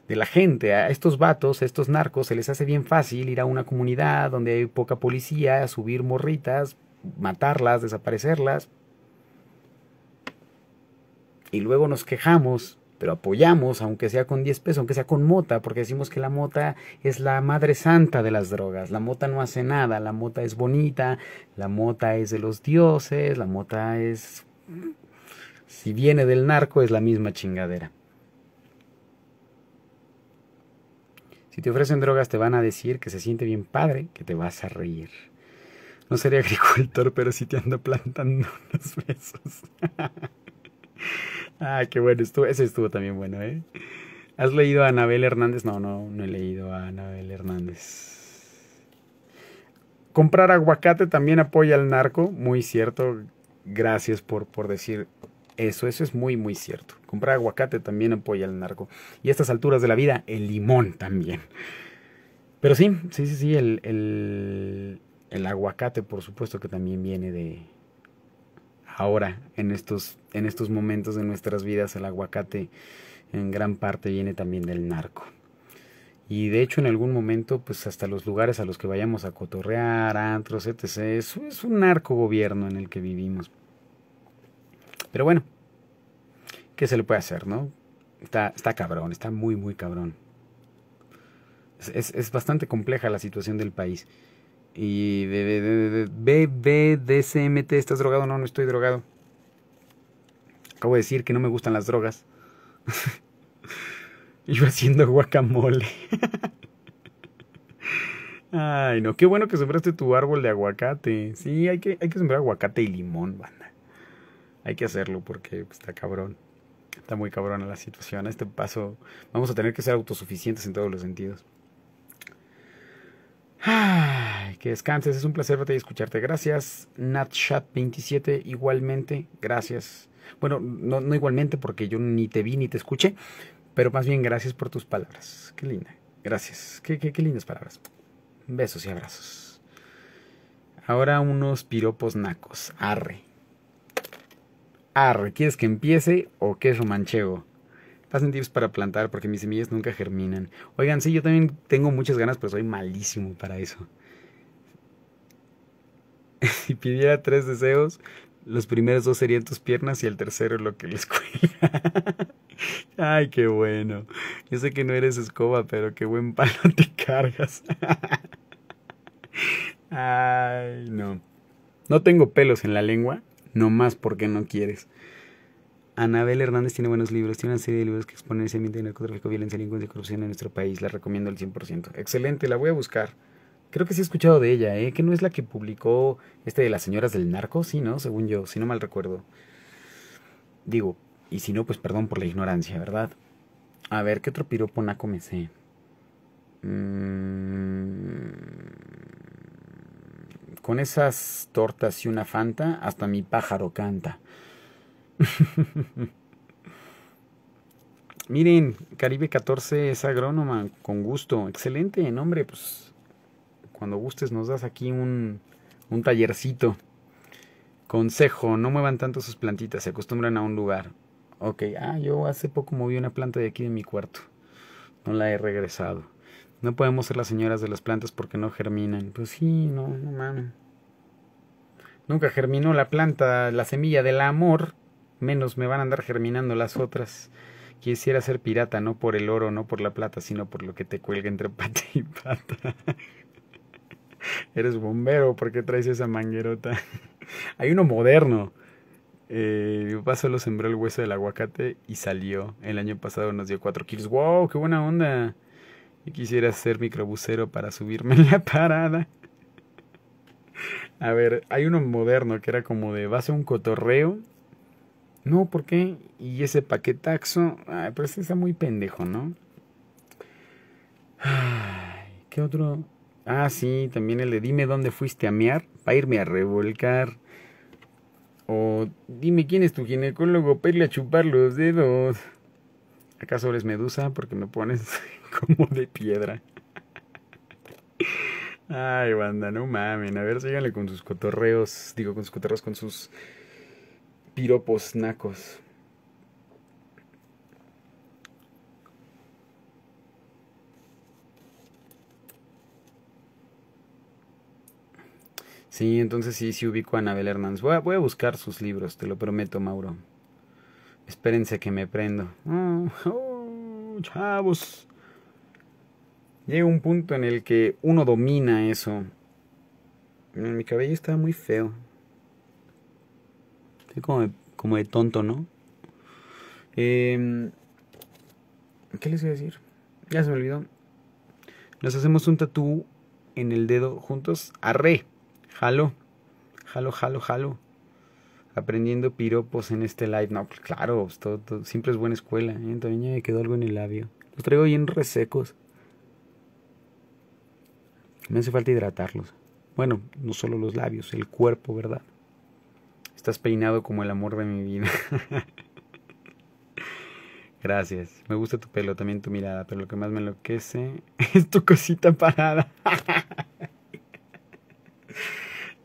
de la gente. A estos vatos, a estos narcos, se les hace bien fácil ir a una comunidad donde hay poca policía, subir morritas, matarlas, desaparecerlas. Y luego nos quejamos pero apoyamos, aunque sea con 10 pesos, aunque sea con mota, porque decimos que la mota es la madre santa de las drogas, la mota no hace nada, la mota es bonita, la mota es de los dioses, la mota es... Si viene del narco es la misma chingadera. Si te ofrecen drogas te van a decir que se siente bien padre, que te vas a reír. No sería agricultor, pero si te ando plantando los besos. Ah, qué bueno, estuvo, ese estuvo también bueno, ¿eh? ¿Has leído a Anabel Hernández? No, no, no he leído a Anabel Hernández. Comprar aguacate también apoya al narco, muy cierto. Gracias por, por decir eso, eso es muy, muy cierto. Comprar aguacate también apoya al narco. Y a estas alturas de la vida, el limón también. Pero sí, sí, sí, sí, el, el aguacate por supuesto que también viene de, ahora, en estos, en estos momentos de nuestras vidas, el aguacate en gran parte viene también del narco. Y de hecho en algún momento, pues hasta los lugares a los que vayamos a cotorrear, antros, etc. Es, un narco gobierno en el que vivimos. Pero bueno, ¿qué se le puede hacer, no? Está, está cabrón, está muy, muy cabrón. es, es bastante compleja la situación del país. Y BBDCMT, ¿estás drogado? No, no estoy drogado. Acabo de decir que no me gustan las drogas. Iba haciendo guacamole. Ay, no, qué bueno que sembraste tu árbol de aguacate. Sí, hay que, hay que sembrar aguacate y limón, banda. Hay que hacerlo porque pues, está cabrón. Está muy cabrona la situación. A este paso vamos a tener que ser autosuficientes en todos los sentidos. Que descanses, es un placer verte y escucharte. Gracias, NatChat27, igualmente, gracias. Bueno, no, igualmente porque yo ni te vi ni te escuché, pero más bien gracias por tus palabras. Qué linda, gracias, qué, qué, lindas palabras. Besos y abrazos. Ahora unos piropos nacos, arre. Arre, ¿quieres que empiece o qué manchego? Pasen tips para plantar porque mis semillas nunca germinan. Oigan, sí, yo también tengo muchas ganas, pero soy malísimo para eso. si pidiera tres deseos, los primeros dos serían tus piernas y el tercero lo que les cuida. Ay, qué bueno. Yo sé que no eres escoba, pero qué buen palo te cargas. Ay, no. No tengo pelos en la lengua, nomás porque no quieres. Anabel Hernández tiene buenos libros, tiene una serie de libros que exponen ese ambiente de narcotráfico, violencia, delincuencia y corrupción en nuestro país. La recomiendo al 100%. Excelente, la voy a buscar. Creo que sí he escuchado de ella, ¿eh? Que no es la que publicó este de las señoras del narco, sí, ¿no? Según yo, si no mal recuerdo. Digo, y si no, pues perdón por la ignorancia, ¿verdad? A ver, ¿qué otro piropo me mm, Con esas tortas y una fanta, hasta mi pájaro canta. Miren, Caribe 14 es agrónoma, con gusto. Excelente, nombre, pues cuando gustes nos das aquí un, un tallercito. Consejo, no muevan tanto sus plantitas, se acostumbran a un lugar. Ok, ah, yo hace poco moví una planta de aquí de mi cuarto. No la he regresado. No podemos ser las señoras de las plantas porque no germinan. Pues sí, no, no mames. Nunca germinó la planta, la semilla del amor menos me van a andar germinando las otras. Quisiera ser pirata, no por el oro, no por la plata, sino por lo que te cuelga entre pata y pata. Eres bombero, ¿por qué traes esa manguerota? Hay uno moderno. Eh, mi papá solo sembró el hueso del aguacate y salió. El año pasado nos dio cuatro kilos. ¡Wow! ¡Qué buena onda! Y quisiera ser microbusero para subirme en la parada. A ver, hay uno moderno que era como de base a un cotorreo no, ¿por qué? Y ese paquetaxo, ay, pero está muy pendejo, ¿no? Ay, ¿Qué otro? Ah, sí, también el de dime dónde fuiste a mear para irme a revolcar. O dime quién es tu ginecólogo para irle a chupar los dedos. ¿Acaso eres medusa? Porque me pones como de piedra. Ay, banda, no mamen. A ver, síganle con sus cotorreos. Digo, con sus cotorreos, con sus piropos nacos. Sí, entonces sí, sí ubico a Anabel Hernández. Voy a, buscar sus libros, te lo prometo, Mauro. Espérense que me prendo. Ah, oh, chavos. Llega un punto en el que uno domina eso. Mi cabello está muy feo como de, como de tonto, ¿no? Em, ¿Qué les voy a decir? Ya se me olvidó. Nos hacemos un tatú en el dedo juntos. Arre. Jalo. Jalo, jalo, jalo. Aprendiendo piropos en este live. No, pues claro, todo, siempre es buena escuela. ¿eh? También me quedó algo en el labio. Los traigo bien resecos. Me hace falta hidratarlos. Bueno, no solo los labios, el cuerpo, ¿verdad? Estás peinado como el amor de mi vida. Gracias. Me gusta tu pelo, también tu mirada, pero lo que más me enloquece es tu cosita parada.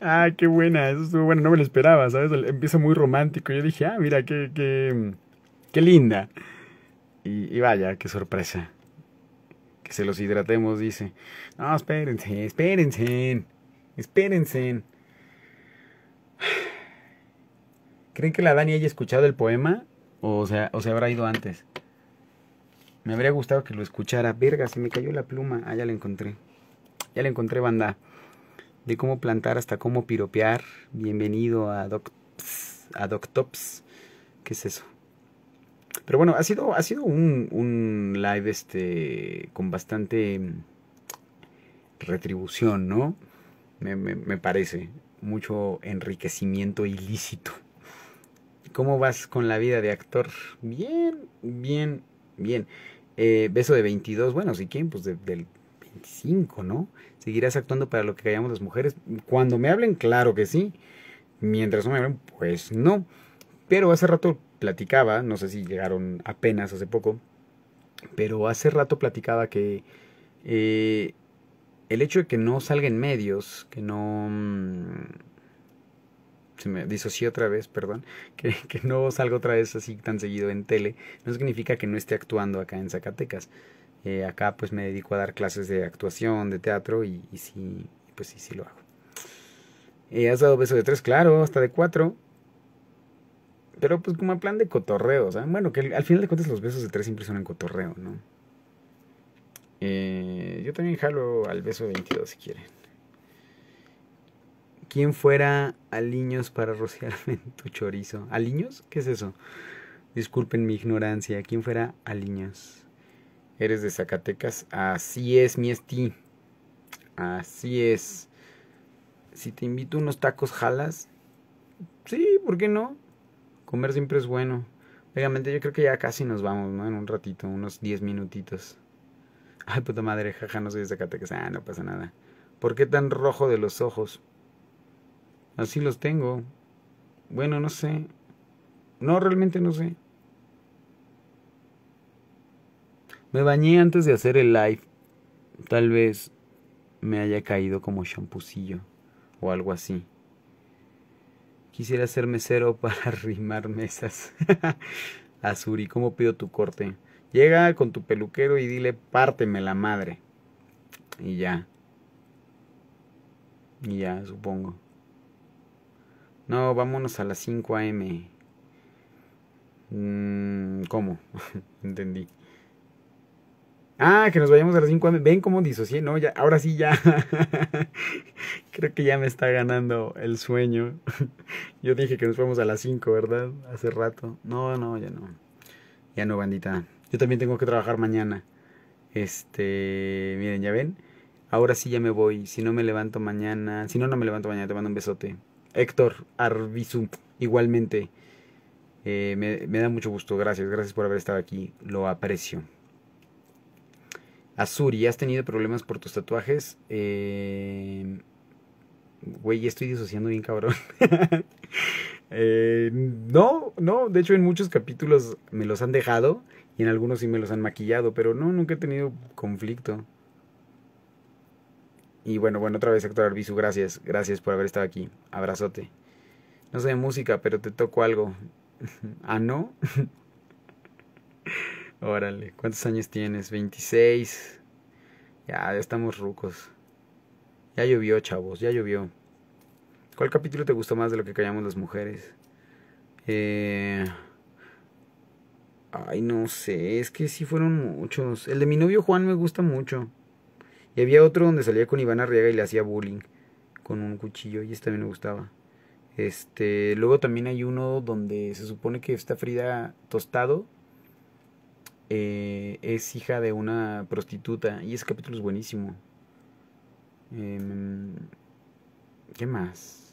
ah, qué buena. Eso estuvo bueno, no me lo esperaba, ¿sabes? Empieza muy romántico. Yo dije, ah, mira, qué, qué, qué linda. Y, y vaya, qué sorpresa. Que se los hidratemos, dice. No, espérense, espérense. Espérense. ¿Creen que la Dani haya escuchado el poema? O, sea, o se habrá ido antes. Me habría gustado que lo escuchara. Verga, se me cayó la pluma. Ah, ya la encontré. Ya la encontré, banda. De cómo plantar hasta cómo piropear. Bienvenido a Doc, a Doctops. ¿Qué es eso? Pero bueno, ha sido, ha sido un, live este con bastante retribución, ¿no? me parece. Mucho enriquecimiento ilícito. ¿Cómo vas con la vida de actor? Bien, bien, bien. Eh, beso de 22, bueno, si ¿quién? pues del 25, ¿no? ¿Seguirás actuando para lo que callamos las mujeres? Cuando me hablen, claro que sí. Mientras no me hablen, pues no. Pero hace rato platicaba, no sé si llegaron apenas hace poco, pero hace rato platicaba que eh, el hecho de que no salga en medios, que no mm, se me otra vez, perdón, que, no salgo otra vez así tan seguido en tele, no significa que no esté actuando acá en Zacatecas. Eh, acá pues me dedico a dar clases de actuación, de teatro y, sí, pues sí, sí lo hago. Eh, ¿Has dado beso de tres? Claro, hasta de cuatro. Pero pues como a plan de cotorreo, Bueno, que al final de cuentas los besos de tres siempre son en cotorreo, ¿no? Eh, yo también jalo al beso de 22 si quieren. ¿Quién fuera Aliños para rociarme en tu chorizo? ¿Aliños? ¿Qué es eso? Disculpen mi ignorancia. ¿Quién fuera Aliños? ¿Eres de Zacatecas? Así es, mi esti. Así es. Si te invito unos tacos, ¿jalas? Sí, ¿por qué no? Comer siempre es bueno. Obviamente yo creo que ya casi nos vamos, ¿no? En un ratito, unos 10 minutitos. Ay, puta madre, jaja, no soy de Zacatecas. Ah, no pasa nada. ¿Por qué tan rojo de los ojos? Así los tengo. Bueno, no sé. No, realmente no sé. Me bañé antes de hacer el live. Tal vez me haya caído como champucillo o algo así. Quisiera ser mesero para arrimar mesas. Azuri, ¿cómo pido tu corte? Llega con tu peluquero y dile, párteme la madre. Y ya. Y ya, supongo. No, vámonos a las 5 a.m. Mm, ¿Cómo? Entendí. Ah, que nos vayamos a las 5 a.m. ¿Ven cómo disocié? No, ya, ahora sí ya. Creo que ya me está ganando el sueño. Yo dije que nos fuimos a las 5, ¿verdad? Hace rato. No, no, ya no. Ya no, bandita. Yo también tengo que trabajar mañana. Este, miren, ya ven. Ahora sí ya me voy. Si no me levanto mañana, si no, no me levanto mañana, te mando un besote. Héctor Arbizu, igualmente. Eh, me, da mucho gusto, gracias, gracias por haber estado aquí, lo aprecio. Azuri, ¿has tenido problemas por tus tatuajes? Eh, güey, estoy disociando bien cabrón. Eh, no, no, de hecho en muchos capítulos me los han dejado y en algunos sí me los han maquillado, pero no, nunca he tenido conflicto. Y bueno, bueno, otra vez, actor Arbizu, gracias, gracias por haber estado aquí. Abrazote. No sé de música, pero te toco algo. ¿Ah, no? Órale, ¿cuántos años tienes? 26. Ya, ya estamos rucos. Ya llovió, chavos, ya llovió. ¿Cuál capítulo te gustó más de lo que callamos las mujeres? Eh, ay, no sé, es que sí fueron muchos. El de mi novio Juan me gusta mucho. Y había otro donde salía con Iván Arriaga y le hacía bullying con un cuchillo y este también me gustaba. Este, luego también hay uno donde se supone que esta Frida Tostado eh, es hija de una prostituta y ese capítulo es buenísimo. Em, ¿Qué más?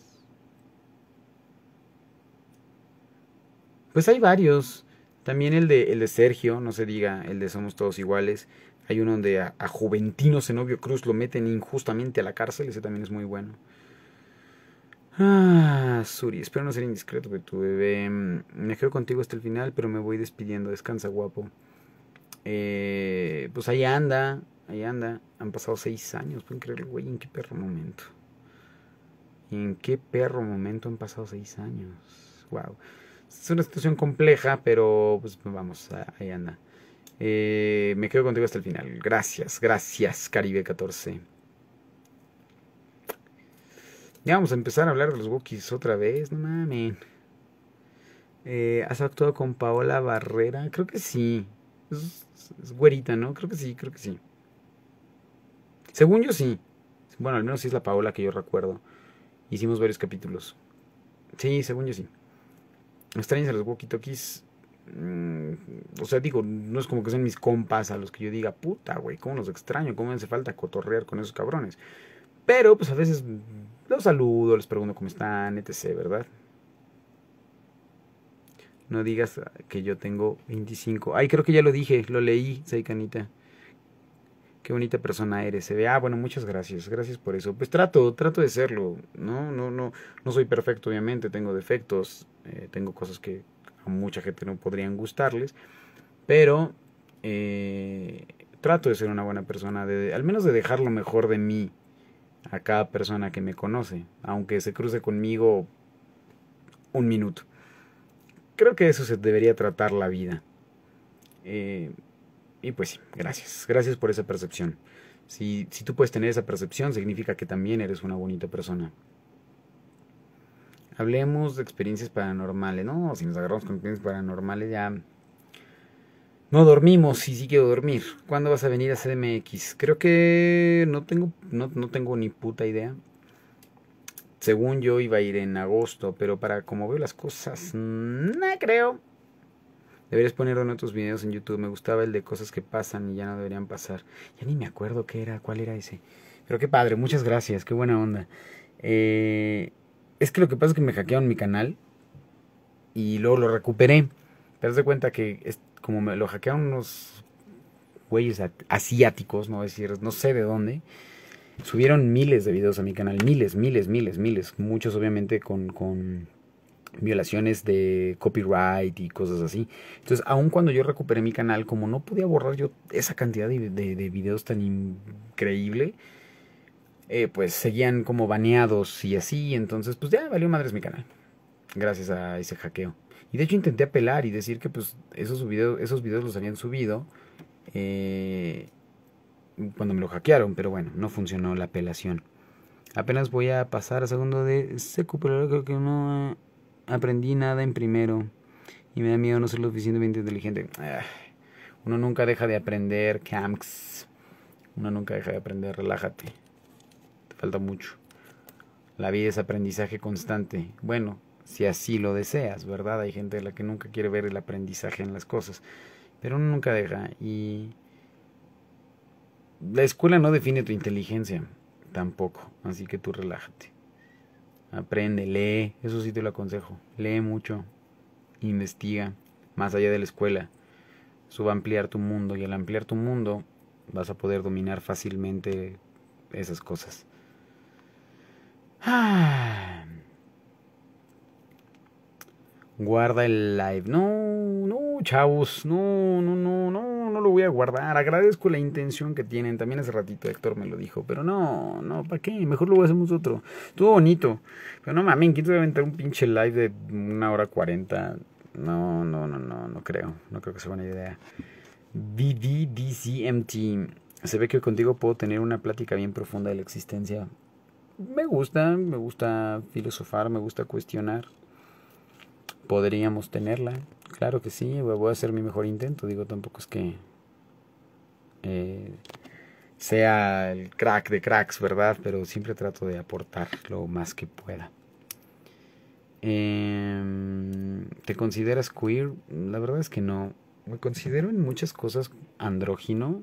Pues hay varios. También el de, el de Sergio, no se diga, el de Somos Todos Iguales. Hay uno donde a, juventinos Juventino Zenobio Cruz lo meten injustamente a la cárcel, ese también es muy bueno. Ah, Suri, espero no ser indiscreto que tu bebé. Mm, me quedo contigo hasta el final, pero me voy despidiendo. Descansa, guapo. Eh, pues ahí anda, ahí anda. Han pasado seis años, pueden creerlo, güey, en qué perro momento. ¿En qué perro momento han pasado seis años? Wow. Es una situación compleja, pero pues vamos, ahí anda. Eh, me quedo contigo hasta el final. Gracias, gracias, Caribe 14. Ya vamos a empezar a hablar de los Wookiees otra vez, no mames. Eh, ¿Has actuado con Paola Barrera? Creo que sí. Es, güerita, ¿no? Creo que sí, creo que sí. Según yo sí. Bueno, al menos sí es la Paola que yo recuerdo. Hicimos varios capítulos. Sí, según yo sí. Extrañas a los Wokitokis Mm, o sea, digo, no es como que sean mis compas a los que yo diga, puta, güey, cómo los extraño, cómo me hace falta cotorrear con esos cabrones. Pero, pues a veces los saludo, les pregunto cómo están, etc., ¿verdad? No digas que yo tengo 25. Ay, creo que ya lo dije, lo leí, canita Qué bonita persona eres. Se ve, ah, bueno, muchas gracias, gracias por eso. Pues trato, trato de serlo. No, no, no, no soy perfecto, obviamente, tengo defectos, eh, tengo cosas que, mucha gente no podrían gustarles, pero eh, trato de ser una buena persona, de, al menos de dejar lo mejor de mí a cada persona que me conoce, aunque se cruce conmigo un minuto. Creo que eso se debería tratar la vida. Eh, y pues gracias, gracias por esa percepción. Si, si tú puedes tener esa percepción, significa que también eres una bonita persona. Hablemos de experiencias paranormales, ¿no? Si nos agarramos con experiencias paranormales ya... No dormimos y sí quiero dormir. ¿Cuándo vas a venir a CDMX? Creo que no tengo, no, tengo ni puta idea. Según yo iba a ir en agosto, pero para como veo las cosas, mm, no creo. Deberías poner en otros videos en YouTube. Me gustaba el de cosas que pasan y ya no deberían pasar. Ya ni me acuerdo qué era, cuál era ese. Pero qué padre, muchas gracias, qué buena onda. Eh, es que lo que pasa es que me hackearon mi canal y luego lo recuperé. Te das cuenta que es, como me lo hackearon unos güeyes asiáticos, no decir, no sé de dónde. Subieron miles de videos a mi canal, miles, miles, miles, miles. Muchos obviamente con, con violaciones de copyright y cosas así. Entonces, aun cuando yo recuperé mi canal, como no podía borrar yo esa cantidad de, de videos tan increíble, eh, pues seguían como baneados y así, entonces pues ya valió madres mi canal, gracias a ese hackeo. Y de hecho intenté apelar y decir que pues esos videos, esos los habían subido eh, cuando me lo hackearon, pero bueno, no funcionó la apelación. Apenas voy a pasar a segundo de secu, creo que no eh, aprendí nada en primero. Y me da miedo no ser lo suficientemente inteligente. Ah, uno nunca deja de aprender, camps. Uno nunca deja de aprender, relájate falta mucho. La vida es aprendizaje constante. Bueno, si así lo deseas, ¿verdad? Hay gente a la que nunca quiere ver el aprendizaje en las cosas, pero uno nunca deja. Y la escuela no define tu inteligencia, tampoco, así que tú relájate. Aprende, lee, eso sí te lo aconsejo. Lee mucho, investiga, más allá de la escuela. Eso va a ampliar tu mundo y al ampliar tu mundo vas a poder dominar fácilmente esas cosas. Guarda el live. No, no, chavos. No, no, no, no, no lo voy a guardar. Agradezco la intención que tienen. También hace ratito Héctor me lo dijo. Pero no, no, ¿para qué? Mejor lo hacemos otro. Estuvo bonito. Pero no mames, ¿quién te va a aventar un pinche live de una hora cuarenta? No, no, no, no, no creo. No creo que sea buena idea. VVDCMT Se ve que contigo puedo tener una plática bien profunda de la existencia me gusta, me gusta filosofar, me gusta cuestionar. Podríamos tenerla, claro que sí, voy a hacer mi mejor intento, digo, tampoco es que eh, sea el crack de cracks, ¿verdad? Pero siempre trato de aportar lo más que pueda. Em, ¿Te consideras queer? La verdad es que no. Me considero en muchas cosas andrógino,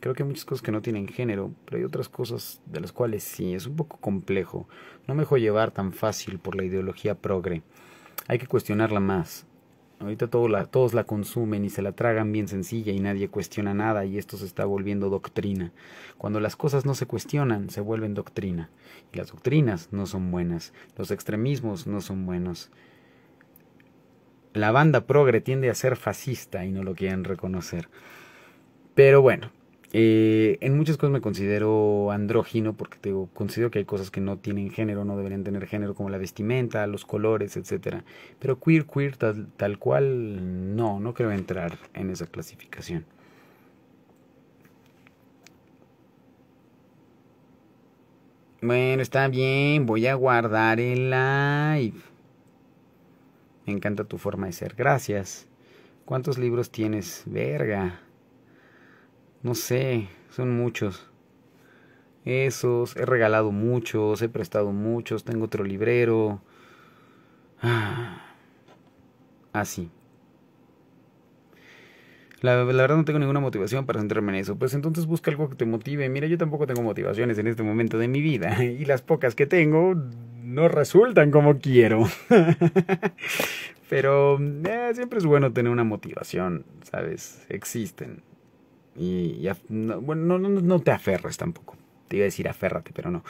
Creo que hay muchas cosas que no tienen género, pero hay otras cosas de las cuales sí, es un poco complejo. No me dejo llevar tan fácil por la ideología progre. Hay que cuestionarla más. Ahorita todos la consumen y se la tragan bien sencilla y nadie cuestiona nada y esto se está volviendo doctrina. Cuando las cosas no se cuestionan, se vuelven doctrina. Y las doctrinas no son buenas. Los extremismos no son buenos. La banda progre tiende a ser fascista y no lo quieren reconocer. Pero bueno, eh, en muchas cosas me considero andrógino porque considero que hay cosas que no tienen género, no deberían tener género, como la vestimenta, los colores, etc. Pero queer, queer, tal, tal cual, no, no creo entrar en esa clasificación. Bueno, está bien, voy a guardar el live. Me encanta tu forma de ser, gracias. ¿Cuántos libros tienes? Verga. No sé, son muchos. Esos, he regalado muchos, he prestado muchos, tengo otro librero. Ah, así. La, verdad no tengo ninguna motivación para centrarme en eso. Pues entonces busca algo que te motive. Mira, yo tampoco tengo motivaciones en este momento de mi vida. Y las pocas que tengo no resultan como quiero. Pero eh, siempre es bueno tener una motivación, ¿sabes? Existen. Y, ya, no, bueno, no, no, te aferres tampoco. Te iba a decir aférrate, pero no.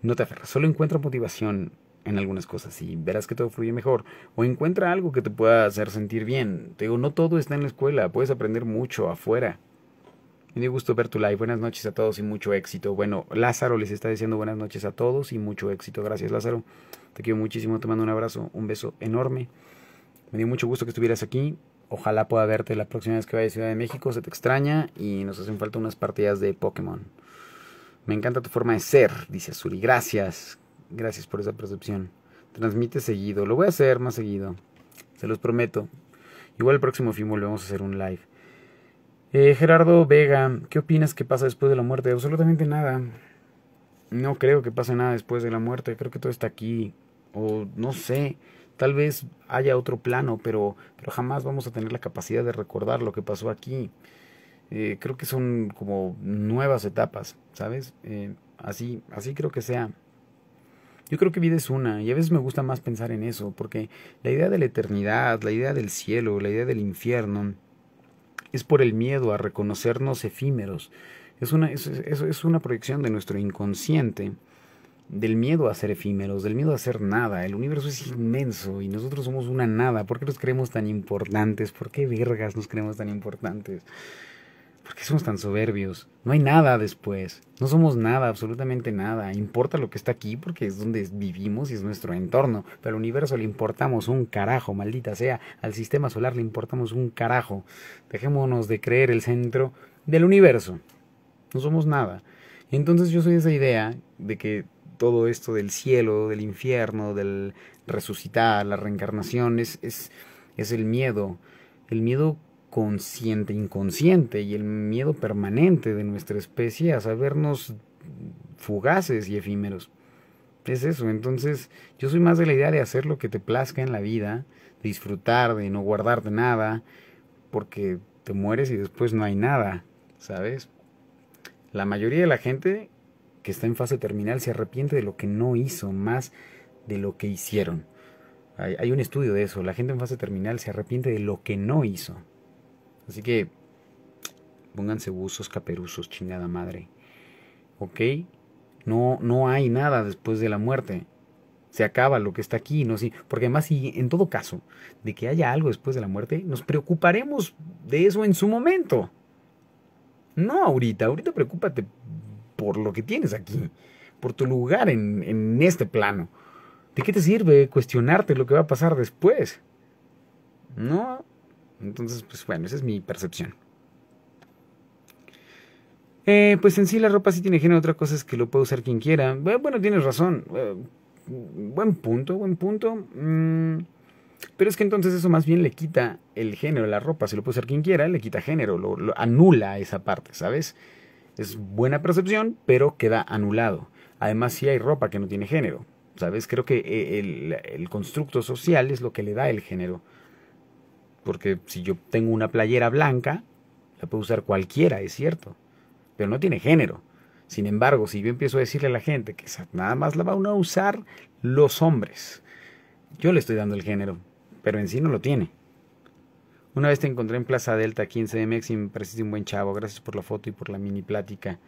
No te aferras, Solo encuentra motivación en algunas cosas y verás que todo fluye mejor. O encuentra algo que te pueda hacer sentir bien. Te digo, no todo está en la escuela. Puedes aprender mucho afuera. Me dio gusto ver tu live. Buenas noches a todos y mucho éxito. Bueno, Lázaro les está diciendo buenas noches a todos y mucho éxito. Gracias, Lázaro. Te quiero muchísimo. Te mando un abrazo, un beso enorme. Me dio mucho gusto que estuvieras aquí ojalá pueda verte la próxima vez que vaya a Ciudad de México, se te extraña y nos hacen falta unas partidas de Pokémon. Me encanta tu forma de ser, dice Azuri. Gracias, gracias por esa percepción. Transmite seguido, lo voy a hacer más seguido, se los prometo. Igual el próximo fin vamos a hacer un live. Eh, Gerardo Vega, ¿qué opinas que pasa después de la muerte? Absolutamente nada. No creo que pase nada después de la muerte, creo que todo está aquí. O no sé. Tal vez haya otro plano, pero, pero jamás vamos a tener la capacidad de recordar lo que pasó aquí. Eh, creo que son como nuevas etapas, ¿sabes? Eh, así, así creo que sea. Yo creo que vida es una, y a veces me gusta más pensar en eso, porque la idea de la eternidad, la idea del cielo, la idea del infierno, es por el miedo a reconocernos efímeros. Es una, es una proyección de nuestro inconsciente del miedo a ser efímeros, del miedo a ser nada. El universo es inmenso y nosotros somos una nada. ¿Por qué nos creemos tan importantes? ¿Por qué vergas nos creemos tan importantes? ¿Por qué somos tan soberbios? No hay nada después. No somos nada, absolutamente nada. Importa lo que está aquí porque es donde vivimos y es nuestro entorno. Pero al universo le importamos un carajo, maldita sea. Al sistema solar le importamos un carajo. Dejémonos de creer el centro del universo. No somos nada. Entonces yo soy esa idea de que todo esto del cielo, del infierno, del resucitar, la reencarnación, es, es, es el miedo, el miedo consciente, inconsciente y el miedo permanente de nuestra especie a sabernos fugaces y efímeros. Es eso, entonces yo soy más de la idea de hacer lo que te plazca en la vida, disfrutar, de no guardarte nada, porque te mueres y después no hay nada, ¿sabes? La mayoría de la gente que está en fase terminal se arrepiente de lo que no hizo más de lo que hicieron. Hay, un estudio de eso. La gente en fase terminal se arrepiente de lo que no hizo. Así que pónganse buzos, caperuzos, chingada madre. ¿Ok? No, no hay nada después de la muerte. Se acaba lo que está aquí, no sí, porque además si en todo caso de que haya algo después de la muerte, nos preocuparemos de eso en su momento. No ahorita, ahorita preocúpate por lo que tienes aquí, por tu lugar en, en este plano. ¿De qué te sirve cuestionarte lo que va a pasar después? No. Entonces, pues bueno, esa es mi percepción. Eh, pues en sí la ropa sí tiene género, otra cosa es que lo puede usar quien quiera. Bueno, tienes razón. Eh, buen punto, buen punto. Mm, pero es que entonces eso más bien le quita el género a la ropa. Si lo puede usar quien quiera, le quita género, lo anula esa parte, ¿sabes? Es buena percepción, pero queda anulado. Además, si hay ropa que no tiene género. ¿Sabes? Creo que eh, el, el constructo social es lo que le da el género. Porque si yo tengo una playera blanca, la puede usar cualquiera, es cierto. Pero no tiene género. Sin embargo, si yo empiezo a decirle a la gente que nada más la van a usar los hombres, yo le estoy dando el género, pero en sí no lo tiene. Una vez te encontré en Plaza Delta 15MX y me pareciste un buen chavo. Gracias por la foto y por la mini plática.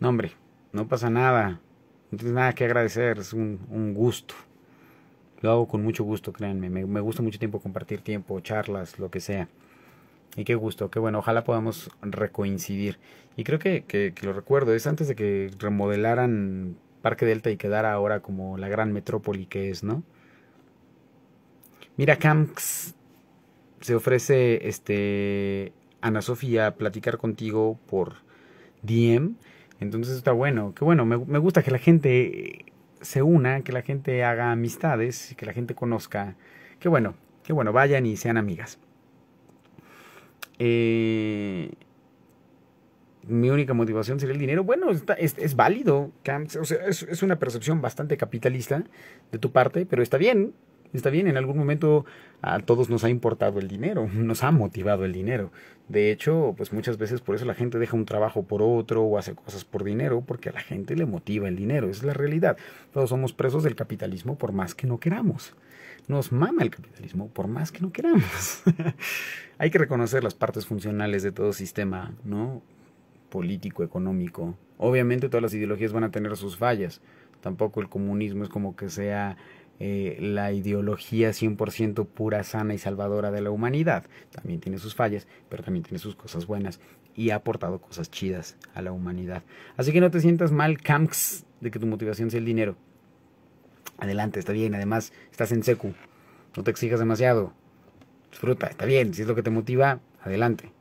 No, hombre, no pasa nada. No tienes nada que agradecer. Es un, gusto. Lo hago con mucho gusto, créanme. Me, gusta mucho tiempo compartir tiempo, charlas, lo que sea. Y qué gusto, qué bueno. Ojalá podamos recoincidir. Y creo que, que lo recuerdo. Es antes de que remodelaran Parque Delta y quedara ahora como la gran metrópoli que es, ¿no? Mira, Camps se ofrece este, Ana Sofía a platicar contigo por DM. Entonces está bueno, que bueno, me, gusta que la gente se una, que la gente haga amistades, que la gente conozca, que bueno, que bueno, vayan y sean amigas. Eh, mi única motivación sería el dinero. Bueno, está, es, es, válido, o sea, es, una percepción bastante capitalista de tu parte, pero está bien, Está bien, en algún momento a todos nos ha importado el dinero, nos ha motivado el dinero. De hecho, pues muchas veces por eso la gente deja un trabajo por otro o hace cosas por dinero, porque a la gente le motiva el dinero, esa es la realidad. Todos somos presos del capitalismo por más que no queramos. Nos mama el capitalismo por más que no queramos. Hay que reconocer las partes funcionales de todo sistema, ¿no? Político, económico. Obviamente todas las ideologías van a tener sus fallas. Tampoco el comunismo es como que sea eh, la ideología 100% pura, sana y salvadora de la humanidad. También tiene sus fallas, pero también tiene sus cosas buenas y ha aportado cosas chidas a la humanidad. Así que no te sientas mal, Camps, de que tu motivación sea el dinero. Adelante, está bien. Además, estás en secu. No te exijas demasiado. Disfruta, está bien. Si es lo que te motiva, adelante.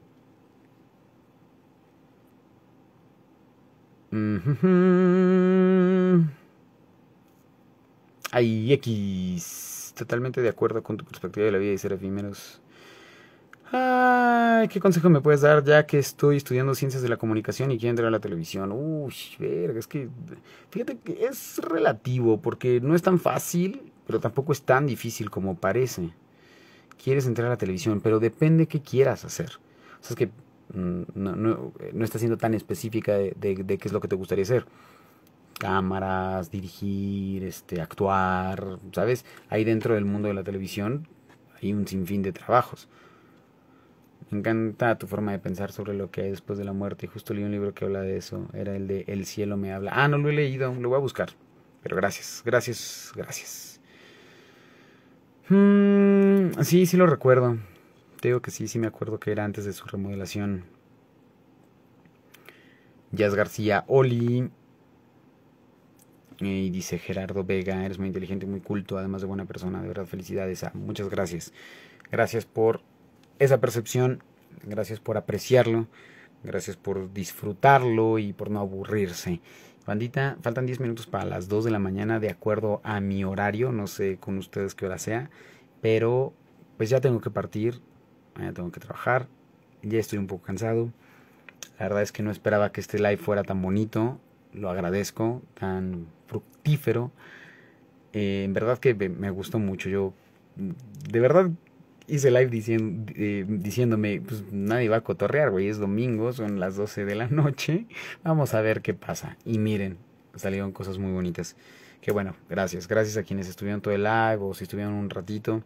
Ay, X. Totalmente de acuerdo con tu perspectiva de la vida y ser efímeros. Ay, ¿qué consejo me puedes dar ya que estoy estudiando ciencias de la comunicación y quiero entrar a la televisión? Uy, verga, es que. Fíjate que es relativo, porque no es tan fácil, pero tampoco es tan difícil como parece. Quieres entrar a la televisión, pero depende qué quieras hacer. O sea, es que mm, no, eh, no, está siendo tan específica de qué es lo que te gustaría hacer cámaras, dirigir, este, actuar, ¿sabes? Ahí dentro del mundo de la televisión hay un sinfín de trabajos. Me encanta tu forma de pensar sobre lo que hay después de la muerte. Y justo leí un libro que habla de eso. Era el de El cielo me habla. Ah, no lo he leído, lo voy a buscar. Pero gracias, gracias, gracias. Mm, sí, sí lo recuerdo. Te digo que sí, sí me acuerdo que era antes de su remodelación. Jazz García, Oli. Y dice Gerardo Vega, eres muy inteligente, muy culto, además de buena persona, de verdad felicidades. muchas gracias. Gracias por esa percepción, gracias por apreciarlo, gracias por disfrutarlo y por no aburrirse. Bandita, faltan 10 minutos para las 2 de la mañana de acuerdo a mi horario, no sé con ustedes qué hora sea, pero pues ya tengo que partir, ya tengo que trabajar, ya estoy un poco cansado. La verdad es que no esperaba que este live fuera tan bonito, lo agradezco, tan fructífero. Eh, en verdad que me gustó mucho. Yo, de verdad, hice live eh, diciéndome, pues nadie va a cotorrear, güey, es domingo, son las 12 de la noche, vamos a ver qué pasa. Y miren, salieron cosas muy bonitas. Que bueno, gracias, gracias a quienes estuvieron todo el live o si estuvieron un ratito.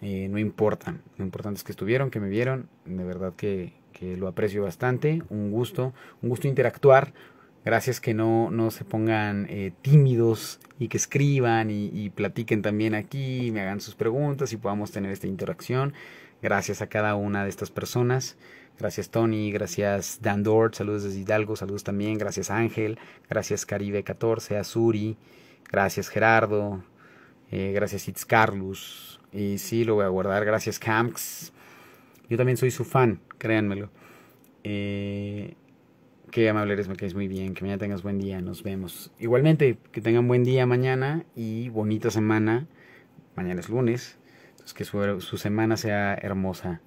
Eh, no importa, lo importante es que estuvieron, que me vieron, de verdad que, que lo aprecio bastante, un gusto, un gusto interactuar, Gracias que no, no se pongan eh, tímidos y que escriban y, platiquen también aquí, me hagan sus preguntas y podamos tener esta interacción. Gracias a cada una de estas personas. Gracias Tony, gracias Dan Dort, saludos desde Hidalgo, saludos también, gracias Ángel, gracias Caribe14, Azuri, gracias Gerardo, eh, gracias it's Carlos, y sí, lo voy a guardar, gracias Camps. Yo también soy su fan, créanmelo. Eh, Qué amable eres, me caes muy bien. Que mañana tengas buen día, nos vemos. Igualmente, que tengan buen día mañana y bonita semana. Mañana es lunes, entonces que su, semana sea hermosa.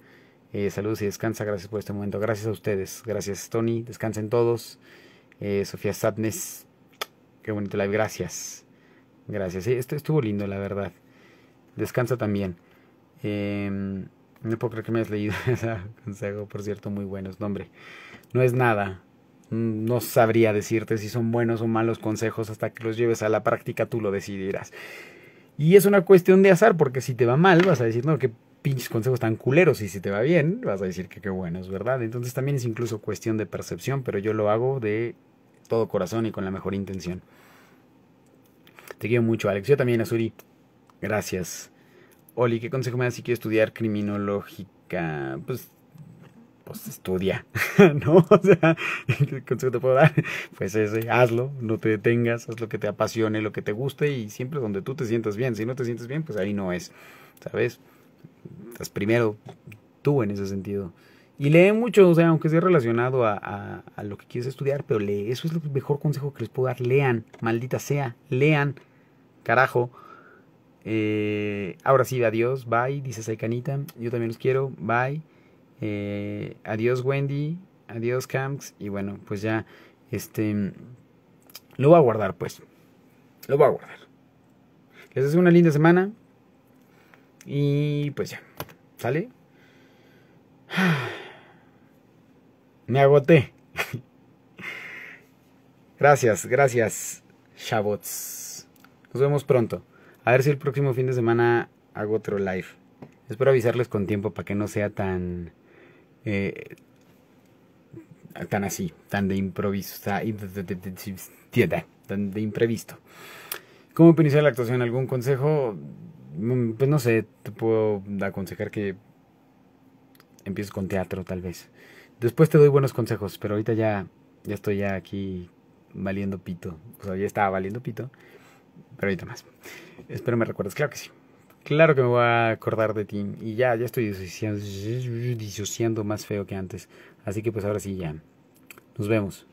Eh, saludos y descansa, gracias por este momento. Gracias a ustedes, gracias Tony, descansen todos. Eh, Sofía Sadness, qué bonito live, gracias. Gracias, sí, esto estuvo lindo, la verdad. Descansa también. Em, no puedo creer que me hayas leído ese consejo, por cierto, muy buenos. no es nada. Mm, no sabría decirte si son buenos o malos consejos hasta que los lleves a la práctica, tú lo decidirás. Y es una cuestión de azar, porque si te va mal, vas a decir, no, qué pinches consejos tan culeros, y si te va bien, vas a decir que qué bueno, es verdad. Entonces también es incluso cuestión de percepción, pero yo lo hago de todo corazón y con la mejor intención. Te quiero mucho, Alex. Yo también, Azuri. Gracias. Oli, ¿qué consejo me das si quiero estudiar criminológica? Pues pues, estudia, ¿no? O sea, ¿qué consejo te puedo dar? Pues ese, hazlo, no te detengas, haz lo que te apasione, lo que te guste y siempre donde tú te sientas bien. Si no te sientes bien, pues ahí no es, ¿sabes? Estás primero tú en ese sentido. Y lee mucho, o sea, aunque sea relacionado a, lo que quieres estudiar, pero lee. Eso es el mejor consejo que les puedo dar. Lean, maldita sea, lean, carajo. Eh, ahora sí, adiós, bye, dice canita Yo también los quiero, bye. Eh, adiós Wendy, adiós Camps y bueno, pues ya este lo voy a guardar pues. Lo voy a guardar. Les deseo una linda semana y pues ya. ¿Sale? Me agoté. Gracias, gracias, Shabots. Nos vemos pronto. A ver si el próximo fin de semana hago otro live. Espero avisarles con tiempo para que no sea tan eh, tan así, tan de improviso, tan de imprevisto. ¿Cómo iniciar la actuación? ¿Algún consejo? Mm, pues no sé, te puedo aconsejar que empieces con teatro tal vez. Después te doy buenos consejos, pero ahorita ya, ya estoy aquí valiendo pito. O sea, ya estaba valiendo pito, pero ahorita más. Espero me recuerdes, claro que sí. Claro que me voy a acordar de ti. Y ya, ya estoy disociando, más feo que antes. Así que pues ahora sí ya. Nos vemos.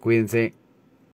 Cuídense.